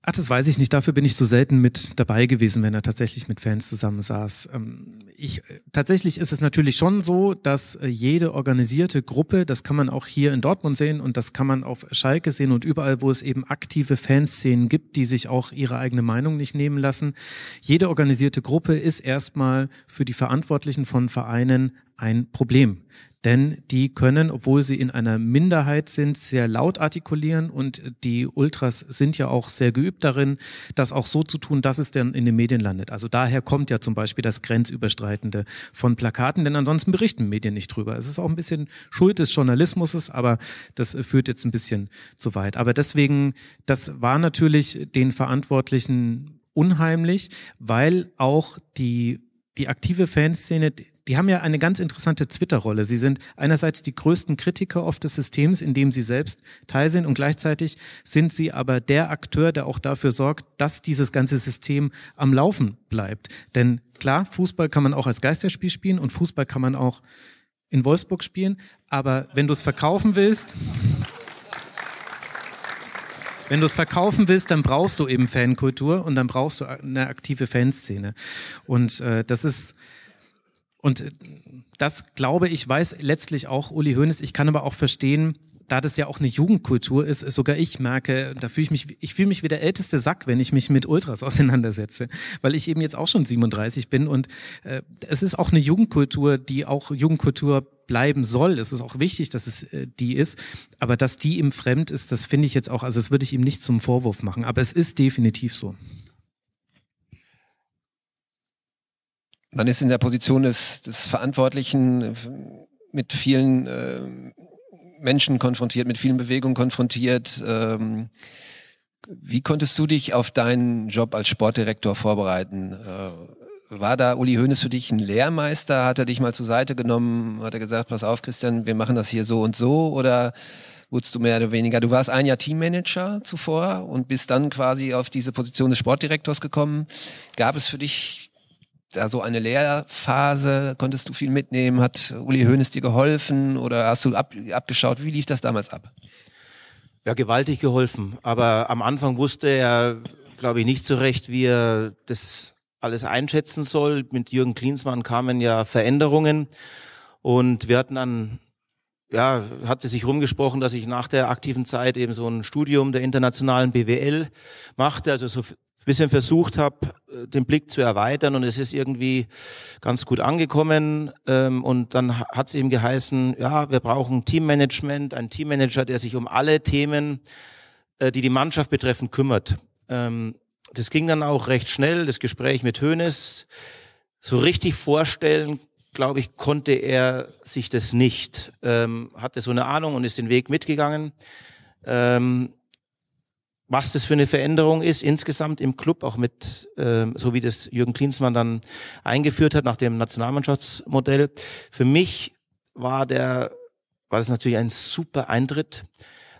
Ach, das weiß ich nicht. Dafür bin ich zu selten mit dabei gewesen, wenn er tatsächlich mit Fans zusammensaß. Ähm, ich, äh, tatsächlich ist es natürlich schon so, dass äh, jede organisierte Gruppe, das kann man auch hier in Dortmund sehen und das kann man auf Schalke sehen und überall, wo es eben aktive Fanszenen gibt, die sich auch ihre eigene Meinung nicht nehmen lassen. Jede organisierte Gruppe ist erstmal für die Verantwortlichen von Vereinen ein Problem denn die können, obwohl sie in einer Minderheit sind, sehr laut artikulieren und die Ultras sind ja auch sehr geübt darin, das auch so zu tun, dass es dann in den Medien landet. Also daher kommt ja zum Beispiel das Grenzüberstreitende von Plakaten, denn ansonsten berichten Medien nicht drüber. Es ist auch ein bisschen Schuld des Journalismus, aber das führt jetzt ein bisschen zu weit. Aber deswegen, das war natürlich den Verantwortlichen unheimlich, weil auch die die aktive Fanszene, die haben ja eine ganz interessante Twitter-Rolle. Sie sind einerseits die größten Kritiker oft des Systems, in dem sie selbst teil sind und gleichzeitig sind sie aber der Akteur, der auch dafür sorgt, dass dieses ganze System am Laufen bleibt. Denn klar, Fußball kann man auch als Geisterspiel spielen und Fußball kann man auch in Wolfsburg spielen, aber wenn du es verkaufen willst... Wenn du es verkaufen willst, dann brauchst du eben Fankultur und dann brauchst du eine aktive Fanszene. Und äh, das ist und äh, das glaube ich, weiß letztlich auch Uli Hoeneß. Ich kann aber auch verstehen, da das ja auch eine Jugendkultur ist, sogar ich merke, da fühle ich mich, ich fühle mich wie der älteste Sack, wenn ich mich mit Ultras auseinandersetze, weil ich eben jetzt auch schon 37 bin und äh, es ist auch eine Jugendkultur, die auch Jugendkultur bleiben soll. Es ist auch wichtig, dass es äh, die ist. Aber dass die ihm fremd ist, das finde ich jetzt auch, also das würde ich ihm nicht zum Vorwurf machen. Aber es ist definitiv so. Man ist in der Position des, des Verantwortlichen mit vielen äh, Menschen konfrontiert, mit vielen Bewegungen konfrontiert. Ähm, wie konntest du dich auf deinen Job als Sportdirektor vorbereiten? Äh, war da Uli Hoeneß für dich ein Lehrmeister? Hat er dich mal zur Seite genommen? Hat er gesagt, pass auf, Christian, wir machen das hier so und so? Oder wurdest du mehr oder weniger? Du warst ein Jahr Teammanager zuvor und bist dann quasi auf diese Position des Sportdirektors gekommen. Gab es für dich da so eine Lehrphase? Konntest du viel mitnehmen? Hat Uli Hoeneß dir geholfen oder hast du ab, abgeschaut? Wie lief das damals ab? Ja, gewaltig geholfen. Aber am Anfang wusste er, glaube ich, nicht so recht, wie er das alles einschätzen soll. Mit Jürgen Klinsmann kamen ja Veränderungen und wir hatten dann ja, hatte sich rumgesprochen, dass ich nach der aktiven Zeit eben so ein Studium der internationalen BWL machte, also so ein bisschen versucht habe, äh, den Blick zu erweitern und es ist irgendwie ganz gut angekommen. Ähm, und dann hat es eben geheißen, ja, wir brauchen Teammanagement, einen Teammanager, der sich um alle Themen, äh, die die Mannschaft betreffen, kümmert. Ähm, das ging dann auch recht schnell, das Gespräch mit Hoeneß. So richtig vorstellen, glaube ich, konnte er sich das nicht. Ähm, hatte so eine Ahnung und ist den Weg mitgegangen. Ähm, was das für eine Veränderung ist insgesamt im Club, auch mit, äh, so wie das Jürgen Klinsmann dann eingeführt hat nach dem Nationalmannschaftsmodell. Für mich war der, war das natürlich ein super Eintritt,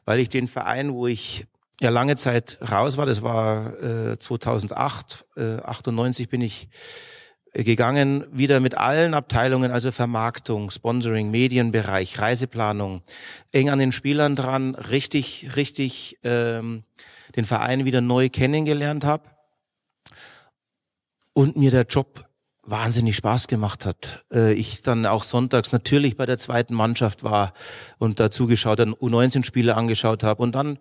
weil ich den Verein, wo ich ja lange Zeit raus war, das war äh, 2008, äh, 98 bin ich äh, gegangen, wieder mit allen Abteilungen, also Vermarktung, Sponsoring, Medienbereich, Reiseplanung, eng an den Spielern dran, richtig, richtig ähm, den Verein wieder neu kennengelernt habe und mir der Job wahnsinnig Spaß gemacht hat. Äh, ich dann auch sonntags natürlich bei der zweiten Mannschaft war und da zugeschaut, dann U19-Spiele angeschaut habe und dann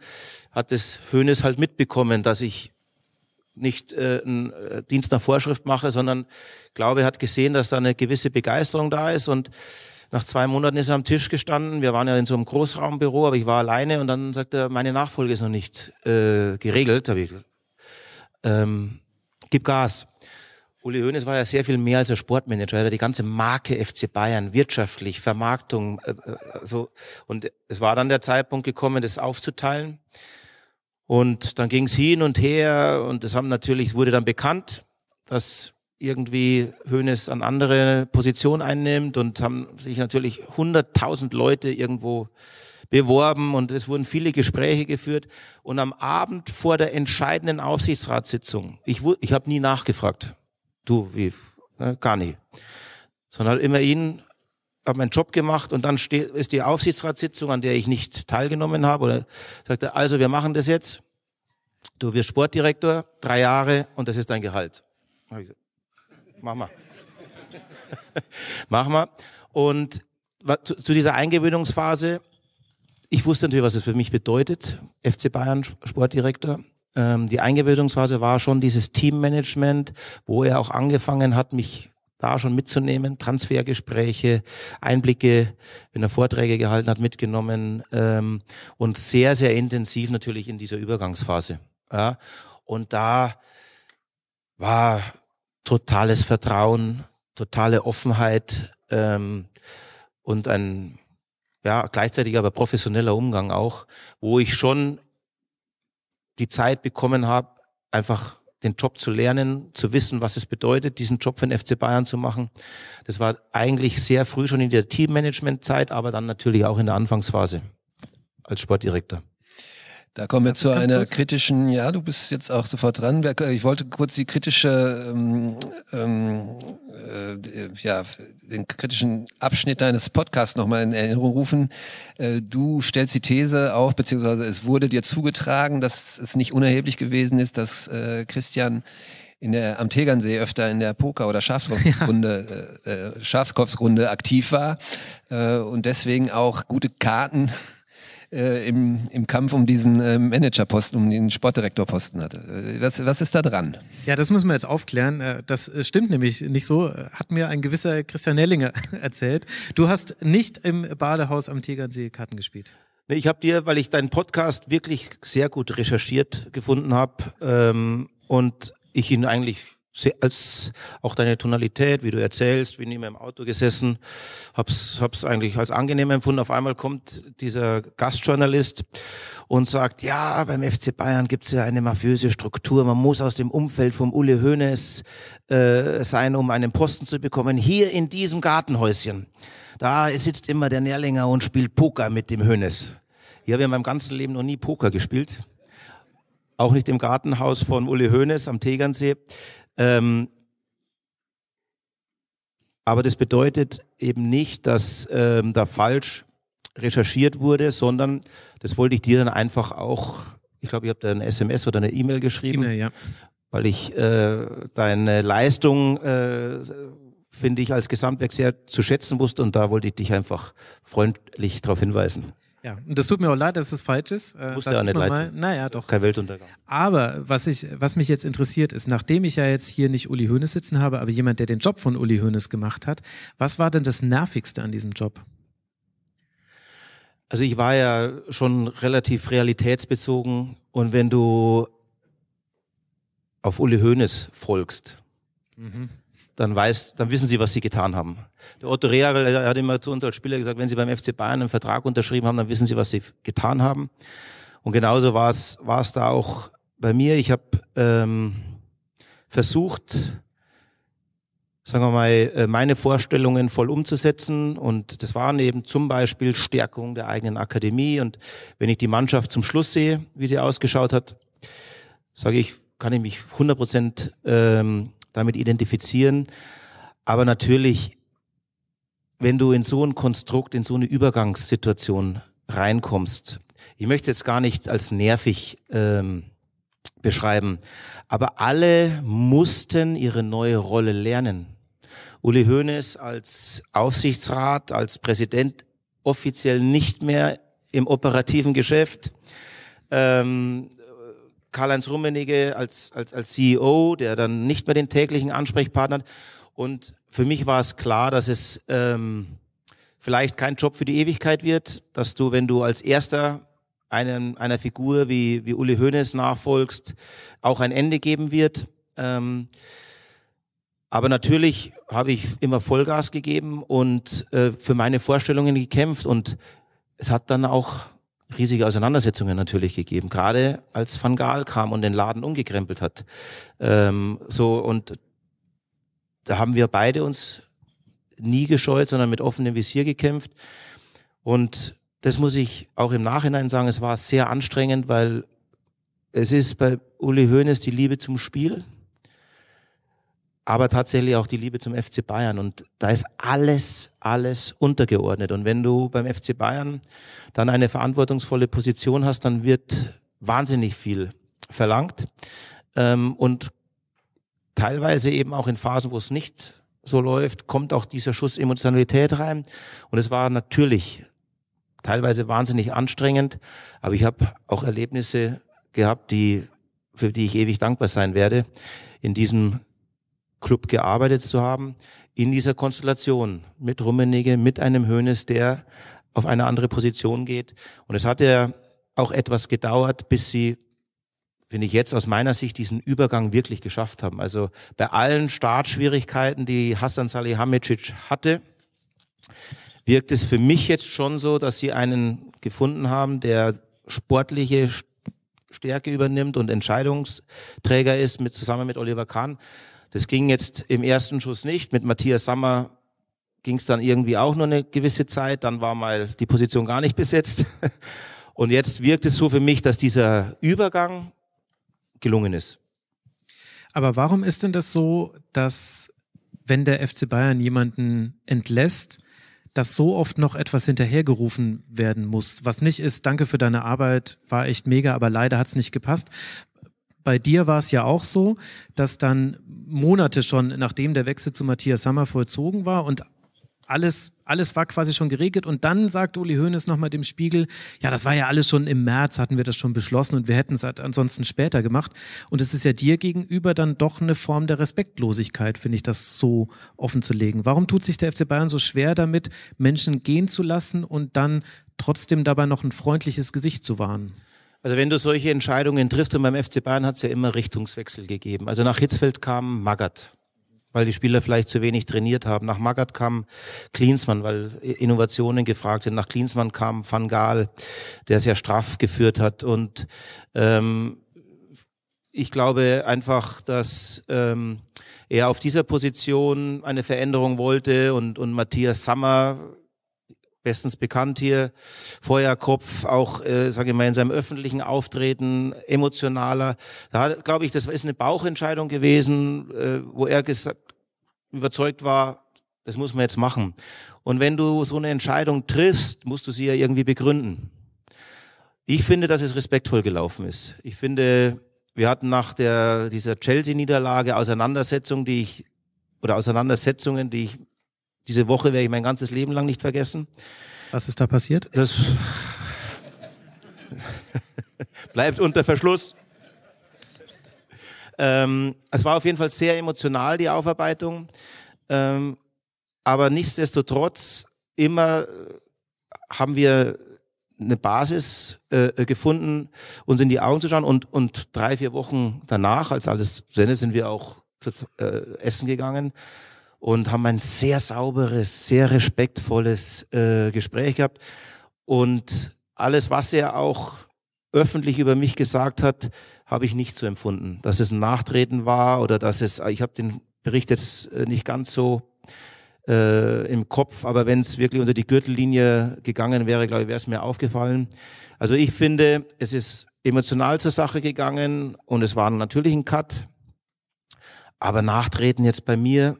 hat es Hönes halt mitbekommen, dass ich nicht äh, einen äh, Dienst nach Vorschrift mache, sondern glaube, er hat gesehen, dass da eine gewisse Begeisterung da ist und nach zwei Monaten ist er am Tisch gestanden. Wir waren ja in so einem Großraumbüro, aber ich war alleine und dann sagt er, meine Nachfolge ist noch nicht äh, geregelt. Hab ich, ähm, gib Gas. Uli Hoeneß war ja sehr viel mehr als ein Sportmanager. Er hatte die ganze Marke FC Bayern, wirtschaftlich, Vermarktung. Äh, äh, so. Und es war dann der Zeitpunkt gekommen, das aufzuteilen. Und dann ging es hin und her und es haben natürlich, wurde dann bekannt, dass irgendwie Hönes an andere Position einnimmt und haben sich natürlich 100.000 Leute irgendwo beworben und es wurden viele Gespräche geführt. Und am Abend vor der entscheidenden Aufsichtsratssitzung, ich, ich habe nie nachgefragt, du, wie, ne, gar nie, sondern immer ihn habe meinen Job gemacht und dann steht, ist die Aufsichtsratssitzung, an der ich nicht teilgenommen habe, oder sagte, also wir machen das jetzt. Du wirst Sportdirektor, drei Jahre und das ist dein Gehalt. ich Gesagt, mach mal. mach mal. Und zu, zu dieser Eingewöhnungsphase, ich wusste natürlich, was es für mich bedeutet, FC Bayern Sportdirektor ähm, die Eingewöhnungsphase war schon dieses Teammanagement, wo er auch angefangen hat, mich da schon mitzunehmen, Transfergespräche, Einblicke, wenn er Vorträge gehalten hat, mitgenommen ähm, und sehr, sehr intensiv natürlich in dieser Übergangsphase. Ja. Und da war totales Vertrauen, totale Offenheit ähm, und ein ja, gleichzeitig aber professioneller Umgang auch, wo ich schon die Zeit bekommen habe, einfach den Job zu lernen, zu wissen, was es bedeutet, diesen Job für den FC Bayern zu machen. Das war eigentlich sehr früh schon in der Teammanagementzeit, aber dann natürlich auch in der Anfangsphase als Sportdirektor. Da kommen wir zu einer kurz? kritischen, ja, du bist jetzt auch sofort dran. Äh, ich wollte kurz die kritische, ähm, ähm, äh, ja, den kritischen Abschnitt deines Podcasts nochmal in Erinnerung rufen. Äh, du stellst die These auf, beziehungsweise es wurde dir zugetragen, dass es nicht unerheblich gewesen ist, dass äh, Christian in der, am Tegernsee öfter in der Poker- oder Schafskopfrunde, ja. äh, äh Schafskopfrunde aktiv war äh, und deswegen auch gute Karten äh, im, im Kampf um diesen äh, Managerposten, um den Sportdirektorposten hatte. Äh, was, was ist da dran? Ja, das müssen wir jetzt aufklären. Äh, das äh, stimmt nämlich nicht so, hat mir ein gewisser Christian Hellinger erzählt. Du hast nicht im Badehaus am Tegernsee Karten gespielt. Ich habe dir, weil ich deinen Podcast wirklich sehr gut recherchiert gefunden habe ähm, und ich ihn eigentlich als auch deine Tonalität, wie du erzählst, bin immer im Auto gesessen, hab's, hab's eigentlich als angenehm empfunden. Auf einmal kommt dieser Gastjournalist und sagt, ja, beim FC Bayern gibt's ja eine mafiöse Struktur. Man muss aus dem Umfeld vom Uli Hoeneß äh, sein, um einen Posten zu bekommen. Hier in diesem Gartenhäuschen, da sitzt immer der Nährlinger und spielt Poker mit dem Hoeneß. Ich habe in meinem ganzen Leben noch nie Poker gespielt auch nicht im Gartenhaus von Uli Hoeneß am Tegernsee. Ähm, aber das bedeutet eben nicht, dass ähm, da falsch recherchiert wurde, sondern das wollte ich dir dann einfach auch, ich glaube, ich habe da ein SMS oder eine E-Mail geschrieben, e ja. weil ich äh, deine Leistung, äh, finde ich, als Gesamtwerk sehr zu schätzen wusste und da wollte ich dich einfach freundlich darauf hinweisen. Ja, und das tut mir auch leid, dass es falsch ist. Äh, Musste ja nicht leid. Mal. Naja, doch. Kein Weltuntergang. Aber was, ich, was mich jetzt interessiert ist, nachdem ich ja jetzt hier nicht Uli Hoeneß sitzen habe, aber jemand, der den Job von Uli Hoeneß gemacht hat, was war denn das Nervigste an diesem Job? Also ich war ja schon relativ realitätsbezogen und wenn du auf Uli Hoeneß folgst, mhm dann weiß, dann wissen sie, was sie getan haben. Der Otto Rehagel hat immer zu uns als Spieler gesagt, wenn sie beim FC Bayern einen Vertrag unterschrieben haben, dann wissen sie, was sie getan haben. Und genauso war es, war es da auch bei mir. Ich habe ähm, versucht, sagen wir mal, äh, meine Vorstellungen voll umzusetzen. Und das waren eben zum Beispiel Stärkung der eigenen Akademie. Und wenn ich die Mannschaft zum Schluss sehe, wie sie ausgeschaut hat, sage ich, kann ich mich 100 Prozent ähm, damit identifizieren. Aber natürlich, wenn du in so ein Konstrukt, in so eine Übergangssituation reinkommst, ich möchte es jetzt gar nicht als nervig ähm, beschreiben, aber alle mussten ihre neue Rolle lernen. Uli Hoeneß als Aufsichtsrat, als Präsident offiziell nicht mehr im operativen Geschäft. Ähm, Karl-Heinz Rummenigge als, als, als CEO, der dann nicht mehr den täglichen Ansprechpartner hat. Und für mich war es klar, dass es ähm, vielleicht kein Job für die Ewigkeit wird, dass du, wenn du als erster einen, einer Figur wie, wie Uli Hoeneß nachfolgst, auch ein Ende geben wird. Ähm, aber natürlich habe ich immer Vollgas gegeben und äh, für meine Vorstellungen gekämpft und es hat dann auch riesige Auseinandersetzungen natürlich gegeben, gerade als Van Gaal kam und den Laden umgekrempelt hat. Ähm, so und da haben wir beide uns nie gescheut, sondern mit offenem Visier gekämpft. Und das muss ich auch im Nachhinein sagen, es war sehr anstrengend, weil es ist bei Uli Hoeneß die Liebe zum Spiel, aber tatsächlich auch die Liebe zum FC Bayern. Und da ist alles, alles untergeordnet. Und wenn du beim FC Bayern dann eine verantwortungsvolle Position hast, dann wird wahnsinnig viel verlangt. Ähm, und teilweise eben auch in Phasen, wo es nicht so läuft, kommt auch dieser Schuss Emotionalität rein. Und es war natürlich teilweise wahnsinnig anstrengend, aber ich habe auch Erlebnisse gehabt, die für die ich ewig dankbar sein werde in diesem Club gearbeitet zu haben, in dieser Konstellation mit Rummenigge, mit einem Hönes, der auf eine andere Position geht. Und es hat ja auch etwas gedauert, bis sie, finde ich jetzt aus meiner Sicht, diesen Übergang wirklich geschafft haben. Also bei allen Startschwierigkeiten, die Hassan Salihamidzic hatte, wirkt es für mich jetzt schon so, dass sie einen gefunden haben, der sportliche Stärke übernimmt und Entscheidungsträger ist, mit, zusammen mit Oliver Kahn. Das ging jetzt im ersten Schuss nicht. Mit Matthias Sammer ging es dann irgendwie auch nur eine gewisse Zeit. Dann war mal die Position gar nicht besetzt. Und jetzt wirkt es so für mich, dass dieser Übergang gelungen ist. Aber warum ist denn das so, dass wenn der FC Bayern jemanden entlässt, dass so oft noch etwas hinterhergerufen werden muss, was nicht ist, danke für deine Arbeit, war echt mega, aber leider hat es nicht gepasst. Bei dir war es ja auch so, dass dann Monate schon, nachdem der Wechsel zu Matthias Sammer vollzogen war und alles, alles war quasi schon geregelt. Und dann sagt Uli Hoeneß nochmal dem Spiegel, ja, das war ja alles schon im März, hatten wir das schon beschlossen und wir hätten es halt ansonsten später gemacht. Und es ist ja dir gegenüber dann doch eine Form der Respektlosigkeit, finde ich, das so offen zu legen. Warum tut sich der FC Bayern so schwer damit, Menschen gehen zu lassen und dann trotzdem dabei noch ein freundliches Gesicht zu wahren? Also wenn du solche Entscheidungen triffst, und beim FC Bayern hat es ja immer Richtungswechsel gegeben. Also nach Hitzfeld kam Magath, weil die Spieler vielleicht zu wenig trainiert haben. Nach Magath kam Klinsmann, weil Innovationen gefragt sind. Nach Klinsmann kam Van Gaal, der sehr straff geführt hat. Und ähm, ich glaube einfach, dass ähm, er auf dieser Position eine Veränderung wollte und, und Matthias Sammer bestens bekannt hier. Feuerkopf, auch, äh, sage ich mal, in seinem öffentlichen Auftreten, emotionaler. Da glaube ich, das ist eine Bauchentscheidung gewesen, äh, wo er gesagt, überzeugt war, das muss man jetzt machen. Und wenn du so eine Entscheidung triffst, musst du sie ja irgendwie begründen. Ich finde, dass es respektvoll gelaufen ist. Ich finde, wir hatten nach der, dieser Chelsea-Niederlage Auseinandersetzung, die ich, oder Auseinandersetzungen, die ich diese Woche werde ich mein ganzes Leben lang nicht vergessen. Was ist da passiert? Das bleibt unter Verschluss. Ähm, es war auf jeden Fall sehr emotional, die Aufarbeitung. Ähm, aber nichtsdestotrotz, immer äh, haben wir eine Basis äh, äh, gefunden, uns in die Augen zu schauen. Und, und drei, vier Wochen danach, als alles zu Ende, sind wir auch zu äh, essen gegangen und haben ein sehr sauberes, sehr respektvolles äh, Gespräch gehabt. Und alles, was er auch öffentlich über mich gesagt hat, habe ich nicht so empfunden, dass es ein Nachtreten war oder dass es, ich habe den Bericht jetzt äh, nicht ganz so äh, im Kopf, aber wenn es wirklich unter die Gürtellinie gegangen wäre, glaube ich, wäre es mir aufgefallen. Also ich finde, es ist emotional zur Sache gegangen und es war natürlich ein Cut. Aber Nachtreten jetzt bei mir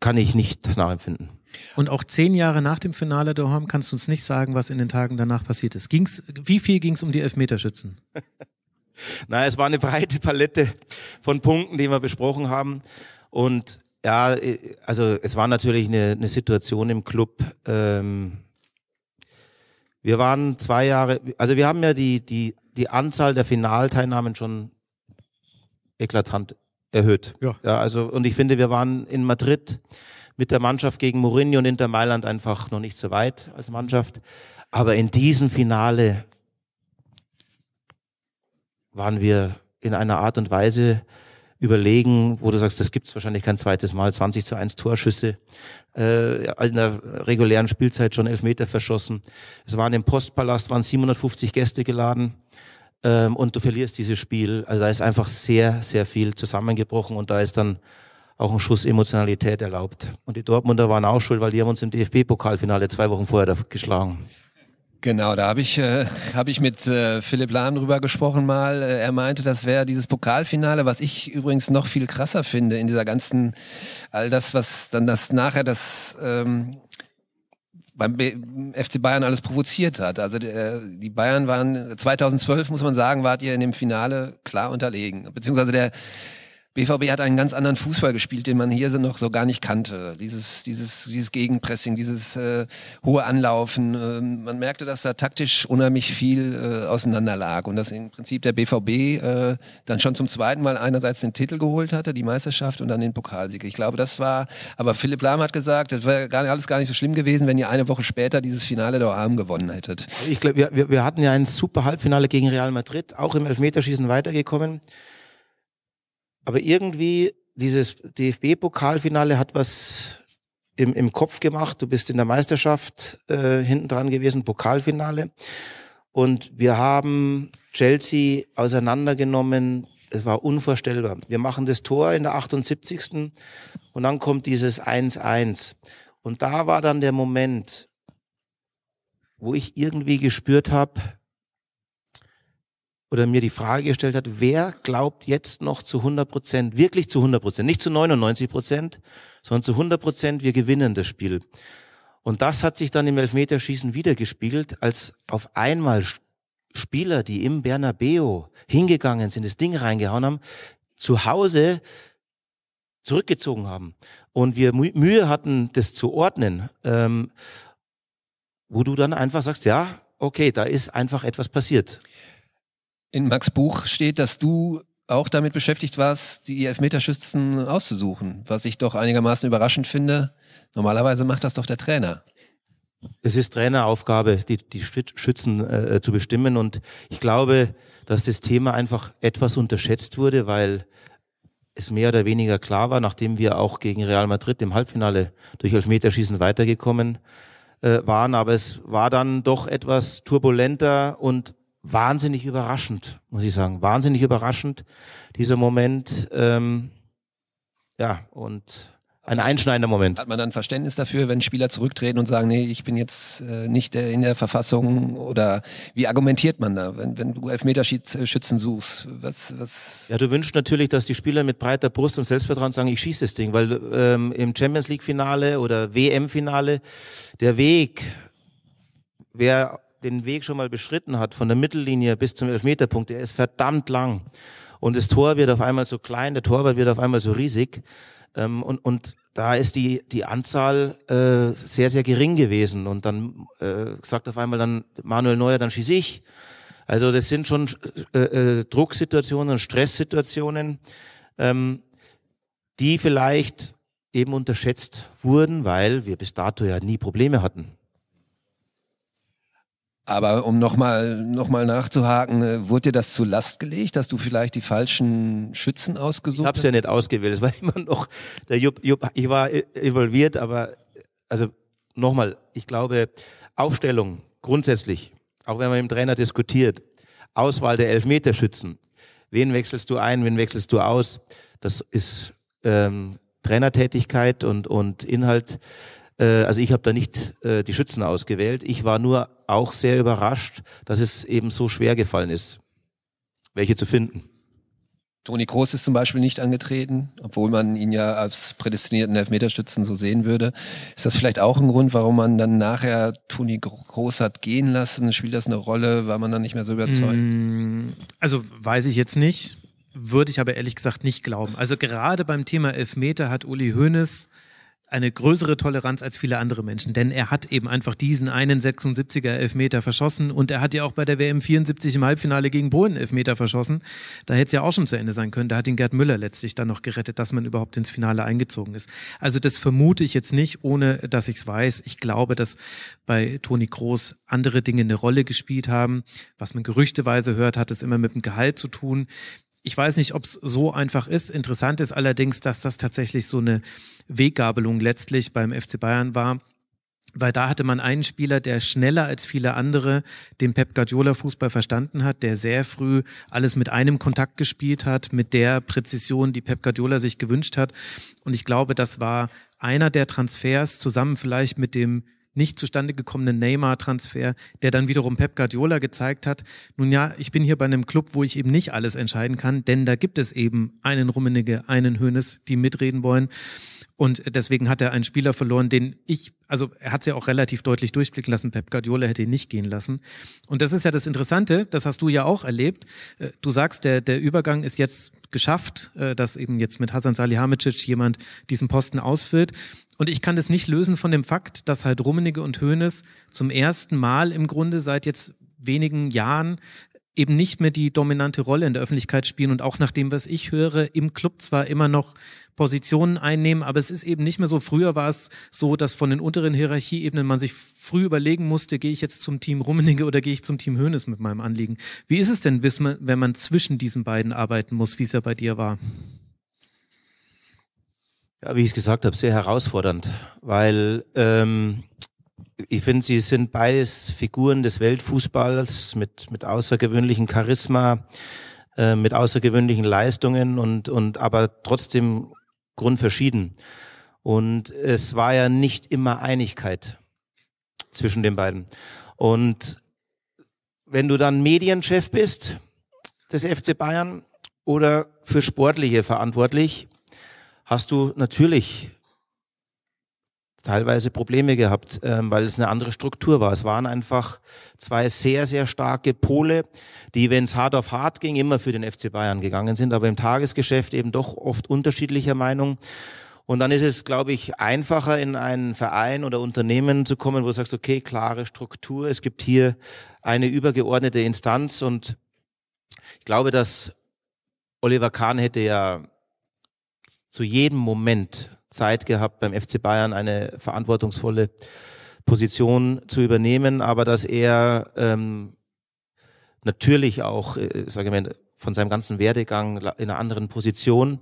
kann ich nicht nachempfinden. Und auch zehn Jahre nach dem Finale der Horm kannst du uns nicht sagen, was in den Tagen danach passiert ist. Ging's, wie viel ging es um die Elfmeterschützen? Na, es war eine breite Palette von Punkten, die wir besprochen haben. Und ja, äh, also es war natürlich eine, eine Situation im Club. Ähm, wir waren zwei Jahre, also wir haben ja die, die, die Anzahl der Finalteilnahmen schon eklatant erhöht. Ja. ja. also, und ich finde, wir waren in Madrid mit der Mannschaft gegen Mourinho und Inter Mailand einfach noch nicht so weit als Mannschaft. Aber in diesem Finale waren wir in einer Art und Weise überlegen, wo du sagst, das gibt's wahrscheinlich kein zweites Mal, 20 zu 1 Torschüsse, äh, in der regulären Spielzeit schon Elfmeter verschossen. Es waren im Postpalast, waren 750 Gäste geladen ähm, und du verlierst dieses Spiel. Also da ist einfach sehr, sehr viel zusammengebrochen und da ist dann auch ein Schuss Emotionalität erlaubt. Und die Dortmunder waren auch schuld, weil die haben uns im DFB-Pokalfinale zwei Wochen vorher geschlagen. Genau, da habe ich, äh, hab ich mit äh, Philipp Lahm drüber gesprochen mal. Äh, er meinte, das wäre dieses Pokalfinale, was ich übrigens noch viel krasser finde in dieser ganzen, all das, was dann das nachher das ähm, beim FC Bayern alles provoziert hat. Also äh, die Bayern waren 2012 muss man sagen, wart ihr in dem Finale klar unterlegen, beziehungsweise der BVB hat einen ganz anderen Fußball gespielt, den man hier noch so gar nicht kannte. Dieses, dieses, dieses Gegenpressing, dieses äh, hohe Anlaufen. Äh, man merkte, dass da taktisch unheimlich viel äh, auseinander lag und dass im Prinzip der BVB äh, dann schon zum zweiten Mal einerseits den Titel geholt hatte, die Meisterschaft und dann den Pokalsieg. Ich glaube, das war, aber Philipp Lahm hat gesagt, das wäre alles gar nicht so schlimm gewesen, wenn ihr eine Woche später dieses Finale der Arm gewonnen hättet. Ich glaube, wir, wir hatten ja ein super Halbfinale gegen Real Madrid, auch im Elfmeterschießen weitergekommen. Aber irgendwie dieses DFB-Pokalfinale hat was im, im Kopf gemacht. Du bist in der Meisterschaft äh, hinten dran gewesen, Pokalfinale. Und wir haben Chelsea auseinandergenommen. Es war unvorstellbar. Wir machen das Tor in der 78. Und dann kommt dieses 1-1. Und da war dann der Moment, wo ich irgendwie gespürt habe, oder mir die Frage gestellt hat, wer glaubt jetzt noch zu 100 Prozent, wirklich zu 100 Prozent, nicht zu 99 Prozent, sondern zu 100 Prozent, wir gewinnen das Spiel. Und das hat sich dann im Elfmeterschießen wiedergespiegelt, als auf einmal Spieler, die im Bernabeo hingegangen sind, das Ding reingehauen haben, zu Hause zurückgezogen haben. Und wir Mühe hatten, das zu ordnen, ähm, wo du dann einfach sagst, ja, okay, da ist einfach etwas passiert. In Max Buch steht, dass du auch damit beschäftigt warst, die Elfmeterschützen auszusuchen, was ich doch einigermaßen überraschend finde. Normalerweise macht das doch der Trainer. Es ist Traineraufgabe, die, die Schützen äh, äh, zu bestimmen. Und ich glaube, dass das Thema einfach etwas unterschätzt wurde, weil es mehr oder weniger klar war, nachdem wir auch gegen Real Madrid im Halbfinale durch Elfmeterschießen weitergekommen äh, waren. Aber es war dann doch etwas turbulenter und wahnsinnig überraschend, muss ich sagen. Wahnsinnig überraschend, dieser Moment. Ähm, ja, und ein einschneidender Moment. Hat man dann Verständnis dafür, wenn Spieler zurücktreten und sagen, nee, ich bin jetzt äh, nicht der, äh, in der Verfassung oder wie argumentiert man da, wenn, wenn du Elfmeterschützen äh, suchst? Was, was? Ja, du wünschst natürlich, dass die Spieler mit breiter Brust und Selbstvertrauen sagen, ich schieße das Ding, weil ähm, im Champions League Finale oder WM Finale der Weg wäre den Weg schon mal beschritten hat, von der Mittellinie bis zum Elfmeterpunkt, der ist verdammt lang. Und das Tor wird auf einmal so klein, der Torwart wird auf einmal so riesig. Ähm, und, und da ist die, die Anzahl äh, sehr, sehr gering gewesen. Und dann äh, sagt auf einmal dann Manuel Neuer, dann schieße ich. Also das sind schon äh, äh Drucksituationen Stresssituationen, ähm, die vielleicht eben unterschätzt wurden, weil wir bis dato ja nie Probleme hatten. Aber um nochmal noch mal nachzuhaken, äh, wurde dir das zu Last gelegt, dass du vielleicht die falschen Schützen ausgesucht hast? Ich habe es ja nicht ausgewählt. Es war immer noch, der Jupp, Jupp, ich war involviert, aber also nochmal, ich glaube, Aufstellung grundsätzlich, auch wenn man mit dem Trainer diskutiert, Auswahl der Elfmeterschützen, wen wechselst du ein, wen wechselst du aus, das ist ähm, Trainertätigkeit und, und Inhalt äh, also ich habe da nicht äh, die Schützen ausgewählt. Ich war nur auch sehr überrascht, dass es eben so schwer gefallen ist, welche zu finden. Toni Groß ist zum Beispiel nicht angetreten, obwohl man ihn ja als prädestinierten Elfmeterstützen so sehen würde. Ist das vielleicht auch ein Grund, warum man dann nachher Toni Groß hat gehen lassen? Spielt das eine Rolle? War man dann nicht mehr so überzeugt? Mm, also weiß ich jetzt nicht, würde ich aber ehrlich gesagt nicht glauben. Also gerade beim Thema Elfmeter hat Uli Hoeneß eine größere Toleranz als viele andere Menschen, denn er hat eben einfach diesen einen 76er Elfmeter verschossen und er hat ja auch bei der WM 74 im Halbfinale gegen Polen Elfmeter verschossen. Da hätte es ja auch schon zu Ende sein können. Da hat ihn Gerd Müller letztlich dann noch gerettet, dass man überhaupt ins Finale eingezogen ist. Also das vermute ich jetzt nicht, ohne dass ich es weiß. Ich glaube, dass bei Toni Kroos andere Dinge eine Rolle gespielt haben. Was man gerüchteweise hört, hat es immer mit dem Gehalt zu tun. Ich weiß nicht, ob es so einfach ist. Interessant ist allerdings, dass das tatsächlich so eine Weggabelung letztlich beim FC Bayern war. Weil da hatte man einen Spieler, der schneller als viele andere den Pep Guardiola Fußball verstanden hat, der sehr früh alles mit einem Kontakt gespielt hat, mit der Präzision, die Pep Guardiola sich gewünscht hat. Und ich glaube, das war einer der Transfers zusammen vielleicht mit dem nicht zustande gekommenen Neymar-Transfer, der dann wiederum Pep Guardiola gezeigt hat, nun ja, ich bin hier bei einem Club, wo ich eben nicht alles entscheiden kann, denn da gibt es eben einen Rummenigge, einen Hönes, die mitreden wollen. Und deswegen hat er einen Spieler verloren, den ich, also er hat es ja auch relativ deutlich durchblicken lassen, Pep Guardiola hätte ihn nicht gehen lassen. Und das ist ja das Interessante, das hast du ja auch erlebt. Äh, du sagst, der, der Übergang ist jetzt geschafft, äh, dass eben jetzt mit Hasan Salihamidzic jemand diesen Posten ausfüllt. Und ich kann das nicht lösen von dem Fakt, dass halt Rummenigge und Hoeneß zum ersten Mal im Grunde seit jetzt wenigen Jahren eben nicht mehr die dominante Rolle in der Öffentlichkeit spielen und auch nach dem, was ich höre, im Club zwar immer noch Positionen einnehmen, aber es ist eben nicht mehr so. Früher war es so, dass von den unteren Hierarchieebenen man sich früh überlegen musste, gehe ich jetzt zum Team Rummenigge oder gehe ich zum Team Hönes mit meinem Anliegen. Wie ist es denn, wenn man zwischen diesen beiden arbeiten muss, wie es ja bei dir war? Ja, wie ich es gesagt habe, sehr herausfordernd, weil ähm, ich finde, sie sind beides Figuren des Weltfußballs mit, mit außergewöhnlichem Charisma, äh, mit außergewöhnlichen Leistungen und, und aber trotzdem grundverschieden. Und es war ja nicht immer Einigkeit zwischen den beiden. Und wenn du dann Medienchef bist des FC Bayern oder für Sportliche verantwortlich, hast du natürlich teilweise Probleme gehabt, ähm, weil es eine andere Struktur war. Es waren einfach zwei sehr, sehr starke Pole, die, wenn es hart auf hart ging, immer für den FC Bayern gegangen sind, aber im Tagesgeschäft eben doch oft unterschiedlicher Meinung. Und dann ist es, glaube ich, einfacher, in einen Verein oder Unternehmen zu kommen, wo du sagst, okay, klare Struktur, es gibt hier eine übergeordnete Instanz und ich glaube, dass Oliver Kahn hätte ja zu jedem Moment Zeit gehabt, beim FC Bayern eine verantwortungsvolle Position zu übernehmen, aber dass er ähm, natürlich auch, äh, sage ich mal, von seinem ganzen Werdegang in einer anderen Position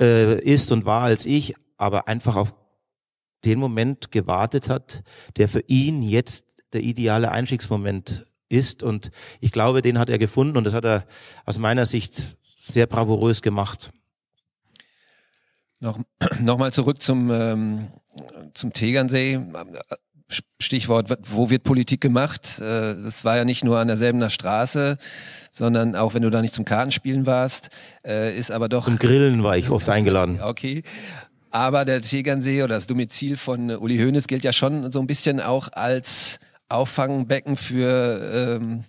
äh, ist und war als ich, aber einfach auf den Moment gewartet hat, der für ihn jetzt der ideale Einstiegsmoment ist. Und ich glaube, den hat er gefunden und das hat er aus meiner Sicht sehr bravourös gemacht. Noch, Nochmal zurück zum, ähm, zum Tegernsee. Stichwort, wo wird Politik gemacht? Äh, das war ja nicht nur an derselben Straße, sondern auch wenn du da nicht zum Kartenspielen warst, äh, ist aber doch. Zum Grillen war ich oft eingeladen. Okay. Aber der Tegernsee oder das Domizil von Uli Hoeneß gilt ja schon so ein bisschen auch als Auffangbecken für ähm,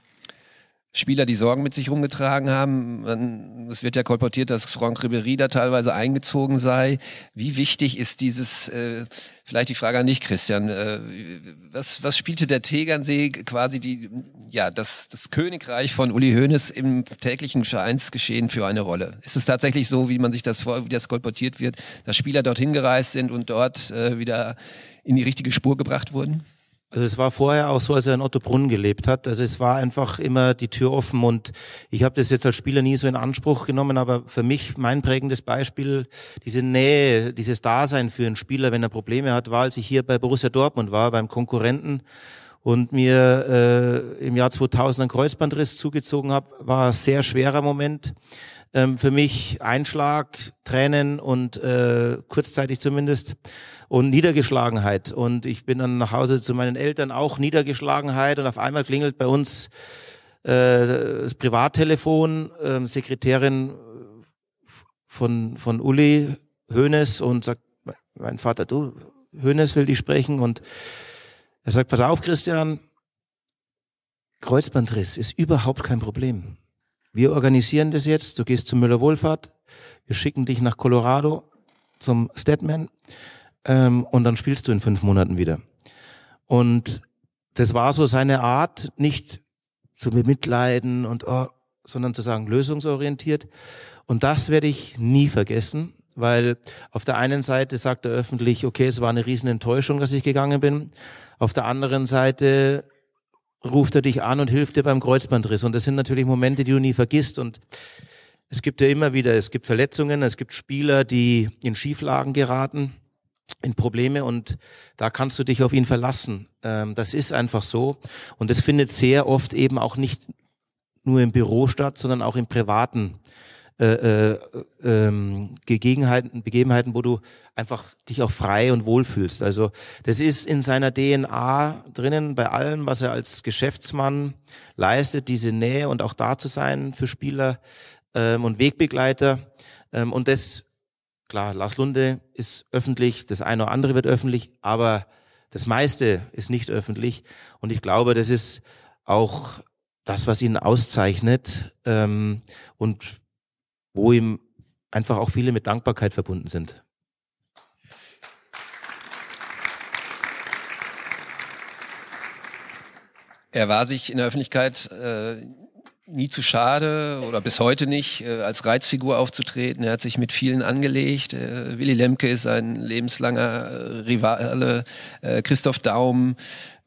Spieler, die Sorgen mit sich rumgetragen haben. Man, es wird ja kolportiert, dass Franck Ribéry da teilweise eingezogen sei. Wie wichtig ist dieses, äh, vielleicht die Frage an dich, Christian, äh, was, was spielte der Tegernsee quasi die, ja, das, das Königreich von Uli Hoeneß im täglichen Vereinsgeschehen für eine Rolle? Ist es tatsächlich so, wie man sich das vor, wie das kolportiert wird, dass Spieler dorthin gereist sind und dort äh, wieder in die richtige Spur gebracht wurden? Also es war vorher auch so, als er in Ottobrunn gelebt hat. Also es war einfach immer die Tür offen und ich habe das jetzt als Spieler nie so in Anspruch genommen, aber für mich mein prägendes Beispiel, diese Nähe, dieses Dasein für einen Spieler, wenn er Probleme hat, war, als ich hier bei Borussia Dortmund war, beim Konkurrenten und mir äh, im Jahr 2000 einen Kreuzbandriss zugezogen habe, war ein sehr schwerer Moment ähm, für mich Einschlag, Tränen und äh, kurzzeitig zumindest und Niedergeschlagenheit. Und ich bin dann nach Hause zu meinen Eltern auch Niedergeschlagenheit und auf einmal klingelt bei uns äh, das Privattelefon, ähm, äh, Sekretärin von, von Uli Hönes und sagt, mein Vater, du, Hönes will dich sprechen und er sagt, pass auf, Christian, Kreuzbandriss ist überhaupt kein Problem. Wir organisieren das jetzt. Du gehst zum Müller Wohlfahrt. Wir schicken dich nach Colorado zum Statman. Ähm, und dann spielst du in fünf Monaten wieder. Und das war so seine Art, nicht zu bemitleiden und, oh, sondern zu sagen, lösungsorientiert. Und das werde ich nie vergessen, weil auf der einen Seite sagt er öffentlich, okay, es war eine riesen Enttäuschung, dass ich gegangen bin. Auf der anderen Seite ruft er dich an und hilft dir beim Kreuzbandriss. Und das sind natürlich Momente, die du nie vergisst. Und es gibt ja immer wieder, es gibt Verletzungen, es gibt Spieler, die in Schieflagen geraten, in Probleme und da kannst du dich auf ihn verlassen. Ähm, das ist einfach so. Und das findet sehr oft eben auch nicht nur im Büro statt, sondern auch im privaten äh, äh, ähm, Gegebenheiten, Begebenheiten, wo du einfach dich auch frei und wohl fühlst. Also das ist in seiner DNA drinnen bei allem, was er als Geschäftsmann leistet, diese Nähe und auch da zu sein für Spieler ähm, und Wegbegleiter. Ähm, und das, klar, Lars Lunde ist öffentlich, das eine oder andere wird öffentlich, aber das meiste ist nicht öffentlich. Und ich glaube, das ist auch das, was ihn auszeichnet. Ähm, und wo ihm einfach auch viele mit Dankbarkeit verbunden sind. Er war sich in der Öffentlichkeit äh, nie zu schade oder bis heute nicht, äh, als Reizfigur aufzutreten. Er hat sich mit vielen angelegt. Äh, Willy Lemke ist ein lebenslanger äh, Rivale, äh, Christoph Daum,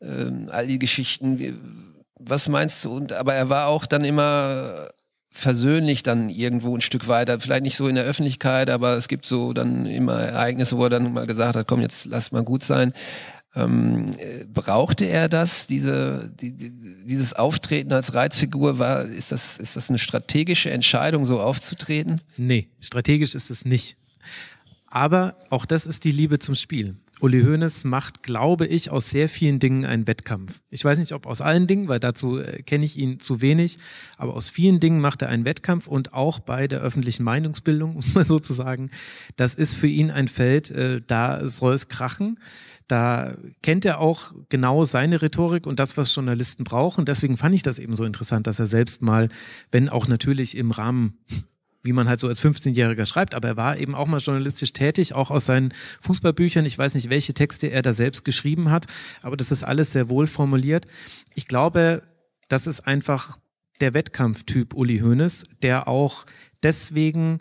ähm, all die Geschichten. Was meinst du? Und, aber er war auch dann immer versöhnlich dann irgendwo ein Stück weiter. Vielleicht nicht so in der Öffentlichkeit, aber es gibt so dann immer Ereignisse, wo er dann mal gesagt hat, komm, jetzt lass mal gut sein. Ähm, äh, brauchte er das, diese, die, die, dieses Auftreten als Reizfigur? War, ist, das, ist das eine strategische Entscheidung, so aufzutreten? Nee, strategisch ist es nicht. Aber auch das ist die Liebe zum Spiel. Uli Hoeneß macht, glaube ich, aus sehr vielen Dingen einen Wettkampf. Ich weiß nicht, ob aus allen Dingen, weil dazu äh, kenne ich ihn zu wenig, aber aus vielen Dingen macht er einen Wettkampf und auch bei der öffentlichen Meinungsbildung, muss man sozusagen, das ist für ihn ein Feld, äh, da soll es krachen. Da kennt er auch genau seine Rhetorik und das, was Journalisten brauchen. Deswegen fand ich das eben so interessant, dass er selbst mal, wenn auch natürlich im Rahmen wie man halt so als 15-Jähriger schreibt, aber er war eben auch mal journalistisch tätig, auch aus seinen Fußballbüchern. Ich weiß nicht, welche Texte er da selbst geschrieben hat, aber das ist alles sehr wohl formuliert. Ich glaube, das ist einfach der Wettkampftyp Uli Hoeneß, der auch deswegen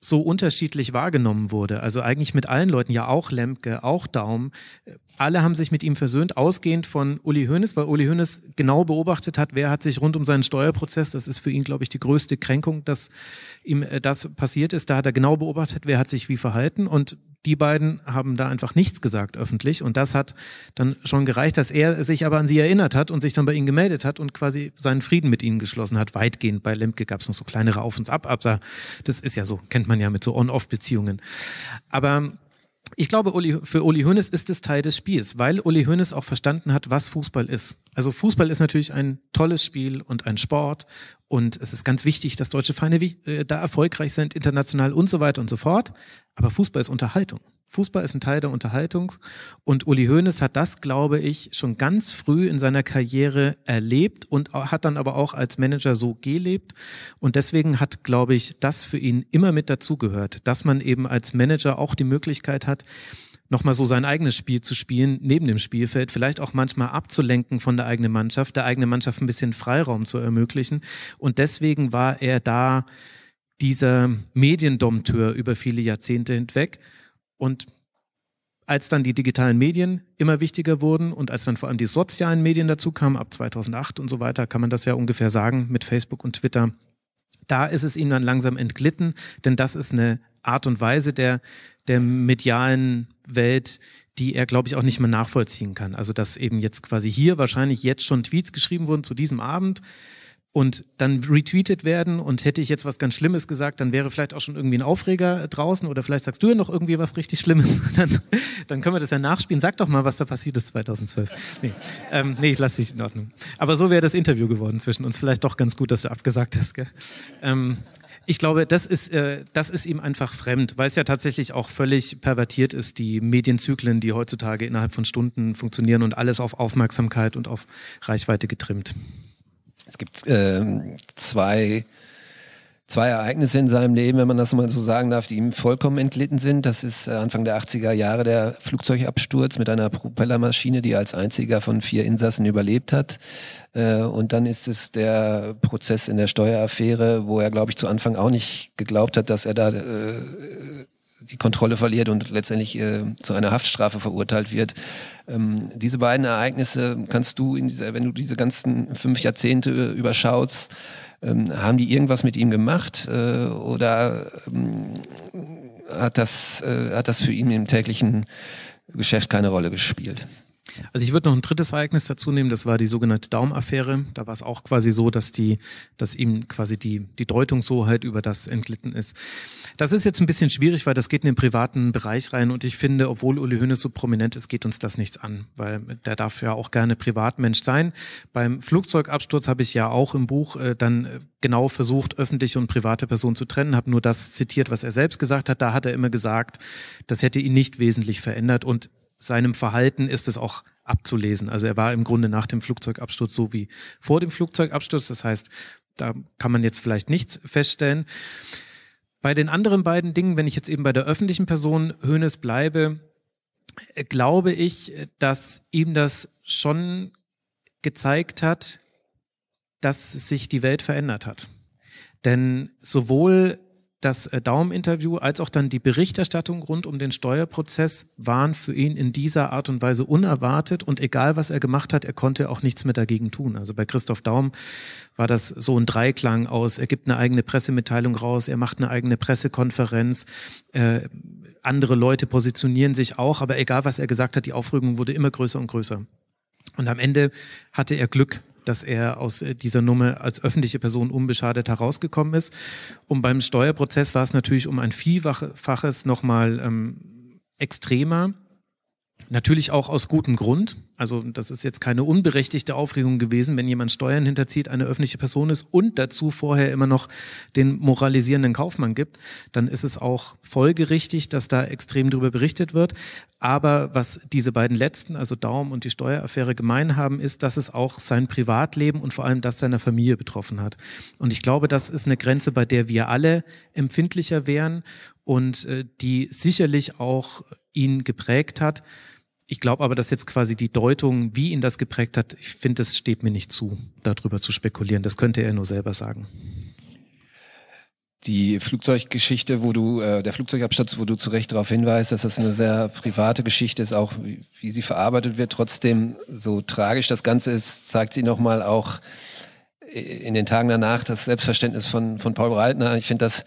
so unterschiedlich wahrgenommen wurde. Also eigentlich mit allen Leuten, ja auch Lemke, auch Daum, alle haben sich mit ihm versöhnt, ausgehend von Uli Hoeneß, weil Uli Hoeneß genau beobachtet hat, wer hat sich rund um seinen Steuerprozess, das ist für ihn, glaube ich, die größte Kränkung, dass ihm äh, das passiert ist. Da hat er genau beobachtet, wer hat sich wie verhalten und die beiden haben da einfach nichts gesagt öffentlich und das hat dann schon gereicht, dass er sich aber an sie erinnert hat und sich dann bei ihnen gemeldet hat und quasi seinen Frieden mit ihnen geschlossen hat. Weitgehend bei Lemke gab es noch so kleinere Auf und Ab, aber das ist ja so, kennt man ja mit so On-Off-Beziehungen. Aber ich glaube, Uli, für Uli Hoeneß ist es Teil des Spiels, weil Uli Hoeneß auch verstanden hat, was Fußball ist. Also Fußball ist natürlich ein tolles Spiel und ein Sport und es ist ganz wichtig, dass deutsche Feinde äh, da erfolgreich sind, international und so weiter und so fort. Aber Fußball ist Unterhaltung. Fußball ist ein Teil der Unterhaltung. Und Uli Hoeneß hat das, glaube ich, schon ganz früh in seiner Karriere erlebt und hat dann aber auch als Manager so gelebt. Und deswegen hat, glaube ich, das für ihn immer mit dazugehört, dass man eben als Manager auch die Möglichkeit hat, nochmal so sein eigenes Spiel zu spielen, neben dem Spielfeld, vielleicht auch manchmal abzulenken von der eigenen Mannschaft, der eigenen Mannschaft ein bisschen Freiraum zu ermöglichen. Und deswegen war er da dieser Mediendompteur über viele Jahrzehnte hinweg. Und als dann die digitalen Medien immer wichtiger wurden und als dann vor allem die sozialen Medien dazu kamen, ab 2008 und so weiter, kann man das ja ungefähr sagen mit Facebook und Twitter, da ist es ihm dann langsam entglitten, denn das ist eine Art und Weise der, der medialen Welt, die er, glaube ich, auch nicht mehr nachvollziehen kann. Also, dass eben jetzt quasi hier wahrscheinlich jetzt schon Tweets geschrieben wurden zu diesem Abend, und dann retweetet werden und hätte ich jetzt was ganz Schlimmes gesagt, dann wäre vielleicht auch schon irgendwie ein Aufreger draußen oder vielleicht sagst du ja noch irgendwie was richtig Schlimmes, dann, dann können wir das ja nachspielen. Sag doch mal, was da passiert ist 2012. Nee, ähm, nee ich lasse dich in Ordnung. Aber so wäre das Interview geworden zwischen uns. Vielleicht doch ganz gut, dass du abgesagt hast. Gell? Ähm, ich glaube, das ist, äh, das ist ihm einfach fremd, weil es ja tatsächlich auch völlig pervertiert ist, die Medienzyklen, die heutzutage innerhalb von Stunden funktionieren und alles auf Aufmerksamkeit und auf Reichweite getrimmt. Es gibt ähm, zwei, zwei Ereignisse in seinem Leben, wenn man das mal so sagen darf, die ihm vollkommen entglitten sind. Das ist äh, Anfang der 80er Jahre der Flugzeugabsturz mit einer Propellermaschine, die als einziger von vier Insassen überlebt hat. Äh, und dann ist es der Prozess in der Steueraffäre, wo er, glaube ich, zu Anfang auch nicht geglaubt hat, dass er da äh, die Kontrolle verliert und letztendlich äh, zu einer Haftstrafe verurteilt wird. Ähm, diese beiden Ereignisse kannst du in dieser, wenn du diese ganzen fünf Jahrzehnte äh, überschaust, ähm, haben die irgendwas mit ihm gemacht äh, oder ähm, hat das, äh, hat das für ihn im täglichen Geschäft keine Rolle gespielt? Also ich würde noch ein drittes Ereignis dazu nehmen, das war die sogenannte Daumaffäre. Da war es auch quasi so, dass die, dass ihm quasi die, die Deutungshoheit über das entglitten ist. Das ist jetzt ein bisschen schwierig, weil das geht in den privaten Bereich rein und ich finde, obwohl Uli Hoeneß so prominent ist, geht uns das nichts an, weil der darf ja auch gerne Privatmensch sein. Beim Flugzeugabsturz habe ich ja auch im Buch äh, dann äh, genau versucht, öffentliche und private Personen zu trennen, habe nur das zitiert, was er selbst gesagt hat. Da hat er immer gesagt, das hätte ihn nicht wesentlich verändert und seinem Verhalten ist es auch abzulesen. Also er war im Grunde nach dem Flugzeugabsturz so wie vor dem Flugzeugabsturz. Das heißt, da kann man jetzt vielleicht nichts feststellen. Bei den anderen beiden Dingen, wenn ich jetzt eben bei der öffentlichen Person Hönes bleibe, glaube ich, dass ihm das schon gezeigt hat, dass sich die Welt verändert hat. Denn sowohl das äh, Daum-Interview als auch dann die Berichterstattung rund um den Steuerprozess waren für ihn in dieser Art und Weise unerwartet und egal was er gemacht hat, er konnte auch nichts mehr dagegen tun. Also bei Christoph Daum war das so ein Dreiklang aus, er gibt eine eigene Pressemitteilung raus, er macht eine eigene Pressekonferenz, äh, andere Leute positionieren sich auch, aber egal was er gesagt hat, die Aufregung wurde immer größer und größer. Und am Ende hatte er Glück, dass er aus äh, dieser Nummer als öffentliche Person unbeschadet herausgekommen ist. Und beim Steuerprozess war es natürlich um ein Vielfaches nochmal ähm, extremer Natürlich auch aus gutem Grund. Also das ist jetzt keine unberechtigte Aufregung gewesen, wenn jemand Steuern hinterzieht, eine öffentliche Person ist und dazu vorher immer noch den moralisierenden Kaufmann gibt, dann ist es auch folgerichtig, dass da extrem darüber berichtet wird. Aber was diese beiden letzten, also Daum und die Steueraffäre gemein haben, ist, dass es auch sein Privatleben und vor allem das seiner Familie betroffen hat. Und ich glaube, das ist eine Grenze, bei der wir alle empfindlicher wären und äh, die sicherlich auch ihn geprägt hat. Ich glaube aber, dass jetzt quasi die Deutung, wie ihn das geprägt hat, ich finde, es steht mir nicht zu, darüber zu spekulieren. Das könnte er nur selber sagen. Die Flugzeuggeschichte, wo du, äh, der Flugzeugabsturz, wo du zu Recht darauf hinweist, dass das eine sehr private Geschichte ist, auch wie, wie sie verarbeitet wird, trotzdem so tragisch das Ganze ist, zeigt sie nochmal auch, in den Tagen danach das Selbstverständnis von, von Paul Breitner. Ich finde das,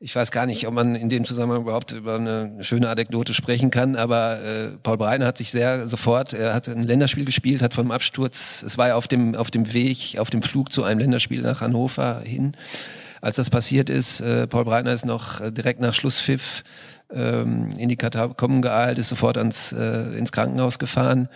ich weiß gar nicht, ob man in dem Zusammenhang überhaupt über eine schöne Anekdote sprechen kann, aber äh, Paul Breitner hat sich sehr sofort, er hat ein Länderspiel gespielt, hat von einem Absturz, es war ja auf dem, auf dem Weg, auf dem Flug zu einem Länderspiel nach Hannover hin. Als das passiert ist, äh, Paul Breitner ist noch äh, direkt nach Schlusspfiff ähm, in die Katakomben geeilt, ist sofort ans, äh, ins Krankenhaus gefahren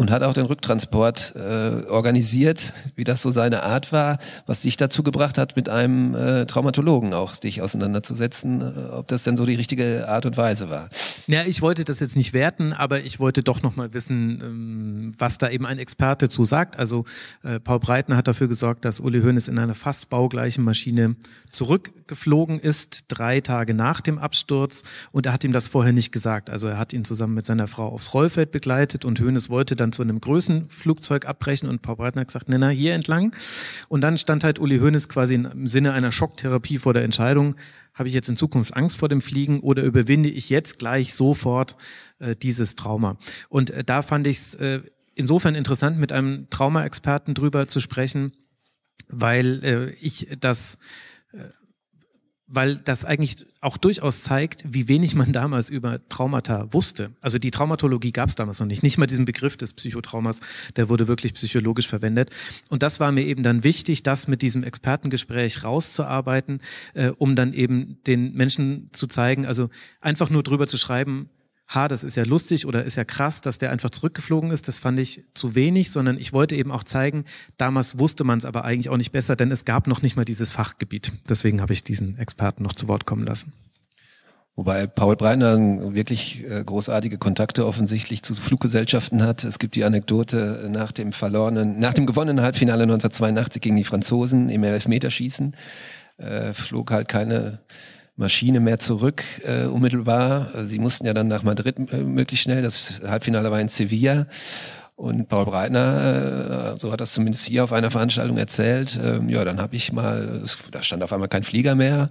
und hat auch den Rücktransport äh, organisiert, wie das so seine Art war, was dich dazu gebracht hat, mit einem äh, Traumatologen auch dich auseinanderzusetzen, äh, ob das denn so die richtige Art und Weise war. Ja, ich wollte das jetzt nicht werten, aber ich wollte doch nochmal wissen, ähm, was da eben ein Experte zu sagt. Also äh, Paul Breitner hat dafür gesorgt, dass Uli Hoeneß in einer fast baugleichen Maschine zurückgeflogen ist, drei Tage nach dem Absturz und er hat ihm das vorher nicht gesagt. Also er hat ihn zusammen mit seiner Frau aufs Rollfeld begleitet und Hoeneß wollte dann dann zu einem Größenflugzeug abbrechen und Paul Breitner hat gesagt, na, na, hier entlang. Und dann stand halt Uli Hoeneß quasi im Sinne einer Schocktherapie vor der Entscheidung, habe ich jetzt in Zukunft Angst vor dem Fliegen oder überwinde ich jetzt gleich sofort äh, dieses Trauma? Und äh, da fand ich es äh, insofern interessant, mit einem Traumaexperten drüber zu sprechen, weil äh, ich das weil das eigentlich auch durchaus zeigt, wie wenig man damals über Traumata wusste. Also die Traumatologie gab es damals noch nicht, nicht mal diesen Begriff des Psychotraumas, der wurde wirklich psychologisch verwendet. Und das war mir eben dann wichtig, das mit diesem Expertengespräch rauszuarbeiten, äh, um dann eben den Menschen zu zeigen, also einfach nur drüber zu schreiben, ha, das ist ja lustig oder ist ja krass, dass der einfach zurückgeflogen ist. Das fand ich zu wenig, sondern ich wollte eben auch zeigen, damals wusste man es aber eigentlich auch nicht besser, denn es gab noch nicht mal dieses Fachgebiet. Deswegen habe ich diesen Experten noch zu Wort kommen lassen. Wobei Paul Breitner wirklich äh, großartige Kontakte offensichtlich zu Fluggesellschaften hat. Es gibt die Anekdote nach dem verlorenen, nach dem gewonnenen Halbfinale 1982 gegen die Franzosen im Elfmeterschießen, äh, flog halt keine Maschine mehr zurück äh, unmittelbar. Also sie mussten ja dann nach Madrid äh, möglichst schnell. Das Halbfinale war in Sevilla. Und Paul Breitner, äh, so hat das zumindest hier auf einer Veranstaltung erzählt. Ähm, ja, dann habe ich mal, da stand auf einmal kein Flieger mehr.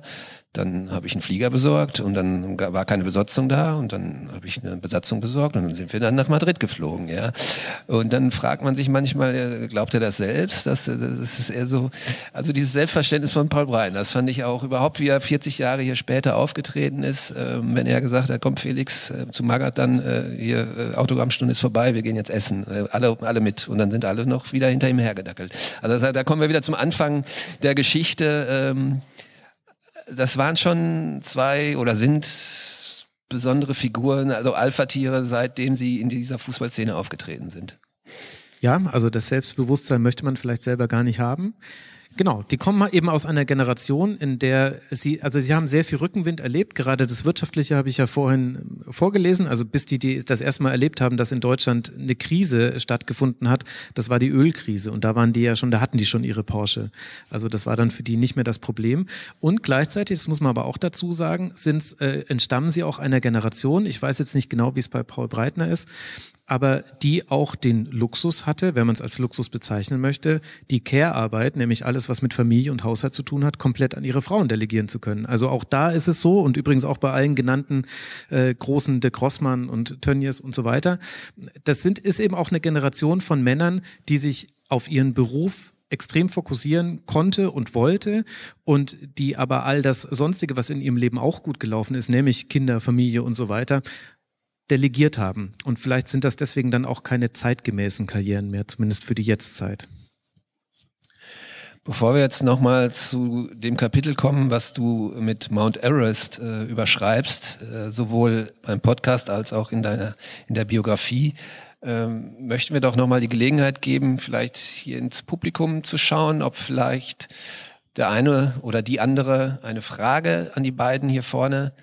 Dann habe ich einen Flieger besorgt und dann war keine Besatzung da und dann habe ich eine Besatzung besorgt und dann sind wir dann nach Madrid geflogen, ja. Und dann fragt man sich manchmal, äh, glaubt er das selbst? Das, äh, das ist eher so, also dieses Selbstverständnis von Paul Brein, das fand ich auch überhaupt, wie er 40 Jahre hier später aufgetreten ist, äh, wenn er gesagt hat, komm Felix, äh, zu Magat dann, äh, hier äh, Autogrammstunde ist vorbei, wir gehen jetzt essen, alle, alle mit und dann sind alle noch wieder hinter ihm hergedackelt. Also da kommen wir wieder zum Anfang der Geschichte, ähm, das waren schon zwei oder sind besondere Figuren, also Alpha-Tiere, seitdem sie in dieser Fußballszene aufgetreten sind. Ja, also das Selbstbewusstsein möchte man vielleicht selber gar nicht haben. Genau, die kommen eben aus einer Generation, in der sie, also sie haben sehr viel Rückenwind erlebt. Gerade das Wirtschaftliche habe ich ja vorhin äh, vorgelesen. Also bis die, die das erstmal erlebt haben, dass in Deutschland eine Krise stattgefunden hat, das war die Ölkrise. Und da waren die ja schon, da hatten die schon ihre Porsche. Also das war dann für die nicht mehr das Problem. Und gleichzeitig, das muss man aber auch dazu sagen, sind, äh, entstammen sie auch einer Generation. Ich weiß jetzt nicht genau, wie es bei Paul Breitner ist, aber die auch den Luxus hatte, wenn man es als Luxus bezeichnen möchte, die Care-Arbeit, nämlich alles, was mit Familie und Haushalt zu tun hat, komplett an ihre Frauen delegieren zu können. Also auch da ist es so und übrigens auch bei allen genannten äh, großen de Grossmann und Tönnies und so weiter. Das sind, ist eben auch eine Generation von Männern, die sich auf ihren Beruf extrem fokussieren konnte und wollte und die aber all das Sonstige, was in ihrem Leben auch gut gelaufen ist, nämlich Kinder, Familie und so weiter, delegiert haben. Und vielleicht sind das deswegen dann auch keine zeitgemäßen Karrieren mehr, zumindest für die Jetztzeit. Bevor wir jetzt nochmal zu dem Kapitel kommen, was du mit Mount Everest äh, überschreibst, äh, sowohl beim Podcast als auch in deiner in der Biografie, ähm, möchten wir doch nochmal die Gelegenheit geben, vielleicht hier ins Publikum zu schauen, ob vielleicht der eine oder die andere eine Frage an die beiden hier vorne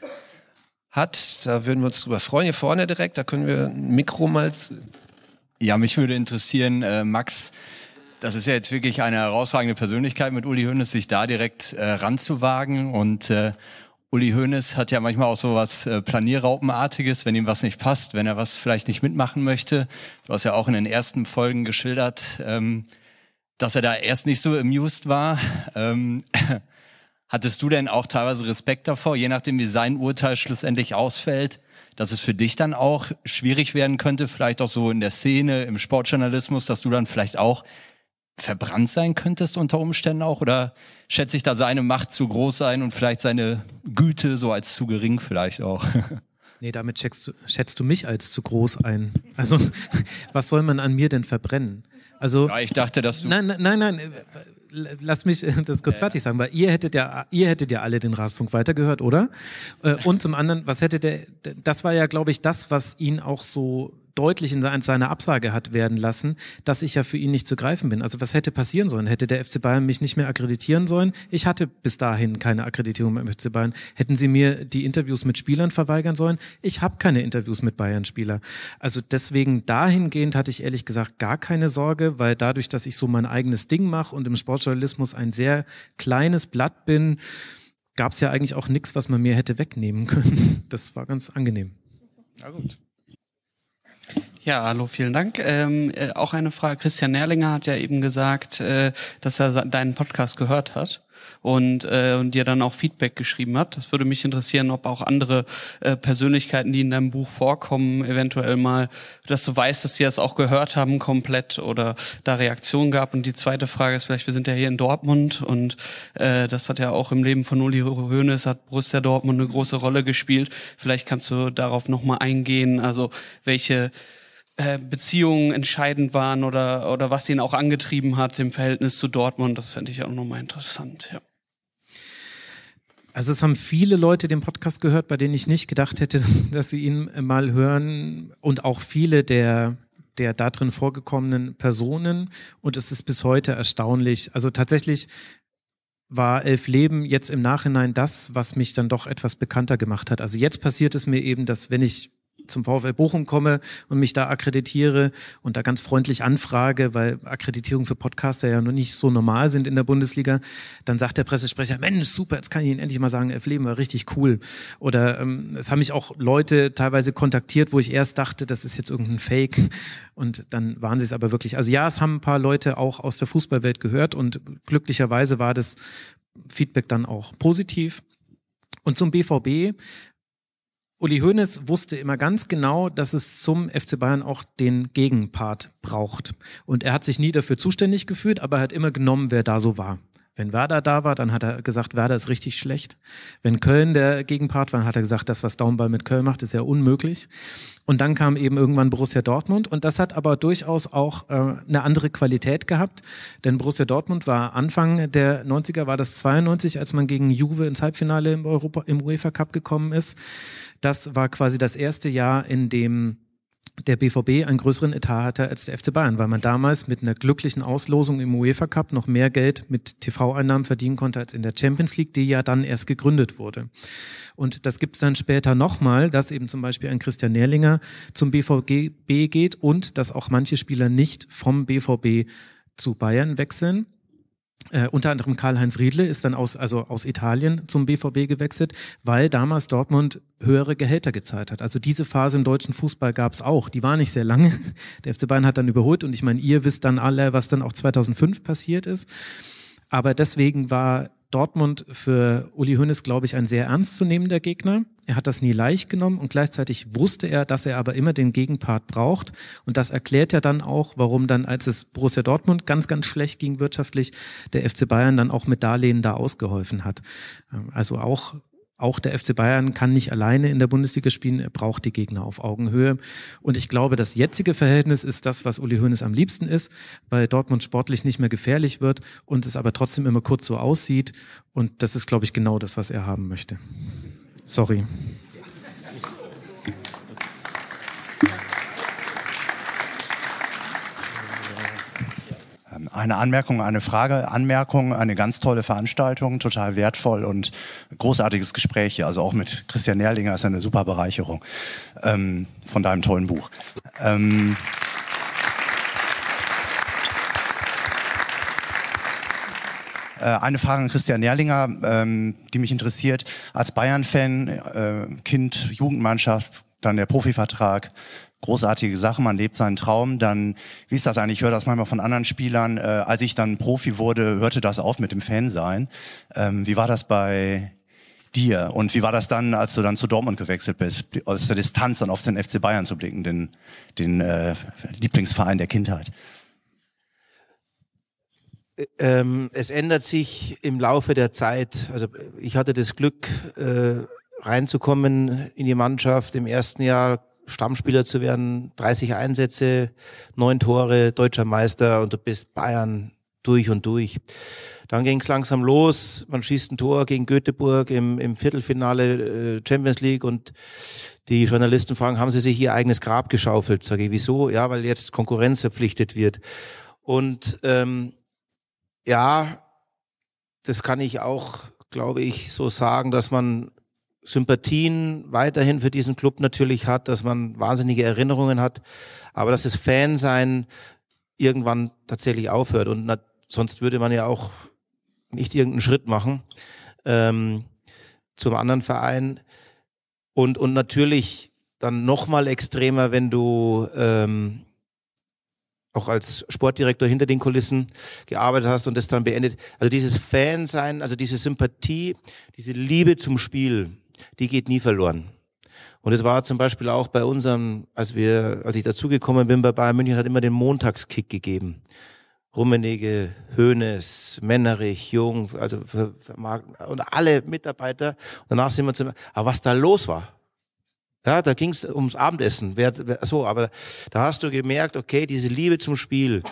hat. Da würden wir uns drüber freuen. Hier vorne direkt, da können wir ein Mikro mal. Ja, mich würde interessieren, äh, Max, das ist ja jetzt wirklich eine herausragende Persönlichkeit mit Uli Hoeneß, sich da direkt äh, ranzuwagen. Und äh, Uli Hoeneß hat ja manchmal auch so was äh, Planierraupenartiges, wenn ihm was nicht passt, wenn er was vielleicht nicht mitmachen möchte. Du hast ja auch in den ersten Folgen geschildert, ähm, dass er da erst nicht so amused war. Ähm, Hattest du denn auch teilweise Respekt davor, je nachdem, wie sein Urteil schlussendlich ausfällt, dass es für dich dann auch schwierig werden könnte, vielleicht auch so in der Szene, im Sportjournalismus, dass du dann vielleicht auch verbrannt sein könntest unter Umständen auch? Oder schätze ich da seine Macht zu groß ein und vielleicht seine Güte so als zu gering vielleicht auch? Nee, damit schätzt du, schätzt du mich als zu groß ein. Also, was soll man an mir denn verbrennen? Also, ja, ich dachte, dass du. Nein, nein, nein. nein lass mich äh, das kurz ja, fertig sagen, weil ihr hättet ja, ihr hättet ja alle den Rasenfunk weitergehört, oder? Äh, und zum anderen, was hättet ihr, das war ja, glaube ich, das, was ihn auch so deutlich in seiner Absage hat werden lassen, dass ich ja für ihn nicht zu greifen bin. Also was hätte passieren sollen? Hätte der FC Bayern mich nicht mehr akkreditieren sollen? Ich hatte bis dahin keine Akkreditierung beim FC Bayern. Hätten sie mir die Interviews mit Spielern verweigern sollen? Ich habe keine Interviews mit bayern spielern Also deswegen dahingehend hatte ich ehrlich gesagt gar keine Sorge, weil dadurch, dass ich so mein eigenes Ding mache und im Sportjournalismus ein sehr kleines Blatt bin, gab es ja eigentlich auch nichts, was man mir hätte wegnehmen können. Das war ganz angenehm. Na gut. Ja, hallo, vielen Dank. Ähm, äh, auch eine Frage. Christian Nerlinger hat ja eben gesagt, äh, dass er deinen Podcast gehört hat und, äh, und dir dann auch Feedback geschrieben hat. Das würde mich interessieren, ob auch andere äh, Persönlichkeiten, die in deinem Buch vorkommen, eventuell mal, dass du weißt, dass die das auch gehört haben komplett oder da Reaktionen gab. Und die zweite Frage ist vielleicht, wir sind ja hier in Dortmund und äh, das hat ja auch im Leben von Uli Hoeneß, hat Borussia Dortmund eine große Rolle gespielt. Vielleicht kannst du darauf nochmal eingehen, also welche äh, Beziehungen entscheidend waren oder, oder was ihn auch angetrieben hat im Verhältnis zu Dortmund. Das fände ich auch nochmal interessant, ja. Also es haben viele Leute den Podcast gehört, bei denen ich nicht gedacht hätte, dass sie ihn mal hören und auch viele der der darin vorgekommenen Personen und es ist bis heute erstaunlich. Also tatsächlich war Elf Leben jetzt im Nachhinein das, was mich dann doch etwas bekannter gemacht hat. Also jetzt passiert es mir eben, dass wenn ich zum VfL Bochum komme und mich da akkreditiere und da ganz freundlich anfrage, weil Akkreditierungen für Podcaster ja noch nicht so normal sind in der Bundesliga, dann sagt der Pressesprecher, Mensch, super, jetzt kann ich Ihnen endlich mal sagen, F. Leben war richtig cool. Oder ähm, es haben mich auch Leute teilweise kontaktiert, wo ich erst dachte, das ist jetzt irgendein Fake und dann waren sie es aber wirklich. Also ja, es haben ein paar Leute auch aus der Fußballwelt gehört und glücklicherweise war das Feedback dann auch positiv. Und zum BVB Uli Hoeneß wusste immer ganz genau, dass es zum FC Bayern auch den Gegenpart braucht. Und er hat sich nie dafür zuständig gefühlt, aber er hat immer genommen, wer da so war. Wenn Werder da war, dann hat er gesagt, Werder ist richtig schlecht. Wenn Köln der Gegenpart war, dann hat er gesagt, das, was Daumenball mit Köln macht, ist ja unmöglich. Und dann kam eben irgendwann Borussia Dortmund. Und das hat aber durchaus auch äh, eine andere Qualität gehabt. Denn Borussia Dortmund war Anfang der 90er, war das 92, als man gegen Juve ins Halbfinale im, Europa, im UEFA Cup gekommen ist. Das war quasi das erste Jahr, in dem der BVB einen größeren Etat hatte als der FC Bayern, weil man damals mit einer glücklichen Auslosung im UEFA Cup noch mehr Geld mit TV-Einnahmen verdienen konnte als in der Champions League, die ja dann erst gegründet wurde. Und das gibt es dann später nochmal, dass eben zum Beispiel ein Christian Nährlinger zum BVB geht und dass auch manche Spieler nicht vom BVB zu Bayern wechseln. Äh, unter anderem Karl-Heinz Riedle ist dann aus, also aus Italien zum BVB gewechselt, weil damals Dortmund höhere Gehälter gezahlt hat. Also diese Phase im deutschen Fußball gab es auch. Die war nicht sehr lange. Der FC Bayern hat dann überholt und ich meine, ihr wisst dann alle, was dann auch 2005 passiert ist. Aber deswegen war Dortmund für Uli Hoeneß, glaube ich, ein sehr ernstzunehmender Gegner. Er hat das nie leicht genommen und gleichzeitig wusste er, dass er aber immer den Gegenpart braucht. Und das erklärt ja dann auch, warum dann, als es Borussia Dortmund ganz, ganz schlecht ging wirtschaftlich, der FC Bayern dann auch mit Darlehen da ausgeholfen hat. Ähm, also auch auch der FC Bayern kann nicht alleine in der Bundesliga spielen, er braucht die Gegner auf Augenhöhe. Und ich glaube, das jetzige Verhältnis ist das, was Uli Hoeneß am liebsten ist, weil Dortmund sportlich nicht mehr gefährlich wird und es aber trotzdem immer kurz so aussieht. Und das ist, glaube ich, genau das, was er haben möchte. Sorry. eine Anmerkung, eine Frage. Anmerkung, eine ganz tolle Veranstaltung, total wertvoll und großartiges Gespräch hier. Also auch mit Christian Nerlinger ist eine super Bereicherung ähm, von deinem tollen Buch. Ähm, äh, eine Frage an Christian Nerlinger, ähm, die mich interessiert. Als Bayern-Fan, äh, Kind, Jugendmannschaft, dann der Profivertrag, großartige Sache, man lebt seinen Traum, dann, wie ist das eigentlich, ich höre das manchmal von anderen Spielern, äh, als ich dann Profi wurde, hörte das auf mit dem Fansein. Ähm, wie war das bei dir und wie war das dann, als du dann zu Dortmund gewechselt bist, aus der Distanz dann auf den FC Bayern zu blicken, den, den äh, Lieblingsverein der Kindheit? Ähm, es ändert sich im Laufe der Zeit. Also ich hatte das Glück, äh, reinzukommen in die Mannschaft. Im ersten Jahr Stammspieler zu werden, 30 Einsätze, neun Tore, deutscher Meister und du bist Bayern durch und durch. Dann ging es langsam los, man schießt ein Tor gegen Göteborg im, im Viertelfinale äh, Champions League und die Journalisten fragen, haben sie sich ihr eigenes Grab geschaufelt? Sage ich, wieso? Ja, weil jetzt Konkurrenz verpflichtet wird. Und ähm, ja, das kann ich auch, glaube ich, so sagen, dass man Sympathien weiterhin für diesen Club natürlich hat, dass man wahnsinnige Erinnerungen hat, aber dass das Fansein irgendwann tatsächlich aufhört und na, sonst würde man ja auch nicht irgendeinen Schritt machen ähm, zum anderen Verein und und natürlich dann nochmal extremer, wenn du ähm, auch als Sportdirektor hinter den Kulissen gearbeitet hast und das dann beendet. Also dieses Fansein, also diese Sympathie, diese Liebe zum Spiel, die geht nie verloren. Und es war zum Beispiel auch bei unserem, als wir, als ich dazugekommen bin bei Bayern München, hat immer den Montagskick gegeben. Rummenige, Hoeneß, Männerich, Jung, also und alle Mitarbeiter. Und danach sind wir zum, aber was da los war, ja, da ging es ums Abendessen. Wer, wer, so, aber da hast du gemerkt, okay, diese Liebe zum Spiel,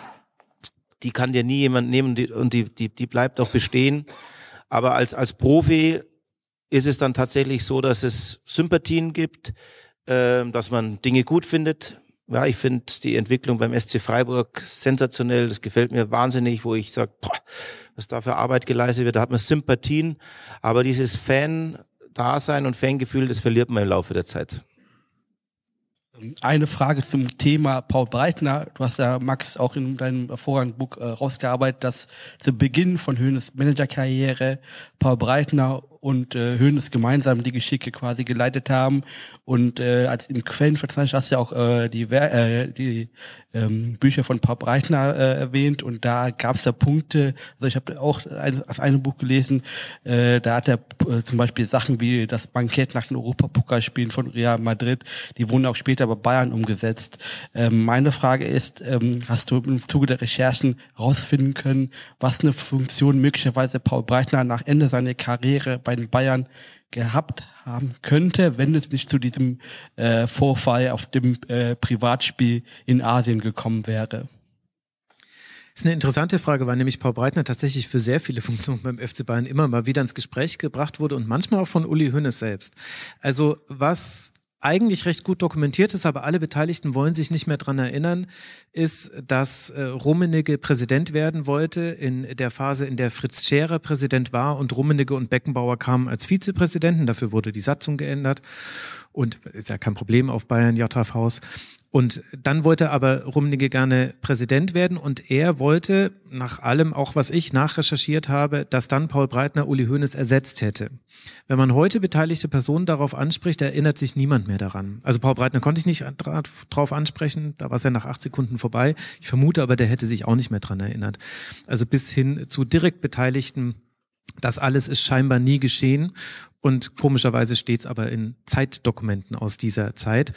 die kann dir nie jemand nehmen die, und die, die, die bleibt auch bestehen. Aber als, als Profi ist es dann tatsächlich so, dass es Sympathien gibt, äh, dass man Dinge gut findet. Ja, ich finde die Entwicklung beim SC Freiburg sensationell. Das gefällt mir wahnsinnig, wo ich sage, was da für Arbeit geleistet wird. Da hat man Sympathien. Aber dieses Fan-Dasein und Fangefühl, das verliert man im Laufe der Zeit. Eine Frage zum Thema Paul Breitner. Du hast ja, Max, auch in deinem hervorragenden Buch äh, rausgearbeitet, dass zu Beginn von Höhnes Managerkarriere Paul Breitner und äh, Hönes gemeinsam die Geschicke quasi geleitet haben. Und äh, als im Quellenverzeichnis hast du ja auch äh, die, äh, die ähm, Bücher von Paul Breitner äh, erwähnt und da gab es da Punkte, also ich habe auch ein, aus einem Buch gelesen, äh, da hat er äh, zum Beispiel Sachen wie das Bankett nach den Europapokalspielen von Real Madrid, die wurden auch später bei Bayern umgesetzt. Ähm, meine Frage ist, ähm, hast du im Zuge der Recherchen herausfinden können, was eine Funktion möglicherweise Paul Breitner nach Ende seiner Karriere bei bei Bayern gehabt haben könnte, wenn es nicht zu diesem äh, Vorfall auf dem äh, Privatspiel in Asien gekommen wäre. Das ist eine interessante Frage, weil nämlich Paul Breitner tatsächlich für sehr viele Funktionen beim FC Bayern immer mal wieder ins Gespräch gebracht wurde und manchmal auch von Uli Hoeneß selbst. Also was eigentlich recht gut dokumentiert ist, aber alle Beteiligten wollen sich nicht mehr dran erinnern, ist, dass äh, Rummenigge Präsident werden wollte in der Phase, in der Fritz Scherer Präsident war und Rummenigge und Beckenbauer kamen als Vizepräsidenten. Dafür wurde die Satzung geändert und ist ja kein Problem auf Bayern J Haus und dann wollte aber Rumnige gerne Präsident werden und er wollte, nach allem, auch was ich nachrecherchiert habe, dass dann Paul Breitner Uli Hoeneß ersetzt hätte. Wenn man heute beteiligte Personen darauf anspricht, erinnert sich niemand mehr daran. Also Paul Breitner konnte ich nicht drauf ansprechen, da war es ja nach acht Sekunden vorbei. Ich vermute aber, der hätte sich auch nicht mehr dran erinnert. Also bis hin zu direkt Beteiligten das alles ist scheinbar nie geschehen und komischerweise steht es aber in Zeitdokumenten aus dieser Zeit.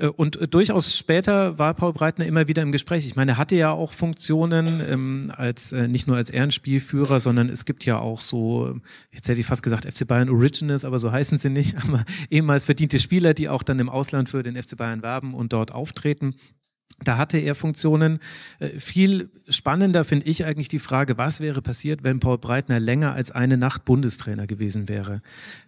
Äh, und äh, durchaus später war Paul Breitner immer wieder im Gespräch. Ich meine, er hatte ja auch Funktionen ähm, als äh, nicht nur als Ehrenspielführer, sondern es gibt ja auch so, ähm, jetzt hätte ich fast gesagt FC Bayern Originals, aber so heißen sie nicht, aber ehemals verdiente Spieler, die auch dann im Ausland für den FC Bayern werben und dort auftreten da hatte er Funktionen. Äh, viel spannender finde ich eigentlich die Frage, was wäre passiert, wenn Paul Breitner länger als eine Nacht Bundestrainer gewesen wäre?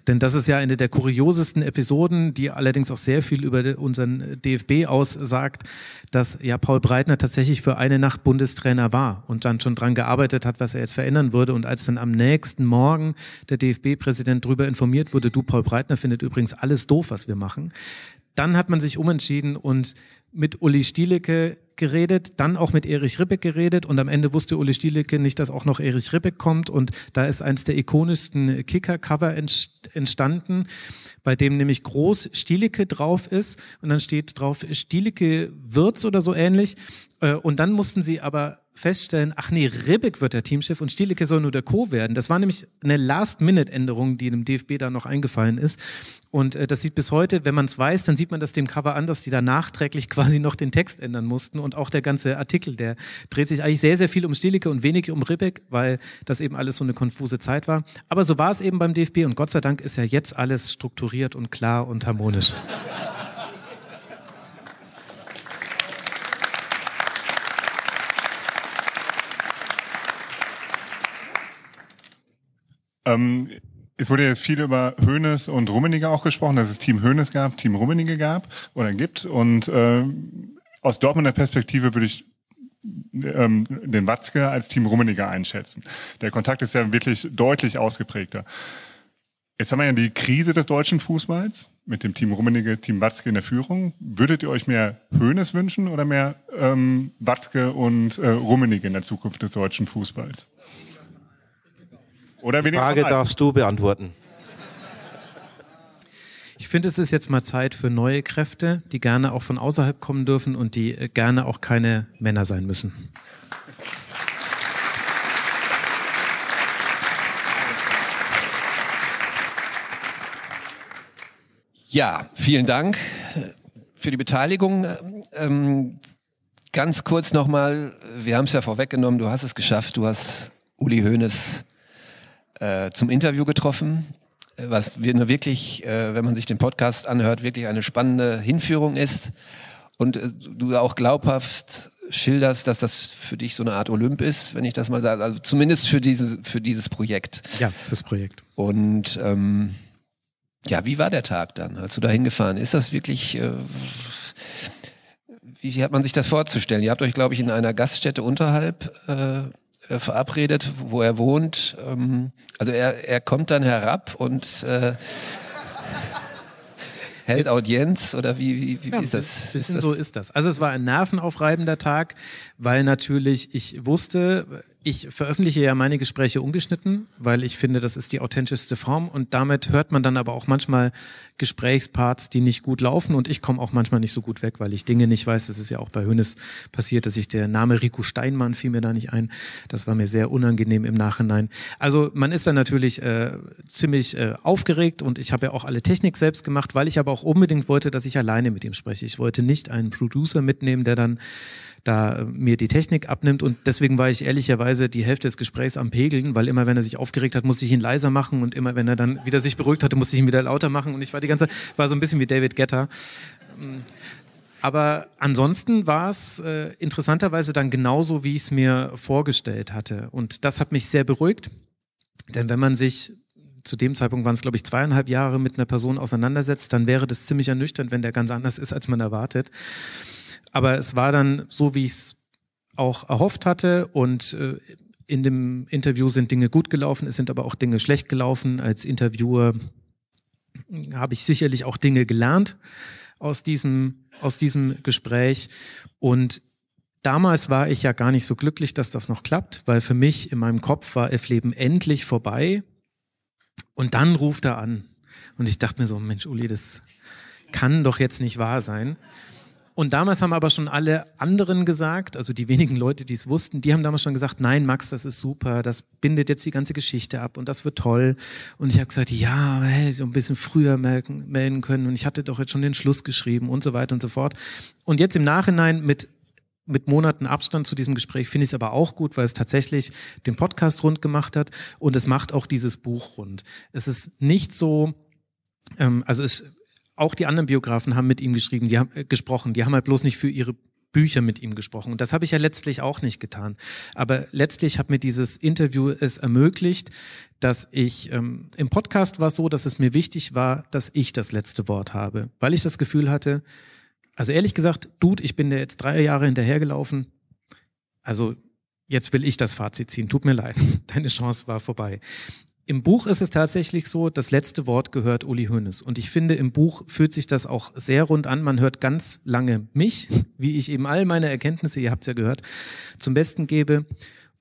Denn das ist ja eine der kuriosesten Episoden, die allerdings auch sehr viel über unseren DFB aussagt, dass ja Paul Breitner tatsächlich für eine Nacht Bundestrainer war und dann schon dran gearbeitet hat, was er jetzt verändern würde. Und als dann am nächsten Morgen der DFB-Präsident darüber informiert wurde, du Paul Breitner findet übrigens alles doof, was wir machen, dann hat man sich umentschieden und mit Uli Stielecke geredet, dann auch mit Erich Rippeck geredet und am Ende wusste Uli Stielecke nicht, dass auch noch Erich Rippeck kommt und da ist eins der ikonischsten Kicker-Cover entstanden, bei dem nämlich groß Stielecke drauf ist und dann steht drauf Stielecke Wirtz oder so ähnlich äh, und dann mussten sie aber feststellen, ach nee, Ribbeck wird der Teamchef und Stielecke soll nur der Co. werden. Das war nämlich eine Last-Minute-Änderung, die dem DFB da noch eingefallen ist. Und äh, das sieht bis heute, wenn man es weiß, dann sieht man das dem Cover an, dass die da nachträglich quasi noch den Text ändern mussten. Und auch der ganze Artikel, der dreht sich eigentlich sehr, sehr viel um Stielecke und wenig um Ribbeck, weil das eben alles so eine konfuse Zeit war. Aber so war es eben beim DFB und Gott sei Dank ist ja jetzt alles strukturiert und klar und harmonisch. Ähm, es wurde jetzt viel über Hoeneß und Rummenigge auch gesprochen, dass es Team Hoeneß gab, Team Rummenigge gab oder gibt. Und äh, aus Dortmunder Perspektive würde ich ähm, den Watzke als Team Rummenigge einschätzen. Der Kontakt ist ja wirklich deutlich ausgeprägter. Jetzt haben wir ja die Krise des deutschen Fußballs mit dem Team Rummenigge, Team Watzke in der Führung. Würdet ihr euch mehr Hoeneß wünschen oder mehr ähm, Watzke und äh, Rummenigge in der Zukunft des deutschen Fußballs? Oder Die Frage darfst du beantworten. Ich finde, es ist jetzt mal Zeit für neue Kräfte, die gerne auch von außerhalb kommen dürfen und die äh, gerne auch keine Männer sein müssen. Ja, vielen Dank äh, für die Beteiligung. Ähm, ganz kurz nochmal, wir haben es ja vorweggenommen, du hast es geschafft, du hast Uli Hoeneß äh, zum Interview getroffen, äh, was wir wirklich, äh, wenn man sich den Podcast anhört, wirklich eine spannende Hinführung ist. Und äh, du auch glaubhaft schilderst, dass das für dich so eine Art Olymp ist, wenn ich das mal sage. Also zumindest für dieses, für dieses Projekt. Ja, fürs Projekt. Und ähm, ja, wie war der Tag dann, als du da hingefahren? Ist das wirklich, äh, wie hat man sich das vorzustellen? Ihr habt euch, glaube ich, in einer Gaststätte unterhalb äh, äh, verabredet, wo er wohnt. Ähm, also er, er kommt dann herab und äh, hält Audienz oder wie, wie, wie ja, ist das? ist das? so ist das. Also es war ein nervenaufreibender Tag, weil natürlich ich wusste, ich veröffentliche ja meine Gespräche ungeschnitten, weil ich finde, das ist die authentischste Form und damit hört man dann aber auch manchmal Gesprächsparts, die nicht gut laufen und ich komme auch manchmal nicht so gut weg, weil ich Dinge nicht weiß. Das ist ja auch bei Hönes passiert, dass ich der Name Rico Steinmann fiel mir da nicht ein. Das war mir sehr unangenehm im Nachhinein. Also man ist dann natürlich äh, ziemlich äh, aufgeregt und ich habe ja auch alle Technik selbst gemacht, weil ich aber auch unbedingt wollte, dass ich alleine mit ihm spreche. Ich wollte nicht einen Producer mitnehmen, der dann da äh, mir die Technik abnimmt. Und deswegen war ich ehrlicherweise die Hälfte des Gesprächs am Pegeln, weil immer, wenn er sich aufgeregt hat, musste ich ihn leiser machen und immer, wenn er dann wieder sich beruhigt hatte, musste ich ihn wieder lauter machen. Und ich war die ganze Zeit, war so ein bisschen wie David Getter. Ähm, aber ansonsten war es äh, interessanterweise dann genauso, wie ich es mir vorgestellt hatte. Und das hat mich sehr beruhigt, denn wenn man sich zu dem Zeitpunkt waren es, glaube ich, zweieinhalb Jahre mit einer Person auseinandersetzt, dann wäre das ziemlich ernüchternd, wenn der ganz anders ist, als man erwartet aber es war dann so, wie ich es auch erhofft hatte und äh, in dem Interview sind Dinge gut gelaufen, es sind aber auch Dinge schlecht gelaufen. Als Interviewer hm, habe ich sicherlich auch Dinge gelernt aus diesem, aus diesem Gespräch. Und damals war ich ja gar nicht so glücklich, dass das noch klappt, weil für mich in meinem Kopf war F-Leben endlich vorbei. Und dann ruft er an. Und ich dachte mir so, Mensch, Uli, das kann doch jetzt nicht wahr sein. Und damals haben aber schon alle anderen gesagt, also die wenigen Leute, die es wussten, die haben damals schon gesagt, nein, Max, das ist super, das bindet jetzt die ganze Geschichte ab und das wird toll. Und ich habe gesagt, ja, hey, so ein bisschen früher melden, melden können und ich hatte doch jetzt schon den Schluss geschrieben und so weiter und so fort. Und jetzt im Nachhinein mit mit Monaten Abstand zu diesem Gespräch finde ich es aber auch gut, weil es tatsächlich den Podcast rund gemacht hat und es macht auch dieses Buch rund. Es ist nicht so, ähm, also es auch die anderen Biografen haben mit ihm geschrieben, die haben äh, gesprochen, die haben halt bloß nicht für ihre Bücher mit ihm gesprochen. Und das habe ich ja letztlich auch nicht getan. Aber letztlich hat mir dieses Interview es ermöglicht, dass ich ähm, im Podcast war es so, dass es mir wichtig war, dass ich das letzte Wort habe, weil ich das Gefühl hatte, also ehrlich gesagt, Dude, ich bin da jetzt drei Jahre hinterhergelaufen. Also jetzt will ich das Fazit ziehen. Tut mir leid, deine Chance war vorbei. Im Buch ist es tatsächlich so, das letzte Wort gehört Uli Hoeneß. Und ich finde, im Buch fühlt sich das auch sehr rund an. Man hört ganz lange mich, wie ich eben all meine Erkenntnisse, ihr habt es ja gehört, zum Besten gebe.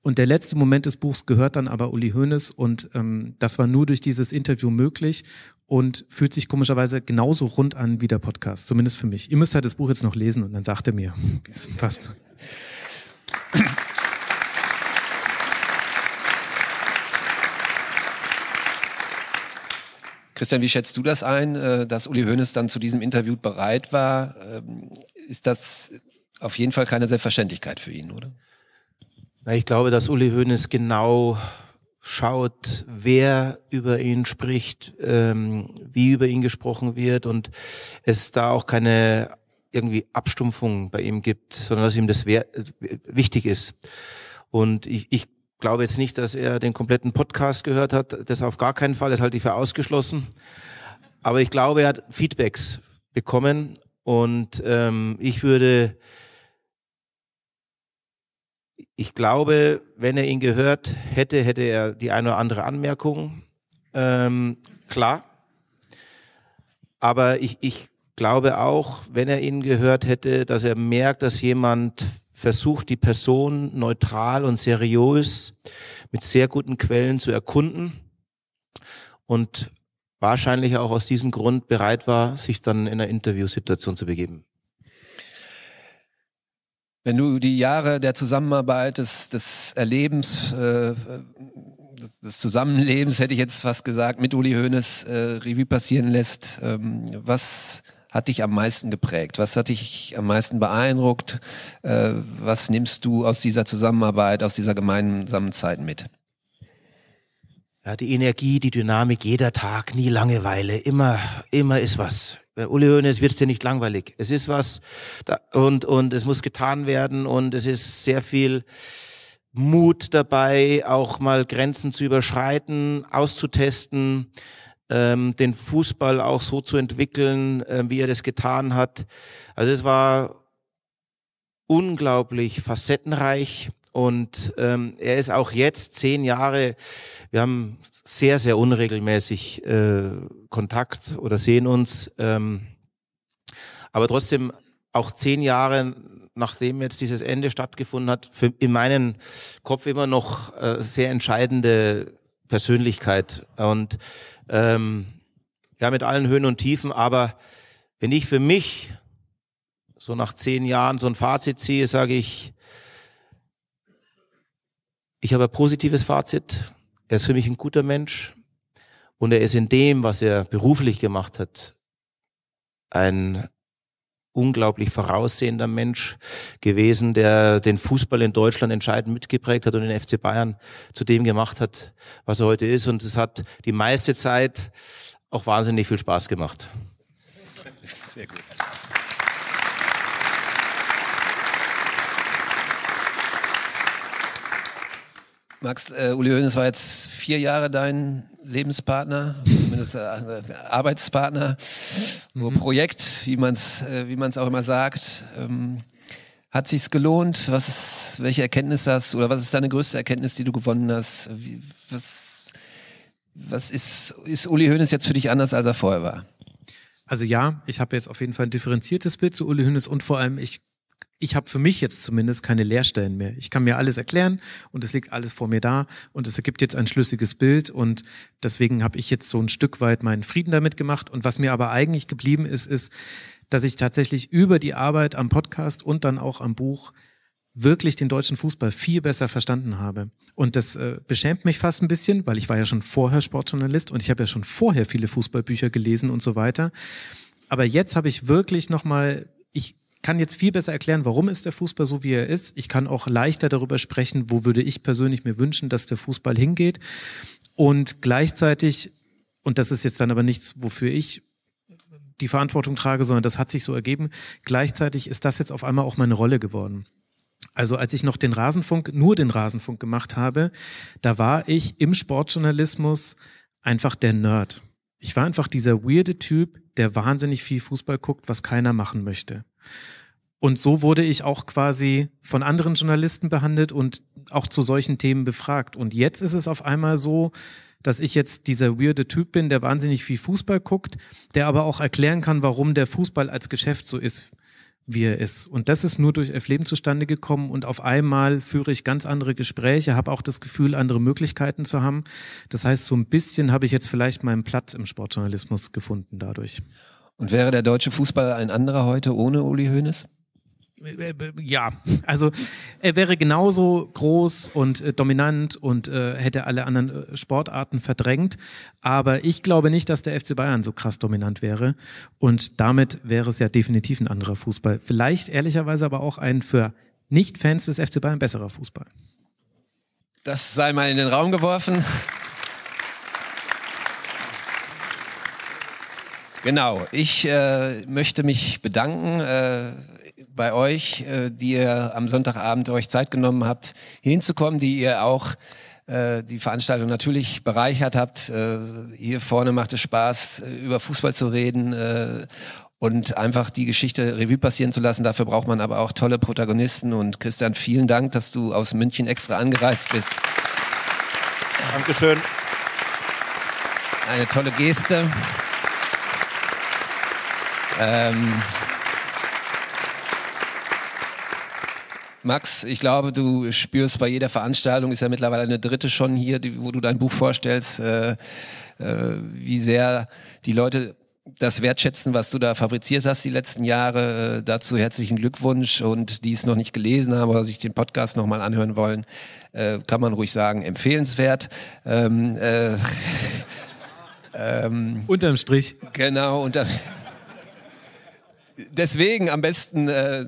Und der letzte Moment des Buchs gehört dann aber Uli Hoeneß und ähm, das war nur durch dieses Interview möglich und fühlt sich komischerweise genauso rund an wie der Podcast, zumindest für mich. Ihr müsst halt das Buch jetzt noch lesen und dann sagt er mir, wie es passt. Christian, wie schätzt du das ein, äh, dass Uli Hoeneß dann zu diesem Interview bereit war? Ähm, ist das auf jeden Fall keine Selbstverständlichkeit für ihn, oder? Na, ich glaube, dass Uli Hoeneß genau schaut, wer über ihn spricht, ähm, wie über ihn gesprochen wird und es da auch keine irgendwie Abstumpfung bei ihm gibt, sondern dass ihm das wichtig ist. Und ich, ich glaube jetzt nicht, dass er den kompletten Podcast gehört hat. Das auf gar keinen Fall, das halte ich für ausgeschlossen. Aber ich glaube, er hat Feedbacks bekommen und ähm, ich würde, ich glaube, wenn er ihn gehört hätte, hätte er die eine oder andere Anmerkung. Ähm, klar. Aber ich, ich glaube auch, wenn er ihn gehört hätte, dass er merkt, dass jemand versucht, die Person neutral und seriös mit sehr guten Quellen zu erkunden und wahrscheinlich auch aus diesem Grund bereit war, sich dann in einer Interviewsituation zu begeben. Wenn du die Jahre der Zusammenarbeit, des, des Erlebens, äh, des Zusammenlebens, hätte ich jetzt fast gesagt, mit Uli Hoeneß äh, Revue passieren lässt, ähm, was hat dich am meisten geprägt? Was hat dich am meisten beeindruckt? Äh, was nimmst du aus dieser Zusammenarbeit, aus dieser gemeinsamen Zeit mit? Ja, die Energie, die Dynamik, jeder Tag, nie Langeweile, immer, immer ist was. Bei äh, Uli Hoeneß wird's dir nicht langweilig. Es ist was da, und, und es muss getan werden und es ist sehr viel Mut dabei, auch mal Grenzen zu überschreiten, auszutesten, ähm, den Fußball auch so zu entwickeln, äh, wie er das getan hat. Also es war unglaublich facettenreich und ähm, er ist auch jetzt zehn Jahre, wir haben sehr, sehr unregelmäßig äh, Kontakt oder sehen uns, ähm, aber trotzdem auch zehn Jahre nachdem jetzt dieses Ende stattgefunden hat, für, in meinem Kopf immer noch äh, sehr entscheidende Persönlichkeit und ähm, ja, mit allen Höhen und Tiefen, aber wenn ich für mich so nach zehn Jahren so ein Fazit ziehe, sage ich, ich habe ein positives Fazit. Er ist für mich ein guter Mensch und er ist in dem, was er beruflich gemacht hat, ein unglaublich voraussehender Mensch gewesen, der den Fußball in Deutschland entscheidend mitgeprägt hat und den FC Bayern zu dem gemacht hat, was er heute ist. Und es hat die meiste Zeit auch wahnsinnig viel Spaß gemacht. Sehr gut. Max, äh, Uli Hoeneß war jetzt vier Jahre dein Lebenspartner das, ein äh, Arbeitspartner, mhm. Oder Projekt, wie man es äh, wie man's auch immer sagt. Ähm, hat sich's gelohnt? Was ist, welche Erkenntnis hast du oder was ist deine größte Erkenntnis, die du gewonnen hast? Wie, was was ist, ist Uli Hoeneß jetzt für dich anders, als er vorher war? Also ja, ich habe jetzt auf jeden Fall ein differenziertes Bild zu Uli Hoeneß und vor allem ich ich habe für mich jetzt zumindest keine Leerstellen mehr. Ich kann mir alles erklären und es liegt alles vor mir da und es ergibt jetzt ein schlüssiges Bild und deswegen habe ich jetzt so ein Stück weit meinen Frieden damit gemacht. Und was mir aber eigentlich geblieben ist, ist, dass ich tatsächlich über die Arbeit am Podcast und dann auch am Buch wirklich den deutschen Fußball viel besser verstanden habe. Und das äh, beschämt mich fast ein bisschen, weil ich war ja schon vorher Sportjournalist und ich habe ja schon vorher viele Fußballbücher gelesen und so weiter. Aber jetzt habe ich wirklich nochmal kann jetzt viel besser erklären, warum ist der Fußball so, wie er ist. Ich kann auch leichter darüber sprechen, wo würde ich persönlich mir wünschen, dass der Fußball hingeht. Und gleichzeitig, und das ist jetzt dann aber nichts, wofür ich die Verantwortung trage, sondern das hat sich so ergeben, gleichzeitig ist das jetzt auf einmal auch meine Rolle geworden. Also als ich noch den Rasenfunk, nur den Rasenfunk gemacht habe, da war ich im Sportjournalismus einfach der Nerd. Ich war einfach dieser weirde Typ, der wahnsinnig viel Fußball guckt, was keiner machen möchte. Und so wurde ich auch quasi von anderen Journalisten behandelt und auch zu solchen Themen befragt. Und jetzt ist es auf einmal so, dass ich jetzt dieser weirde Typ bin, der wahnsinnig viel Fußball guckt, der aber auch erklären kann, warum der Fußball als Geschäft so ist, wie er ist. Und das ist nur durch Elfleben zustande gekommen und auf einmal führe ich ganz andere Gespräche, habe auch das Gefühl, andere Möglichkeiten zu haben. Das heißt, so ein bisschen habe ich jetzt vielleicht meinen Platz im Sportjournalismus gefunden dadurch. Und wäre der deutsche Fußball ein anderer heute ohne Uli Hoeneß? Äh, äh, ja, also er wäre genauso groß und äh, dominant und äh, hätte alle anderen äh, Sportarten verdrängt. Aber ich glaube nicht, dass der FC Bayern so krass dominant wäre. Und damit wäre es ja definitiv ein anderer Fußball. Vielleicht ehrlicherweise aber auch ein für Nicht-Fans des FC Bayern besserer Fußball. Das sei mal in den Raum geworfen. Genau, ich äh, möchte mich bedanken äh, bei euch, äh, die ihr am Sonntagabend euch Zeit genommen habt, hier hinzukommen, die ihr auch äh, die Veranstaltung natürlich bereichert habt. Äh, hier vorne macht es Spaß, äh, über Fußball zu reden äh, und einfach die Geschichte Revue passieren zu lassen. Dafür braucht man aber auch tolle Protagonisten. Und Christian, vielen Dank, dass du aus München extra angereist bist. Dankeschön. Eine tolle Geste. Ähm, Max, ich glaube, du spürst bei jeder Veranstaltung, ist ja mittlerweile eine dritte schon hier, die, wo du dein Buch vorstellst, äh, äh, wie sehr die Leute das wertschätzen, was du da fabriziert hast die letzten Jahre. Äh, dazu herzlichen Glückwunsch und die es noch nicht gelesen haben oder sich den Podcast nochmal anhören wollen, äh, kann man ruhig sagen, empfehlenswert. Ähm, äh, ähm, Unterm Strich. Genau, unterm Strich. Deswegen am besten äh,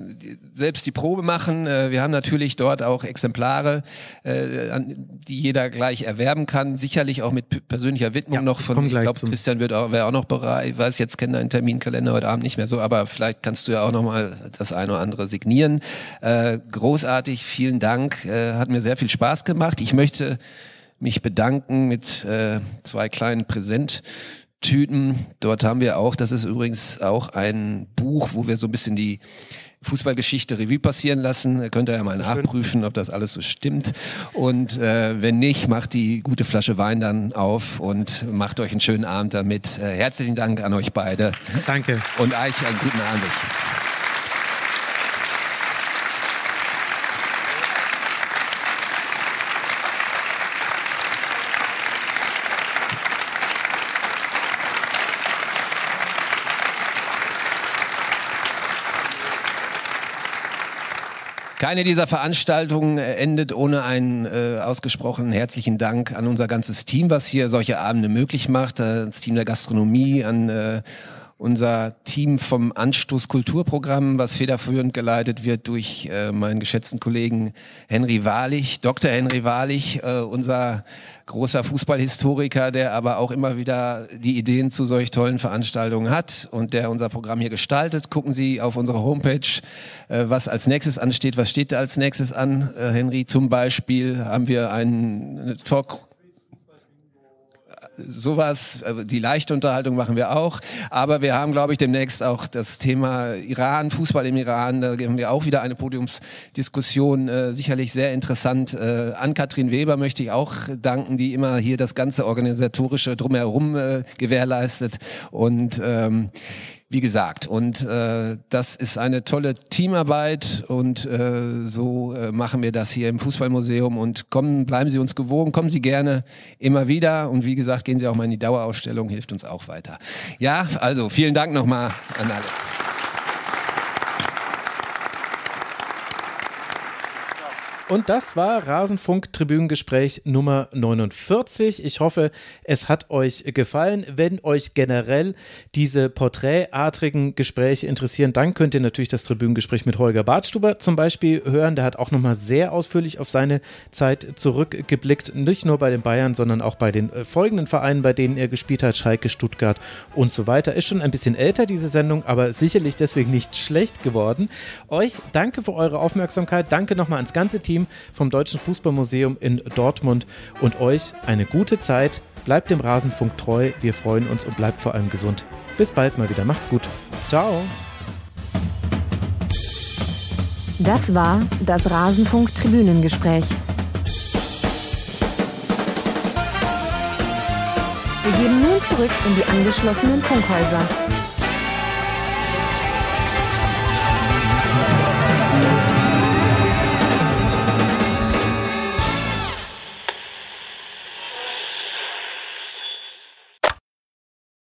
selbst die Probe machen. Äh, wir haben natürlich dort auch Exemplare, äh, an, die jeder gleich erwerben kann. Sicherlich auch mit persönlicher Widmung ja, noch von. Ich, ich glaube, Christian wird auch, wäre auch noch bereit. Ich weiß, jetzt kennt deinen Terminkalender heute Abend nicht mehr so, aber vielleicht kannst du ja auch noch mal das eine oder andere signieren. Äh, großartig, vielen Dank. Äh, hat mir sehr viel Spaß gemacht. Ich möchte mich bedanken mit äh, zwei kleinen Präsent. Tüten. Dort haben wir auch, das ist übrigens auch ein Buch, wo wir so ein bisschen die Fußballgeschichte Revue passieren lassen. Da könnt ihr ja mal nachprüfen, ob das alles so stimmt. Und äh, wenn nicht, macht die gute Flasche Wein dann auf und macht euch einen schönen Abend damit. Äh, herzlichen Dank an euch beide. Danke. Und euch einen guten Abend. Keine dieser Veranstaltungen äh, endet ohne einen äh, ausgesprochenen herzlichen Dank an unser ganzes Team, was hier solche Abende möglich macht, äh, Das Team der Gastronomie, an äh, unser Team vom Anstoß Kulturprogramm, was federführend geleitet wird durch äh, meinen geschätzten Kollegen Henry Wahrlich, Dr. Henry Wahrlich, äh, unser großer Fußballhistoriker, der aber auch immer wieder die Ideen zu solch tollen Veranstaltungen hat und der unser Programm hier gestaltet. Gucken Sie auf unsere Homepage, äh, was als nächstes ansteht. Was steht da als nächstes an, äh, Henry? Zum Beispiel haben wir einen Talk sowas, äh, die leichte Unterhaltung machen wir auch. Aber wir haben, glaube ich, demnächst auch das Thema Iran, Fußball im Iran. Da haben wir auch wieder eine Podiumsdiskussion, äh, sicherlich sehr interessant. Äh, an Katrin Weber möchte ich auch danken, die immer hier das ganze organisatorische drumherum äh, gewährleistet. Und ähm, wie gesagt. Und äh, das ist eine tolle Teamarbeit und äh, so äh, machen wir das hier im Fußballmuseum. Und kommen, bleiben Sie uns gewogen, kommen Sie gerne immer wieder. Und wie gesagt, gehen Sie auch mal in die Dauerausstellung, hilft uns auch weiter. Ja, also vielen Dank nochmal an alle. Und das war Rasenfunk Tribünengespräch Nummer 49. Ich hoffe, es hat euch gefallen. Wenn euch generell diese porträtartigen Gespräche interessieren, dann könnt ihr natürlich das Tribünengespräch mit Holger Bartstuber zum Beispiel hören. Der hat auch nochmal sehr ausführlich auf seine Zeit zurückgeblickt. Nicht nur bei den Bayern, sondern auch bei den äh, folgenden Vereinen, bei denen er gespielt hat. Schalke, Stuttgart und so weiter. Ist schon ein bisschen älter, diese Sendung, aber sicherlich deswegen nicht schlecht geworden. Euch danke für eure Aufmerksamkeit. Danke nochmal ans ganze Team. Team vom Deutschen Fußballmuseum in Dortmund und euch eine gute Zeit. Bleibt dem Rasenfunk treu, wir freuen uns und bleibt vor allem gesund. Bis bald mal wieder, macht's gut. Ciao. Das war das Rasenfunk Tribünengespräch. Wir gehen nun zurück in die angeschlossenen Funkhäuser.